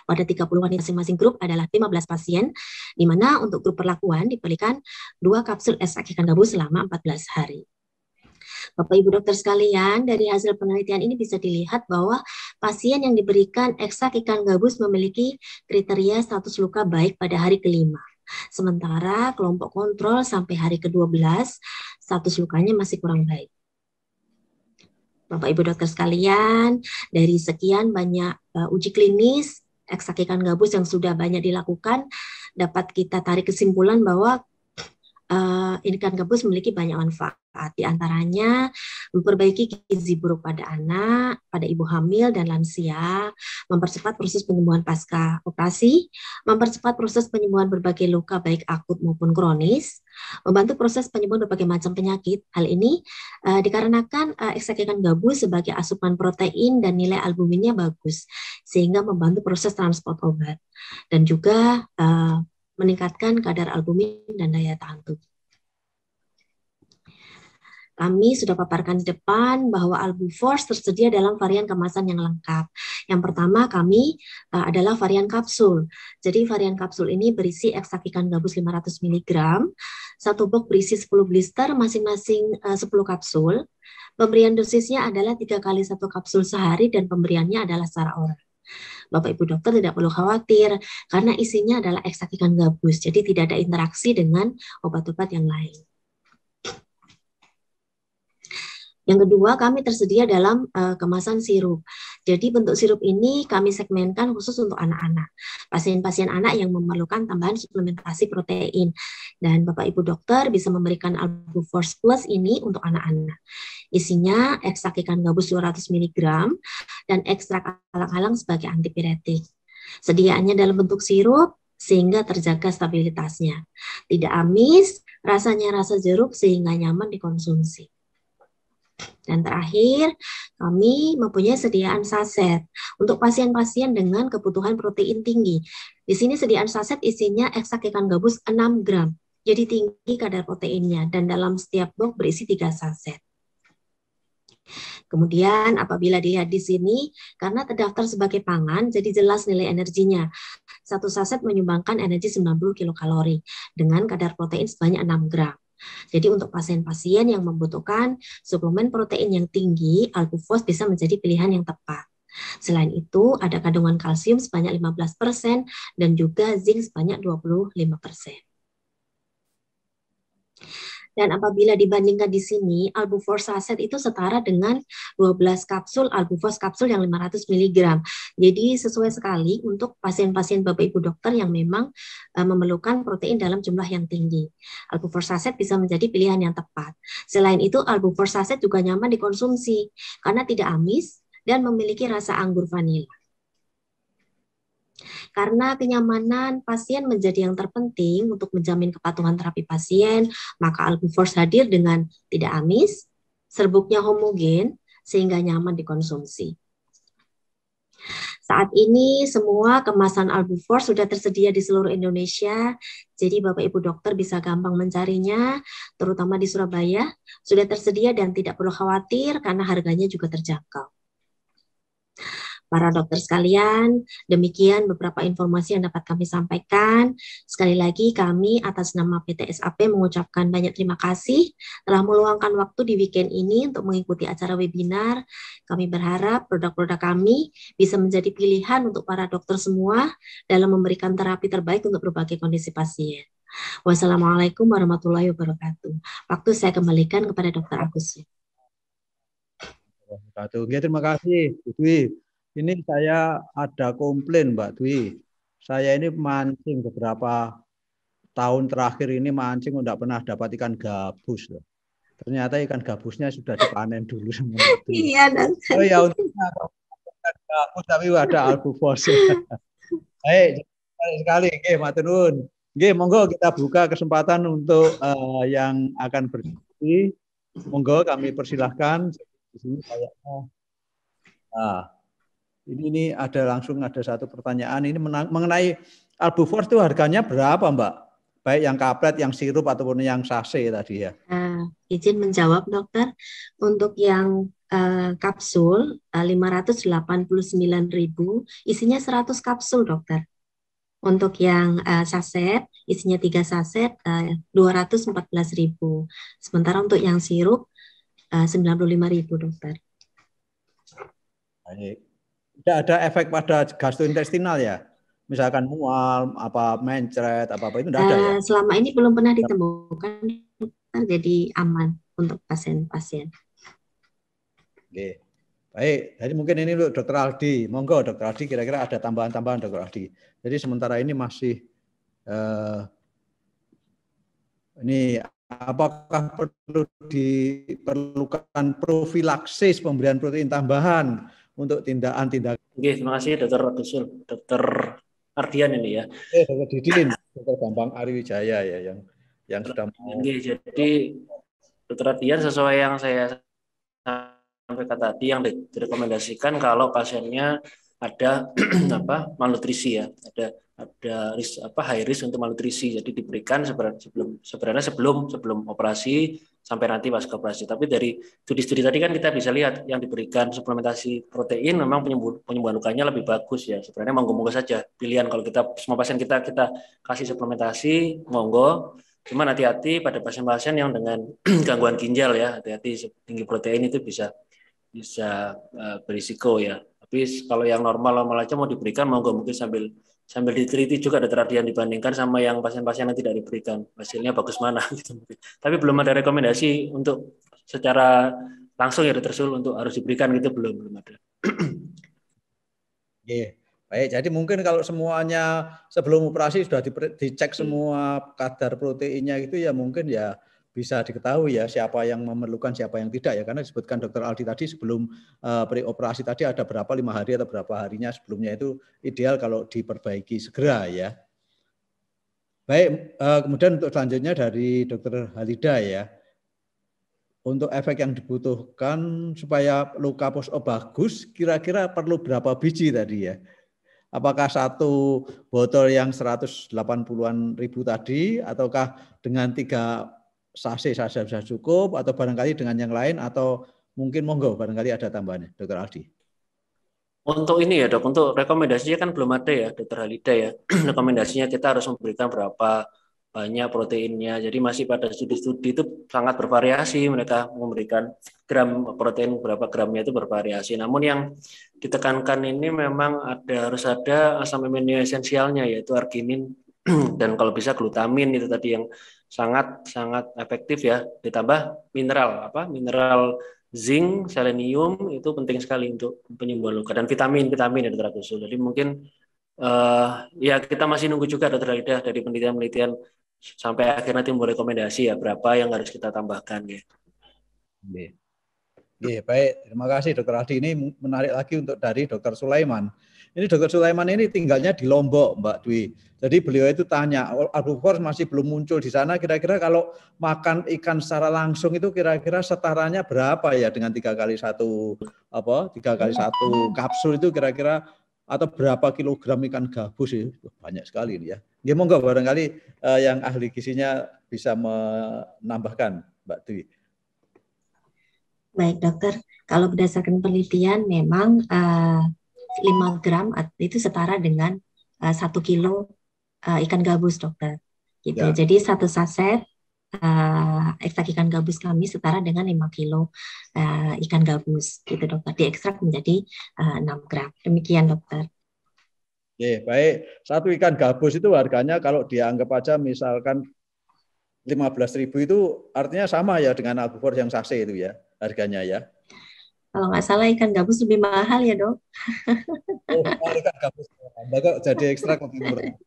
pada 30 wanita masing-masing grup adalah 15 pasien di mana untuk grup perlakuan diberikan dua kapsul eksakikan gabus selama 14 hari. Bapak Ibu dokter sekalian, dari hasil penelitian ini bisa dilihat bahwa pasien yang diberikan eksak ikan gabus memiliki kriteria status luka baik pada hari kelima. Sementara kelompok kontrol sampai hari ke-12 status lukanya masih kurang baik. Bapak Ibu dokter sekalian, dari sekian banyak uh, uji klinis eksakikan gabus yang sudah banyak dilakukan, dapat kita tarik kesimpulan bahwa uh, ikan gabus memiliki banyak manfaat, di antaranya memperbaiki gizi buruk pada anak, pada ibu hamil dan lansia, mempercepat proses penyembuhan pasca operasi, mempercepat proses penyembuhan berbagai luka baik akut maupun kronis, membantu proses penyembuhan berbagai macam penyakit. Hal ini uh, dikarenakan uh, ikan gabus sebagai asupan protein dan nilai albuminnya bagus, sehingga membantu proses transport obat dan juga uh, meningkatkan kadar albumin dan daya tahan tubuh. Kami sudah paparkan di depan bahwa force tersedia dalam varian kemasan yang lengkap. Yang pertama kami uh, adalah varian kapsul. Jadi varian kapsul ini berisi eksakikan ikan gabus 500 mg, satu box berisi 10 blister masing-masing eh, uh, 10 kapsul. Pemberian dosisnya adalah tiga kali satu kapsul sehari dan pemberiannya adalah secara oral. Bapak Ibu dokter tidak perlu khawatir karena isinya adalah ekstrak gabus. Jadi tidak ada interaksi dengan obat-obat yang lain. Yang kedua, kami tersedia dalam uh, kemasan sirup. Jadi bentuk sirup ini kami segmenkan khusus untuk anak-anak. Pasien-pasien anak yang memerlukan tambahan suplementasi protein. Dan Bapak Ibu dokter bisa memberikan Albuforce Plus ini untuk anak-anak. Isinya ekstrak ikan gabus 200 mg dan ekstrak alang-alang sebagai antipiretik. Sediaannya dalam bentuk sirup sehingga terjaga stabilitasnya. Tidak amis, rasanya rasa jeruk sehingga nyaman dikonsumsi. Dan terakhir, kami mempunyai sediaan saset untuk pasien-pasien dengan kebutuhan protein tinggi. Di sini sediaan saset isinya ekstrak ikan gabus 6 gram, jadi tinggi kadar proteinnya, dan dalam setiap box berisi 3 saset. Kemudian apabila dilihat di sini, karena terdaftar sebagai pangan, jadi jelas nilai energinya. Satu saset menyumbangkan energi 90 kilokalori dengan kadar protein sebanyak 6 gram. Jadi untuk pasien-pasien yang membutuhkan suplemen protein yang tinggi, Alkufos bisa menjadi pilihan yang tepat. Selain itu, ada kandungan kalsium sebanyak 15% dan juga zinc sebanyak 25%. Dan apabila dibandingkan di sini, albufor saset itu setara dengan 12 kapsul albufor kapsul yang 500 mg. Jadi sesuai sekali untuk pasien-pasien Bapak Ibu dokter yang memang uh, memerlukan protein dalam jumlah yang tinggi. Albufor saset bisa menjadi pilihan yang tepat. Selain itu, albufor saset juga nyaman dikonsumsi karena tidak amis dan memiliki rasa anggur vanila. Karena kenyamanan pasien menjadi yang terpenting untuk menjamin kepatuhan terapi pasien, maka Albuforce hadir dengan tidak amis, serbuknya homogen, sehingga nyaman dikonsumsi. Saat ini semua kemasan Albufor sudah tersedia di seluruh Indonesia, jadi Bapak Ibu dokter bisa gampang mencarinya, terutama di Surabaya, sudah tersedia dan tidak perlu khawatir karena harganya juga terjangkau para dokter sekalian. Demikian beberapa informasi yang dapat kami sampaikan. Sekali lagi kami atas nama PT SAP mengucapkan banyak terima kasih telah meluangkan waktu di weekend ini untuk mengikuti acara webinar. Kami berharap produk-produk kami bisa menjadi pilihan untuk para dokter semua dalam memberikan terapi terbaik untuk berbagai kondisi pasien. Wassalamualaikum warahmatullahi wabarakatuh. Waktu saya kembalikan kepada Dokter Agus. Terima kasih, Bu ini saya ada komplain Mbak Dwi. Saya ini mancing beberapa tahun terakhir ini mancing tidak pernah dapat ikan gabus loh. Ternyata ikan gabusnya sudah dipanen dulu sama Iya dan. Oh ya untuk gabus tapi ada albufos. Baik, sekali. Oke, matenun. Oke, monggo kita buka kesempatan untuk uh, yang akan berdiskusi. Monggo kami persilahkan. Di sini kayaknya. Nah, ini ini ada langsung ada satu pertanyaan ini mengenai Albufor itu harganya berapa, Mbak? Baik yang kaplet, yang sirup ataupun yang sase tadi ya. Uh, izin menjawab, Dokter. Untuk yang uh, kapsul eh, uh, 589.000, isinya 100 kapsul, Dokter. Untuk yang uh, eh, saset, isinya 3 saset uh, 214.000. Sementara untuk yang sirup uh, 95.000, Dokter. Baik tidak ada efek pada gastrointestinal ya? Misalkan mual, apa mencret, apa apa itu tidak ada. ya? Eh, selama ini belum pernah ditemukan, jadi aman untuk pasien-pasien. Oke. Baik, jadi mungkin ini untuk Dokter Aldi. Monggo Dokter Aldi kira-kira ada tambahan-tambahan Dokter Aldi. Jadi sementara ini masih uh, ini apakah perlu diperlukan profilaksis pemberian protein tambahan untuk tindakan-tindakan. Oke, terima kasih dokter Radusul, dokter Ardian ini ya. Eh, Dr. Didin, dokter Bambang Ariwijaya ya yang yang sudah mau. Oke, jadi dokter Ardian sesuai yang saya sampaikan tadi yang direkomendasikan kalau pasiennya ada apa malnutrisi ya, ada ada risk apa high risk untuk malnutrisi jadi diberikan sebenarnya sebelum sebenarnya sebelum sebelum operasi sampai nanti pas operasi. Tapi dari studi-studi tadi kan kita bisa lihat yang diberikan suplementasi protein memang penyembuh, penyembuhan lukanya lebih bagus ya. Sebenarnya monggo-monggo saja pilihan kalau kita semua pasien kita kita kasih suplementasi monggo. Cuma hati-hati pada pasien-pasien yang dengan gangguan ginjal ya, hati-hati tinggi protein itu bisa bisa uh, berisiko ya. Tapi kalau yang normal normal aja mau diberikan monggo mungkin sambil sambil diteliti juga ada terapi dibandingkan sama yang pasien-pasien yang tidak diberikan hasilnya bagus mana gitu mungkin tapi belum ada rekomendasi untuk secara langsung ya tersul untuk harus diberikan gitu belum belum ada yeah. baik jadi mungkin kalau semuanya sebelum operasi sudah dicek semua kadar proteinnya gitu ya mungkin ya bisa diketahui ya siapa yang memerlukan siapa yang tidak ya karena disebutkan dokter Aldi tadi sebelum uh, eh, preoperasi tadi ada berapa lima hari atau berapa harinya sebelumnya itu ideal kalau diperbaiki segera ya baik uh, kemudian untuk selanjutnya dari dokter Halida ya untuk efek yang dibutuhkan supaya luka poso bagus kira-kira perlu berapa biji tadi ya Apakah satu botol yang 180-an ribu tadi ataukah dengan tiga sase saja sudah cukup atau barangkali dengan yang lain atau mungkin monggo barangkali ada tambahannya dokter Aldi untuk ini ya dok untuk rekomendasinya kan belum ada ya dokter Halida ya rekomendasinya kita harus memberikan berapa banyak proteinnya jadi masih pada studi-studi itu sangat bervariasi mereka memberikan gram protein berapa gramnya itu bervariasi namun yang ditekankan ini memang ada harus ada asam amino esensialnya yaitu arginin dan kalau bisa glutamin itu tadi yang sangat sangat efektif ya. Ditambah mineral apa mineral zinc, selenium itu penting sekali untuk penyembuhan luka dan vitamin vitamin ya dokter Agus. Jadi mungkin uh, ya kita masih nunggu juga dokter Aida dari penelitian-penelitian sampai akhirnya timbul rekomendasi ya berapa yang harus kita tambahkan ya. Iya, baik. Terima kasih Dokter Aldi ini menarik lagi untuk dari Dokter Sulaiman. Ini Dr. Sulaiman ini tinggalnya di Lombok, Mbak Dwi. Jadi beliau itu tanya, oh, Abu Force masih belum muncul di sana. Kira-kira kalau makan ikan secara langsung itu kira-kira setaranya berapa ya dengan tiga kali satu apa tiga kali satu kapsul itu kira-kira atau berapa kilogram ikan gabus ya banyak sekali ini ya. Ya monggo barangkali eh, yang ahli gizinya bisa menambahkan Mbak Dwi. Baik dokter, kalau berdasarkan penelitian memang eh, 5 gram itu setara dengan eh, satu kilo uh, ikan gabus dokter gitu ya. jadi satu saset uh, ekstrak ikan gabus kami setara dengan 5 kilo uh, ikan gabus gitu dokter diekstrak menjadi uh, 6 gram demikian dokter Oke, baik. Satu ikan gabus itu harganya kalau dianggap aja misalkan 15.000 itu artinya sama ya dengan albufor yang sase itu ya harganya ya. Kalau nggak salah ikan gabus lebih mahal ya dok? oh, ikan gabus. jadi ekstra lebih murah.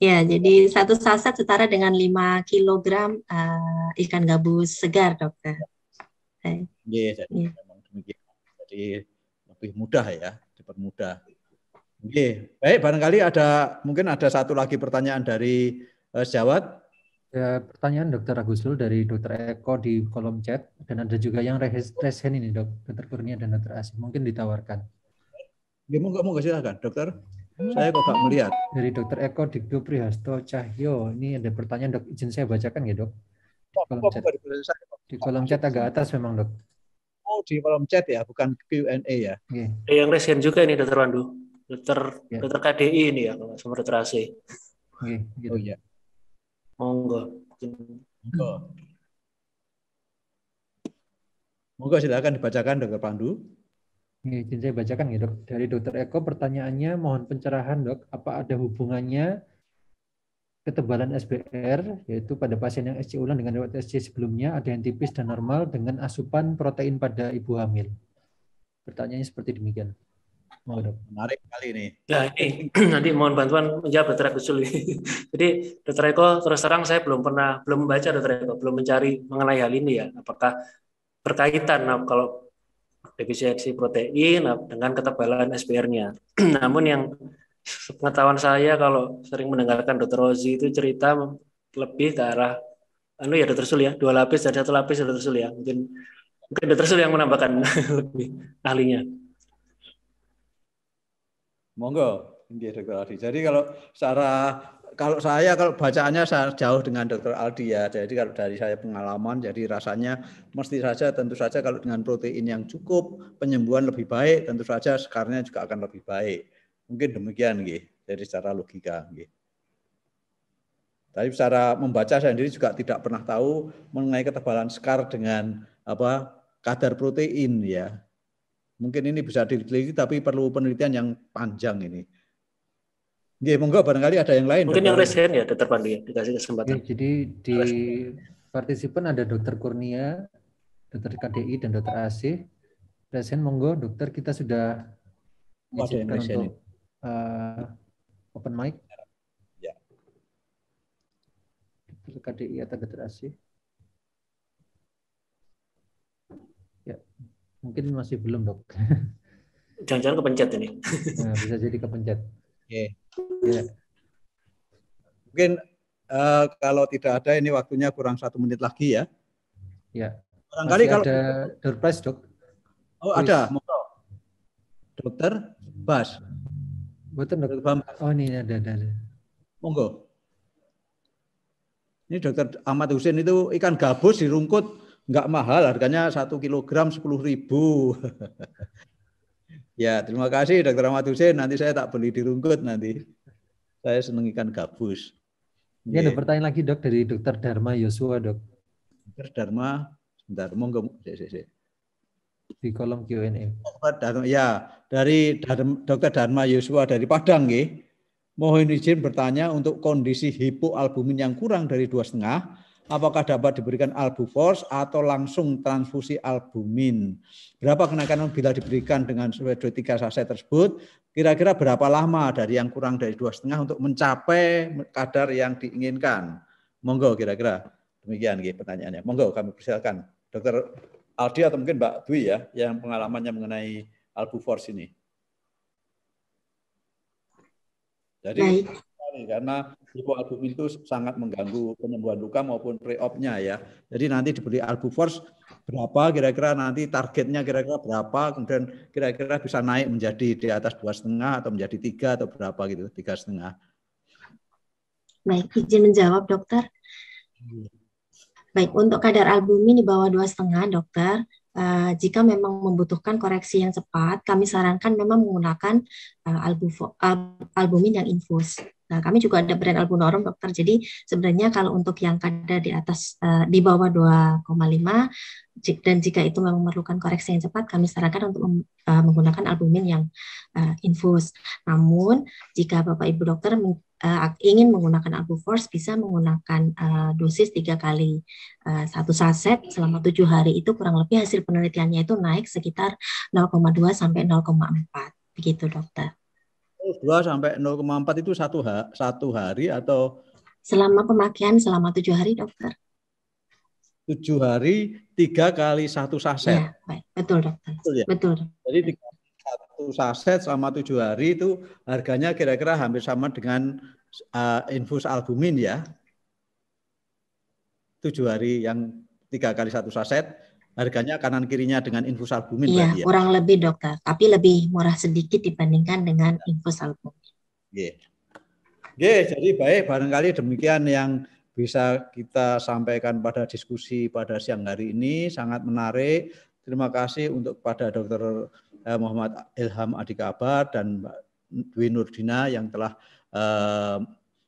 Ya, jadi satu saset setara dengan 5 kg uh, ikan gabus segar, dokter. Ya. Iya, jadi yeah. memang demikian. Jadi lebih mudah ya, dipermudah. Oke, baik barangkali ada mungkin ada satu lagi pertanyaan dari uh, eh, Jawat. Ya, pertanyaan Dokter Agusul dari Dokter Eko di kolom chat dan ada juga yang resen ini dok, Dokter Kurnia dan Dokter Asih mungkin ditawarkan. Ya monggo monggo silakan Dokter. Hmm. Saya kok nggak melihat. Dari Dokter Eko di Prihasto Cahyo ini ada pertanyaan dok, izin saya bacakan ya dok. Di kolom chat, di kolom chat agak atas memang dok. Oh di kolom chat ya, bukan Q&A ya. Iya. Ada yang resen juga ini Dokter Wandu. Dokter ya. Dokter KDI ini ya kalau sama Dokter Asih. Iya, Oke, gitu. Oh, ya. Monggo. Monggo. Monggo silakan dibacakan Dokter Pandu. Izin saya bacakan ya dok. Dari Dokter Eko pertanyaannya mohon pencerahan dok. Apa ada hubungannya ketebalan SBR yaitu pada pasien yang SC ulang dengan lewat SC sebelumnya ada yang tipis dan normal dengan asupan protein pada ibu hamil. Pertanyaannya seperti demikian. Menarik kali ini. ya ini eh, nanti mohon bantuan menjawab Dr. Agus Jadi Dr. Eko terus terang saya belum pernah belum membaca Dr. Eko, belum mencari mengenai hal ini ya. Apakah berkaitan nah, kalau defisiensi protein nah, dengan ketebalan SPR-nya. Namun yang pengetahuan saya kalau sering mendengarkan Dr. Rozi itu cerita lebih ke arah anu ya Dr. Sul ya, dua lapis dan satu lapis Dr. Sul ya. Mungkin mungkin Dr. Sul yang menambahkan lebih ahlinya. Monggo, inggih Dokter Aldi. Jadi kalau secara kalau saya kalau bacaannya saya jauh dengan Dokter Aldi ya. Jadi kalau dari saya pengalaman, jadi rasanya mesti saja tentu saja kalau dengan protein yang cukup penyembuhan lebih baik, tentu saja sekarnya juga akan lebih baik. Mungkin demikian nggih. Jadi secara logika nggih. Tapi secara membaca saya sendiri juga tidak pernah tahu mengenai ketebalan skar dengan apa kadar protein ya. Mungkin ini bisa diteliti tapi perlu penelitian yang panjang ini. Ya, monggo barangkali ada yang lain. Mungkin yang resen ya, Dokter Pandu ya, dikasih kesempatan. Ya, jadi di partisipan ada Dokter Kurnia, Dokter KDI dan Dokter Asih. Resen monggo, Dokter kita sudah oh, Untuk, uh, open mic. Ya. Dokter KDI atau Dokter Asih. Ya, Mungkin masih belum, Dok. Jangan-jangan kepencet ini. nah, bisa jadi kepencet. Okay. Yeah. Mungkin uh, kalau tidak ada ini waktunya kurang satu menit lagi ya. Ya. Barangkali kalau ada door prize, Dok. Oh, Please. ada. Dokter Bas. Betul, Dok. Oh, ini ada ada. ada. Monggo. Ini dokter Ahmad Husin itu ikan gabus dirungkut nggak mahal, harganya satu kg sepuluh ribu. ya, terima kasih Dr. Ahmad Hussein. Nanti saya tak beli di Rungkut nanti. Saya seneng ikan gabus. Ini ada iya. pertanyaan lagi dok dari Dr. Dharma Yosua dok. Dr. Dharma, sebentar, Di kolom Q&A. Oh, ya, dari Dr. Dharma Yosua dari Padang, ya. Mohon izin bertanya untuk kondisi hipoalbumin yang kurang dari dua setengah, apakah dapat diberikan albufors atau langsung transfusi albumin. Berapa kenaikan bila diberikan dengan sesuai tiga saset tersebut, kira-kira berapa lama dari yang kurang dari dua setengah untuk mencapai kadar yang diinginkan. Monggo kira-kira demikian gitu pertanyaannya. Monggo kami persilakan Dokter Aldi atau mungkin Mbak Dwi ya yang pengalamannya mengenai albufors ini. Jadi karena hipoalbumin itu sangat mengganggu penyembuhan luka maupun pre opnya ya. Jadi nanti diberi Albuforce berapa kira-kira nanti targetnya kira-kira berapa kemudian kira-kira bisa naik menjadi di atas dua setengah atau menjadi tiga atau berapa gitu tiga setengah. Baik, izin menjawab dokter. Baik, untuk kadar albumin di bawah dua setengah dokter, uh, jika memang membutuhkan koreksi yang cepat, kami sarankan memang menggunakan uh, albu, uh, eh, albumin eh, yang infus. Nah, kami juga ada brand albunorum, dokter. Jadi sebenarnya kalau untuk yang kadar di atas uh, di bawah 2,5 dan jika itu memang memerlukan koreksi yang cepat, kami sarankan untuk uh, menggunakan albumin yang uh, infus. Namun, jika Bapak Ibu dokter uh, ingin menggunakan Albuforce bisa menggunakan uh, dosis tiga kali uh, satu saset selama tujuh hari itu kurang lebih hasil penelitiannya itu naik sekitar 0,2 sampai 0,4 begitu dokter. 2 sampai 0,4 itu satu ha satu hari atau selama pemakaian selama tujuh hari dokter tujuh hari tiga kali satu saset ya, betul dokter betul, ya? betul jadi tiga, satu saset selama tujuh hari itu harganya kira-kira hampir sama dengan uh, infus albumin ya tujuh hari yang tiga kali satu saset harganya kanan kirinya dengan infus albumin iya, ya. kurang lebih dokter tapi lebih murah sedikit dibandingkan dengan infus albumin yeah. yeah, jadi baik barangkali demikian yang bisa kita sampaikan pada diskusi pada siang hari ini sangat menarik terima kasih untuk kepada dokter eh, Muhammad Ilham Adikabar dan Mbak Dwi Nurdina yang telah eh,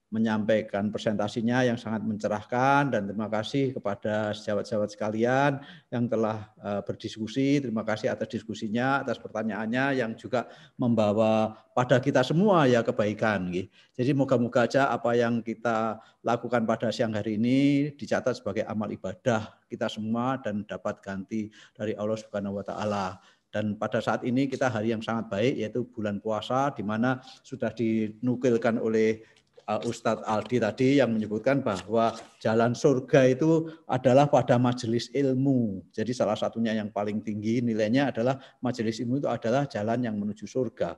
menyampaikan presentasinya yang sangat mencerahkan dan terima kasih kepada sejawat-sejawat sekalian yang telah eh, berdiskusi. Terima kasih atas diskusinya, atas pertanyaannya yang juga membawa pada kita semua ya kebaikan. Jadi moga-moga aja apa yang kita lakukan pada siang hari ini dicatat sebagai amal ibadah kita semua dan dapat ganti dari Allah Subhanahu wa taala dan pada saat ini kita hari yang sangat baik yaitu bulan puasa di mana sudah dinukilkan oleh Eh, Ustadz Aldi tadi yang menyebutkan bahwa jalan surga itu adalah pada majelis ilmu. Jadi salah satunya yang paling tinggi nilainya adalah majelis ilmu itu adalah jalan yang menuju surga.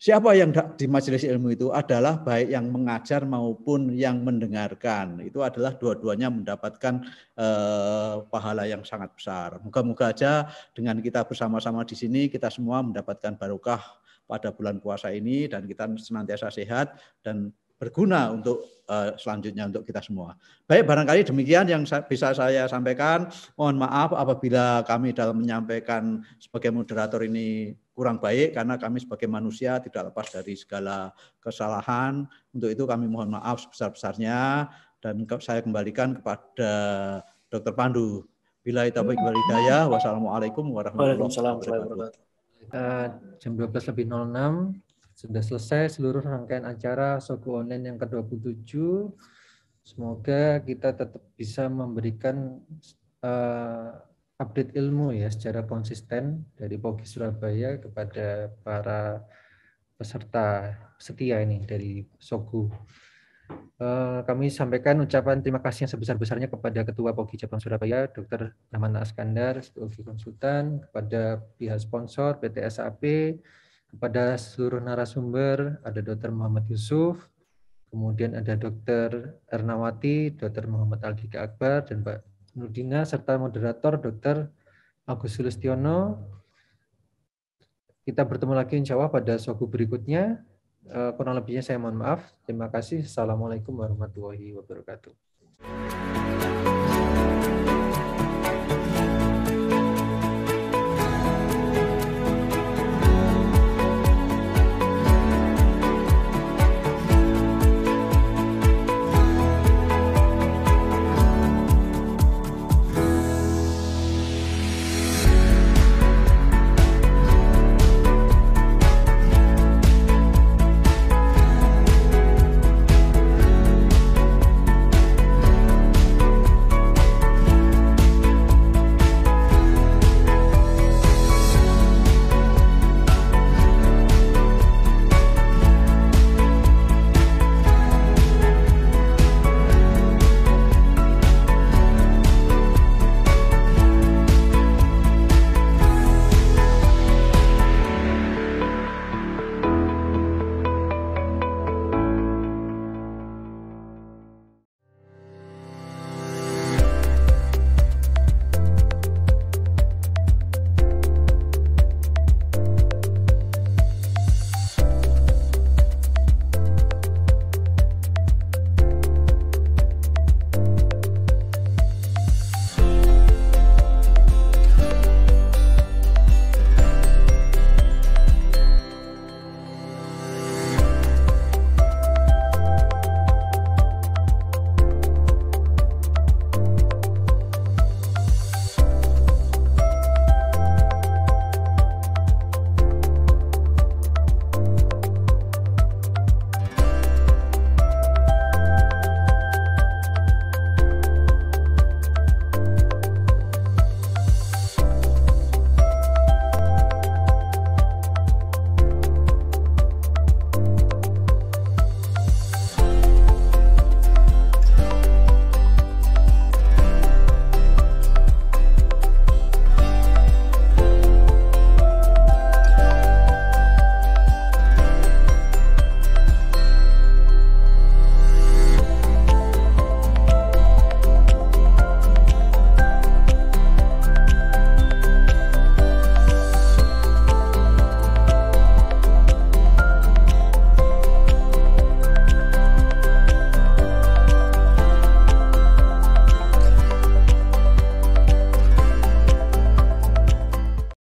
Siapa yang di majelis ilmu itu adalah baik yang mengajar maupun yang mendengarkan. Itu adalah dua-duanya mendapatkan eh, pahala yang sangat besar. Moga-moga aja dengan kita bersama-sama di sini kita semua mendapatkan barokah pada bulan puasa ini dan kita senantiasa sehat dan berguna untuk uh, selanjutnya untuk kita semua. Baik, barangkali demikian yang sa bisa saya sampaikan. Mohon maaf apabila kami dalam menyampaikan sebagai moderator ini kurang baik karena kami sebagai manusia tidak lepas dari segala kesalahan. Untuk itu kami mohon maaf sebesar-besarnya dan ke saya kembalikan kepada Dr. Pandu. Bila itu baik hidayah. Wassalamualaikum warahmatullahi wabarakatuh. Uh, jam 12 lebih 06 sudah selesai seluruh rangkaian acara Sogo Onen yang ke-27. Semoga kita tetap bisa memberikan uh, update ilmu ya secara konsisten dari Pogi Surabaya kepada para peserta setia ini dari Soku. Uh, eh, kami sampaikan ucapan terima kasih yang sebesar-besarnya kepada Ketua Pogi Jepang Surabaya, Dr. Rahman Askandar, sebagai konsultan, kepada pihak sponsor PT SAP, kepada seluruh narasumber, ada Dr. Muhammad Yusuf, kemudian ada Dr. Ernawati, Dr. Muhammad Aldika Akbar, dan Pak Nurdina, serta moderator Dr. Agus Sulistiono. Kita bertemu lagi insya Allah pada suatu berikutnya. Eh, kurang lebihnya saya mohon maaf. Terima kasih. Assalamualaikum warahmatullahi wabarakatuh.